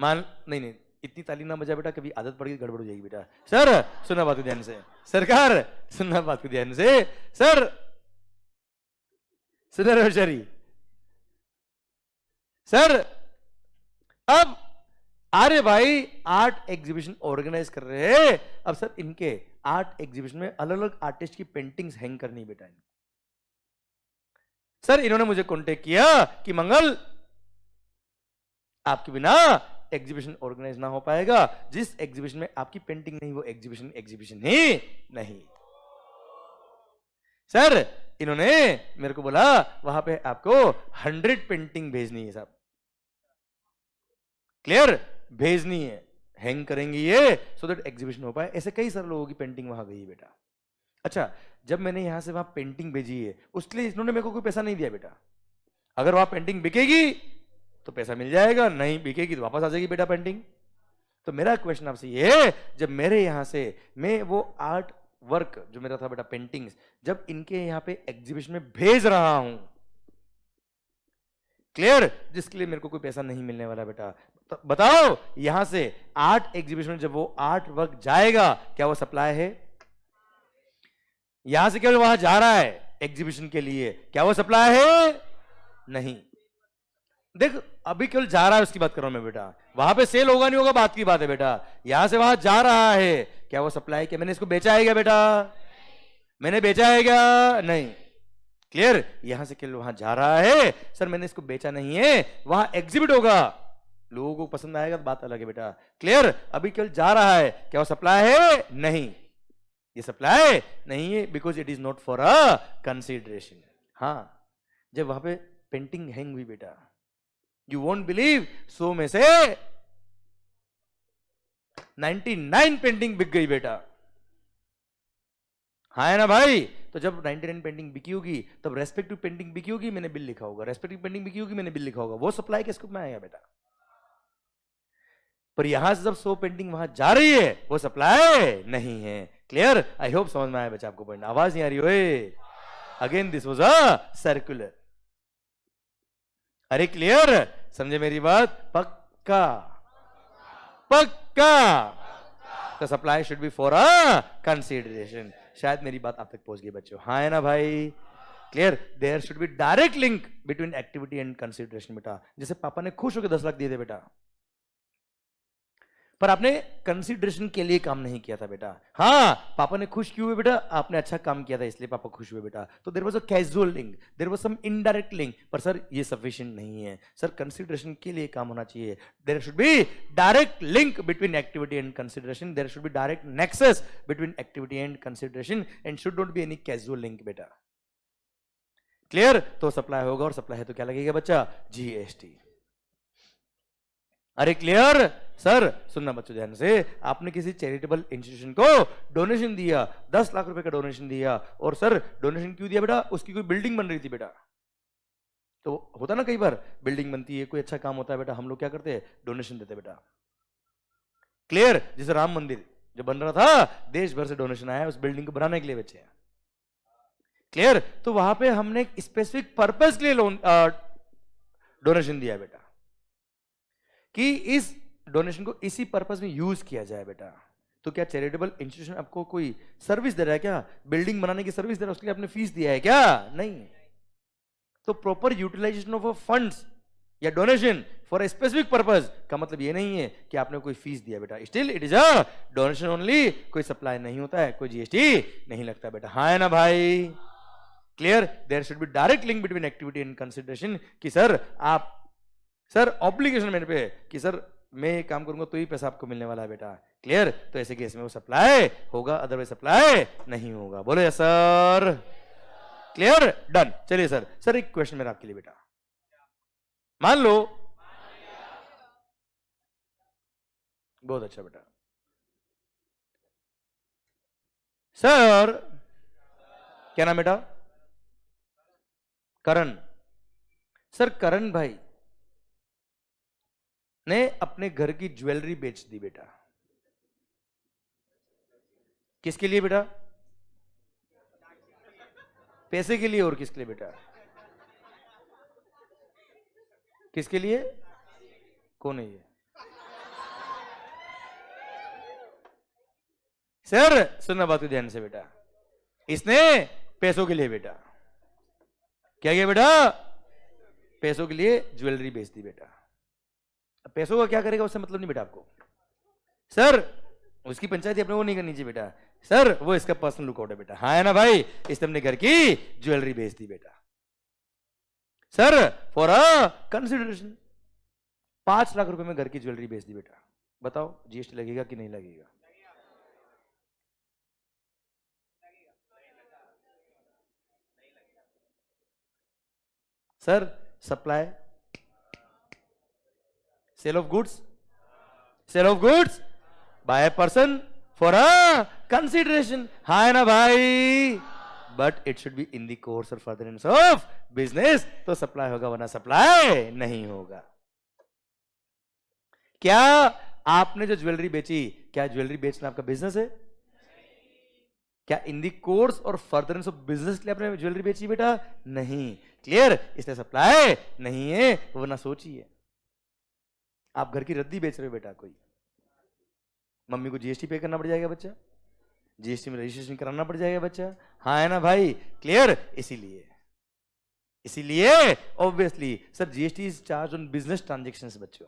मान नहीं नहीं इतनी ताली ना बजा बेटा कभी आदत पड़ गई गड़बड़ हो जाएगी बेटा सर सुनना बात को ध्यान से सरकार सुनना बात को ध्यान से सर सुनर शरी सर अब अरे भाई आर्ट एग्जीबिशन ऑर्गेनाइज कर रहे हैं अब सर इनके आर्ट एग्जीबिशन में अलग अलग आर्टिस्ट की पेंटिंग्स हैंग करनी बेटा इनको सर इन्होंने मुझे कॉन्टेक्ट किया कि मंगल आपके बिना एग्जीबिशन ऑर्गेनाइज ना हो पाएगा जिस एग्जीबिशन में आपकी पेंटिंग नहीं वो एग्जीबिशन एग्जीबिशन ही नहीं सर इन्होंने मेरे को बोला वहां पे आपको हंड्रेड पेंटिंग भेजनी है सर क्लियर भेजनी है हैंग करेंगे ये सो दैट एग्जीबिशन हो पाए ऐसे कई सारे लोगों की पेंटिंग वहां गई बेटा अच्छा जब मैंने यहां से वहां पेंटिंग भेजी है उसके लिए इन्होंने मेरे को कोई पैसा नहीं दिया बेटा अगर वहां पेंटिंग बिकेगी तो पैसा मिल जाएगा नहीं बिकेगी तो वापस आ जाएगी बेटा पेंटिंग तो मेरा क्वेश्चन आपसे ये जब मेरे यहां से मैं वो आर्ट वर्क जो मेरा था बेटा पेंटिंग जब इनके यहां पे एग्जीबिशन में भेज रहा हूं क्लियर जिसके लिए मेरे को कोई पैसा नहीं मिलने वाला बेटा तो बताओ यहां से आर्ट एग्जीबिशन जब वो आर्ट वर्क जाएगा क्या वो सप्लाई है यहां से केवल वहां जा रहा है एग्जीबिशन के लिए क्या वो सप्लाई है नहीं देख अभी केवल जा रहा है उसकी बात कर रहा हूं मैं बेटा वहां पे सेल होगा नहीं होगा बात की बात है बेटा यहां से वहां जा रहा है क्या वो सप्लाई क्या मैंने इसको बेचा है क्या बेटा मैंने बेचा है क्या नहीं क्लियर यहां से केवल वहां जा रहा है सर मैंने इसको बेचा नहीं है वहां एग्जिबिट होगा लोगों को पसंद आएगा तो बात अलग है बेटा क्लियर अभी केवल जा रहा है क्या वो सप्लाई है नहीं ये सप्लाई नहीं है because it is not for a consideration हाँ जब वहां पे पेंटिंग हैंग हुई बेटा यू वोंट बिलीव सो में से 99 पेंटिंग बिक गई बेटा हाँ है ना भाई तो जब 99 पेंटिंग बिकी होगी तब रेस्पेक्टिव पेंटिंग बिकी होगी मैंने बिल लिखा होगा रेस्पेक्टिव पेंटिंग बिकी होगी मैंने बिल लिखा होगा वो सप्लाई के स्कोप में आएगा बेटा पर यहां से जब सो पेंटिंग वहां जा रही है वो सप्लाई नहीं है क्लियर आई होप समझ में आया बच्चा आपको पॉइंट आवाज नहीं आ रही हो again this was a circular अरे क्लियर समझे मेरी बात पक्का पक्का तो supply should be for a consideration शायद मेरी बात आप तक पहुंच गई बच्चों हाँ है ना भाई clear there should be direct link between activity and consideration बेटा जैसे पापा ने खुश होकर दस लाख दिए थे बेटा पर आपने कंसिडरेशन के लिए काम नहीं किया था बेटा हाँ पापा ने खुश क्यों हुए बेटा आपने अच्छा काम किया था इसलिए पापा खुश हुए बेटा तो there was a casual link there was some indirect link पर सर ये सफिशियंट नहीं है सर कंसिडरेशन के लिए काम होना चाहिए there should be direct link between activity and consideration there should be direct nexus between activity and consideration and should don't be any casual link बेटा क्लियर तो सप्लाई होगा और सप्लाई है तो क्या लगेगा बच्चा जीएसटी अरे क्लियर सर सुनना बच्चों ध्यान से आपने किसी चैरिटेबल इंस्टीट्यूशन को डोनेशन दिया दस लाख रुपए का डोनेशन दिया और सर डोनेशन क्यों दिया बेटा उसकी कोई बिल्डिंग बन रही थी बेटा तो होता ना कई बार बिल्डिंग बनती है कोई अच्छा काम होता है बेटा हम लोग क्या करते हैं डोनेशन देते बेटा क्लियर जैसे राम मंदिर जो बन रहा था देश भर से डोनेशन आया उस बिल्डिंग को बनाने के लिए बच्चे क्लियर तो वहां पे हमने स्पेसिफिक पर्पज के लिए लोन डोनेशन दिया बेटा कि इस डोनेशन को इसी पर्पज में यूज किया जाए बेटा तो क्या चैरिटेबल इंस्टीट्यूशन आपको कोई सर्विस दे रहा है क्या बिल्डिंग बनाने की सर्विस दे रहा है उसके लिए आपने फीस दिया है क्या नहीं तो प्रॉपर यूटिलाइजेशन ऑफ फंड या donation for a specific purpose का मतलब ये नहीं है कि आपने कोई फीस दिया बेटा still it is a donation only कोई सप्लाई नहीं होता है कोई जीएसटी नहीं लगता बेटा हाँ है ना भाई clear there should be direct link between activity and consideration कि सर आप सर ऑब्लिगेशन मेरे पे कि सर मैं ये काम करूंगा तो ही पैसा आपको मिलने वाला है बेटा क्लियर तो ऐसे केस में वो सप्लाई होगा अदरवाइज सप्लाई नहीं होगा बोलो सर क्लियर डन चलिए सर सर एक क्वेश्चन मेरा आपके लिए बेटा मान लो बहुत अच्छा बेटा सर क्या नाम बेटा करण सर करण भाई ने अपने घर की ज्वेलरी बेच दी बेटा किसके लिए बेटा पैसे के लिए और किसके लिए बेटा किसके लिए कौन है ये सर सुनना बात ध्यान से बेटा इसने पैसों के लिए बेटा क्या किया बेटा पैसों के लिए ज्वेलरी बेच दी बेटा पैसों का क्या करेगा उससे मतलब नहीं बेटा आपको सर उसकी पंचायती अपने वो नहीं करनी चाहिए बेटा सर वो इसका पर्सनल लुकआउट है बेटा हाँ है ना भाई इसने अपने घर की ज्वेलरी बेच दी बेटा सर फॉर अ कंसिडरेशन पांच लाख रुपए में घर की ज्वेलरी बेच दी बेटा बताओ जीएसटी लगेगा कि नहीं लगेगा sir supply sale of goods sale of goods by a person for a consideration hai na bhai but it should be in the course or furtherance of business तो supply होगा वरना supply नहीं होगा क्या आपने जो ज्वेलरी बेची क्या ज्वेलरी बेचना आपका बिजनेस है क्या in the course or furtherance of business के लिए आपने ज्वेलरी बेची बेटा नहीं क्लियर इसलिए सप्लाई नहीं है वरना सोचिए आप घर की रद्दी बेच रहे हो बेटा कोई मम्मी को जीएसटी पे करना पड़ जाएगा बच्चा जीएसटी में रजिस्ट्रेशन कराना पड़ जाएगा बच्चा हाँ है ना भाई क्लियर इसीलिए इसीलिए obviously sir GST is charge on business transaction बच्चों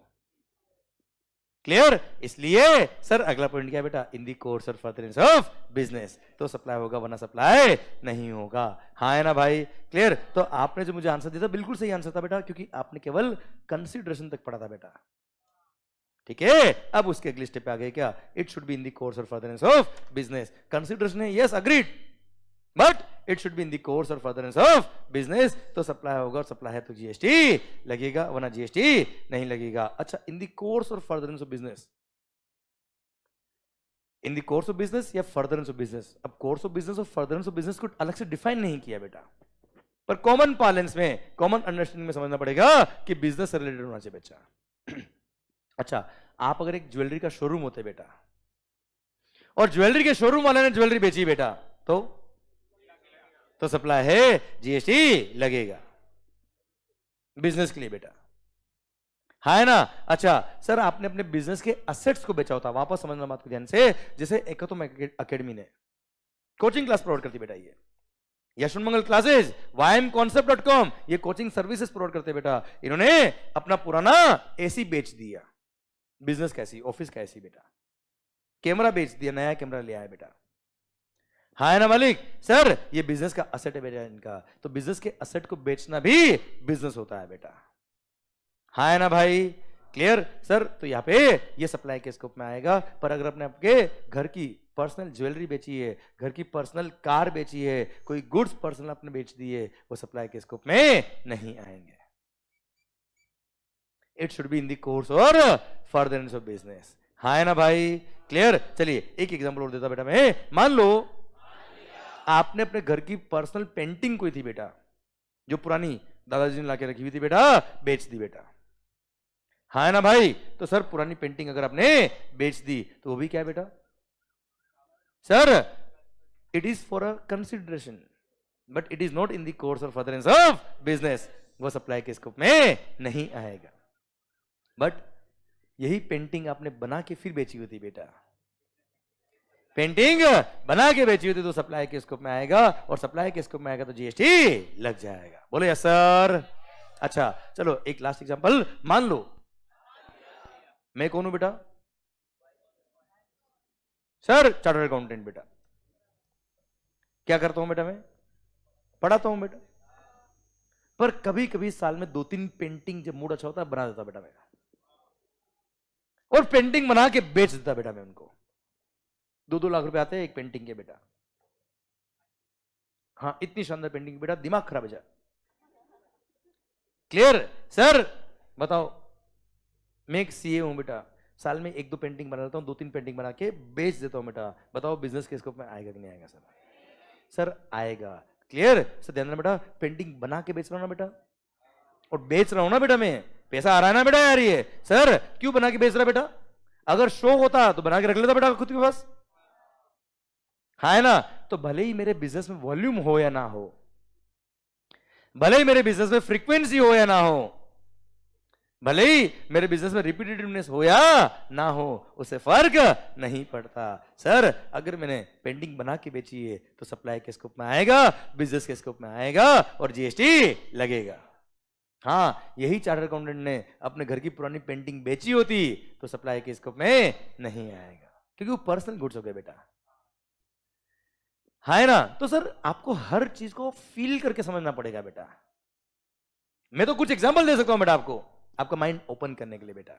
क्लियर इसलिए सर अगला पॉइंट क्या बेटा in the course or furtherance of business तो सप्लाई होगा वरना सप्लाई नहीं होगा हाँ है ना भाई क्लियर तो आपने जो मुझे आंसर दिया था बिल्कुल सही आंसर था बेटा क्योंकि आपने केवल कंसिडरेशन तक पढ़ा था बेटा ठीक है अब उसके अगले स्टेप आ गए क्या it should be in the course or furtherance of business consideration है yes agreed but it should be in the course or furtherance of business तो सप्लाई होगा और सप्लाई है तो जीएसटी लगेगा वरना जीएसटी नहीं लगेगा अच्छा in the course or furtherance of business in the course of business या फर्दरेंस ऑफ बिजनेस अब कोर्स ऑफ बिजनेस और फर्दरेंस ऑफ बिजनेस को अलग से डिफाइन नहीं किया बेटा पर कॉमन पार्लेंस में कॉमन अंडरस्टैंडिंग में समझना पड़ेगा कि बिजनेस से रिलेटेड होना चाहिए बच्चा अच्छा आप अगर एक ज्वेलरी का शोरूम होते बेटा और ज्वेलरी के शोरूम वाले ने ज्वेलरी बेची बेटा तो तो सप्लाई है जीएसटी लगेगा बिजनेस के लिए बेटा है हाँ ना अच्छा सर आपने अपने बिजनेस के असेट्स को बेचा होता वापस समझना बात को ध्यान से जैसे तो अकेडमी ने कोचिंग क्लास प्रोवाइड करती बेटा ये Yashwant Mangal classes YM concept dot com ये कोचिंग सर्विसेज प्रोवाइड करते बेटा इन्होंने अपना पुराना एसी बेच दिया बिजनेस कैसी ऑफिस कैसी बेटा कैमरा बेच दिया नया कैमरा ले आया बेटा हाय ना मालिक सर ये बिजनेस का असेट है बेटा इनका तो बिजनेस के असेट को बेचना भी बिजनेस होता है बेटा हाय ना भाई क्लियर सर तो यहाँ पे ये सप्लाई के स्कोप में आएगा पर अगर अपने आपके घर की पर्सनल ज्वेलरी बेची है घर की पर्सनल कार बेची है कोई गुड्स पर्सनल आपने बेच दी है वो सप्लाई के स्कोप में नहीं आएंगे it should be in the course or further of business हाँ है ना भाई क्लियर चलिए एक एग्जाम्पल और देता बेटा मैं मान लो आपने अपने घर की पर्सनल पेंटिंग कोई थी बेटा जो पुरानी दादाजी ने लाके रखी हुई थी बेटा बेच दी बेटा हाँ है ना भाई तो सर पुरानी पेंटिंग अगर आपने बेच दी तो वो भी क्या है बेटा sir it is for a consideration but it is not in दर्स of or furtherance of business वो सप्लाई के स्कोप में नहीं आएगा बट यही पेंटिंग आपने बना के फिर बेची हुई थी बेटा पेंटिंग बना के बेची हुई थी तो सप्लाई के स्कोप में आएगा और सप्लाई के स्कोप में आएगा तो जीएसटी लग जाएगा बोले यस सर अच्छा चलो एक लास्ट एग्जांपल मान लो मैं कौन हूं बेटा सर चार्टर्ड अकाउंटेंट बेटा क्या करता हूं बेटा मैं पढ़ाता हूं बेटा पर कभी कभी साल में दो तीन पेंटिंग जब मूड अच्छा होता है बना देता बेटा मेरा और पेंटिंग बना के बेच देता बेटा मैं उनको दो दो लाख रुपए आते हैं एक पेंटिंग के बेटा हाँ इतनी शानदार पेंटिंग बेटा दिमाग खराब है जा क्लियर सर बताओ मैं एक सीए हूं बेटा साल में एक दो पेंटिंग बना लेता हूँ दो तीन पेंटिंग बना के बेच देता हूँ बेटा बताओ बिजनेस के स्कोप में आएगा कि नहीं आएगा सर सर आएगा क्लियर सर ध्यान बेटा पेंटिंग बना के बेच रहा हूँ ना बेटा और बेच रहा हूँ ना बेटा मैं पैसा आ रहा है ना बेटा यार ये सर क्यों बना के बेच रहा बेटा अगर शो होता तो बना के रख लेता बेटा खुद के पास है हाँ ना तो भले ही मेरे बिजनेस में वॉल्यूम हो या ना हो भले ही मेरे बिजनेस में फ्रीक्वेंसी हो या ना हो भले ही मेरे बिजनेस में रिपीटेटिवनेस हो या ना हो उसे फर्क नहीं पड़ता सर अगर मैंने पेंटिंग बना के बेची है तो सप्लाई के स्कोप में आएगा बिजनेस के स्कोप में आएगा और जीएसटी लगेगा हाँ यही चार्टर अकाउंटेंट ने अपने घर की पुरानी पेंटिंग बेची होती तो सप्लाई के स्कोप में नहीं आएगा क्योंकि वो पर्सनल गुड्स हो गए बेटा हाँ है ना तो सर आपको हर चीज को फील करके समझना पड़ेगा बेटा मैं तो कुछ एग्जाम्पल दे सकता हूं बेटा आपको आपका माइंड ओपन करने के लिए बेटा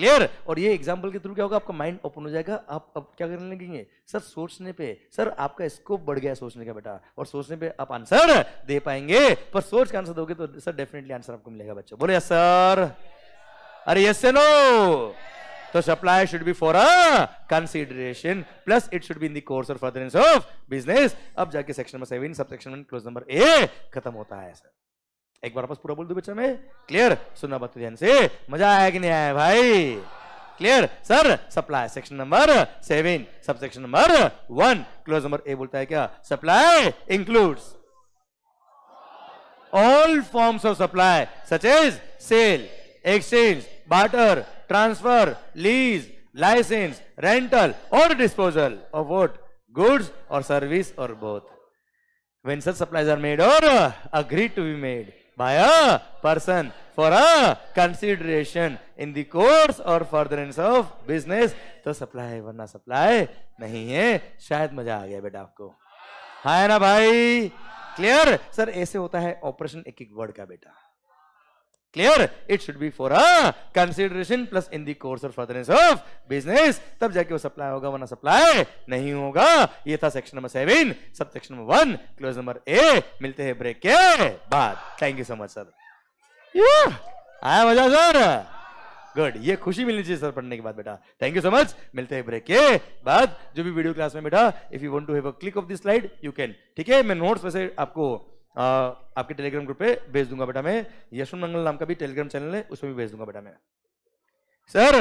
क्लियर और ये एग्जाम्पल के थ्रू क्या होगा आपका माइंड ओपन हो जाएगा आप अब क्या करने लगेंगे सर सोचने पे सर आपका स्कोप बढ़ गया सोचने का बेटा और सोचने पे आप आंसर दे पाएंगे पर सोच का आंसर दोगे तो सर डेफिनेटली आंसर आपको मिलेगा बच्चों बोले यस सर अरे यस नो तो supply should be for a consideration plus it should be in course or of business अब जाके section number seven sub section clause number A खत्म होता है सर एक बार वापस पूरा बोल दो बच्चा में क्लियर सुनना बात तो ध्यान से मजा आया कि नहीं आया भाई clear sir supply section number seven sub section number one clause number A बोलता है क्या supply includes all forms of supply such as sale exchange barter transfer lease licence rental और डिस्पोजल ऑफ वोट गुड्स और service और both when such supplies are made or agreed to be made by a person for a consideration in the course or furtherance of business to supply वरना supply nahi hai shayad मजा aa gaya beta aapko हाँ है ना भाई clear sir ऐसे होता है operation ek एक वर्ड का बेटा clear it should be for a consideration plus in the course of furtherance of business तब जाके वो सप्लाई होगा वरना सप्लाई नहीं होगा ये था section number seven sub section number one clause number A मिलते हैं ब्रेक के बाद thank you so much sir आया मजा सर गुड ये खुशी मिलनी चाहिए सर पढ़ने के बाद बेटा थैंक यू सो मच मिलते हैं ब्रेक के बाद जो भी वीडियो क्लास में बेटा if you want to have a click of this slide you can ठीक है मैं नोट्स वैसे आपको आ, आपके टेलीग्राम ग्रुप पे भेज दूंगा बेटा मैं यशवंत मंगल नाम का भी टेलीग्राम चैनल है उसमें भी भेज दूंगा बेटा मैं सर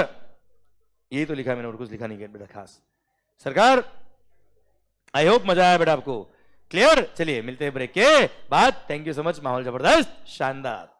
यही तो लिखा मैंने और कुछ लिखा नहीं गया बेटा खास सरकार आई होप मजा आया बेटा आपको क्लियर चलिए मिलते हैं ब्रेक के बाद थैंक यू सो मच माहौल जबरदस्त शानदार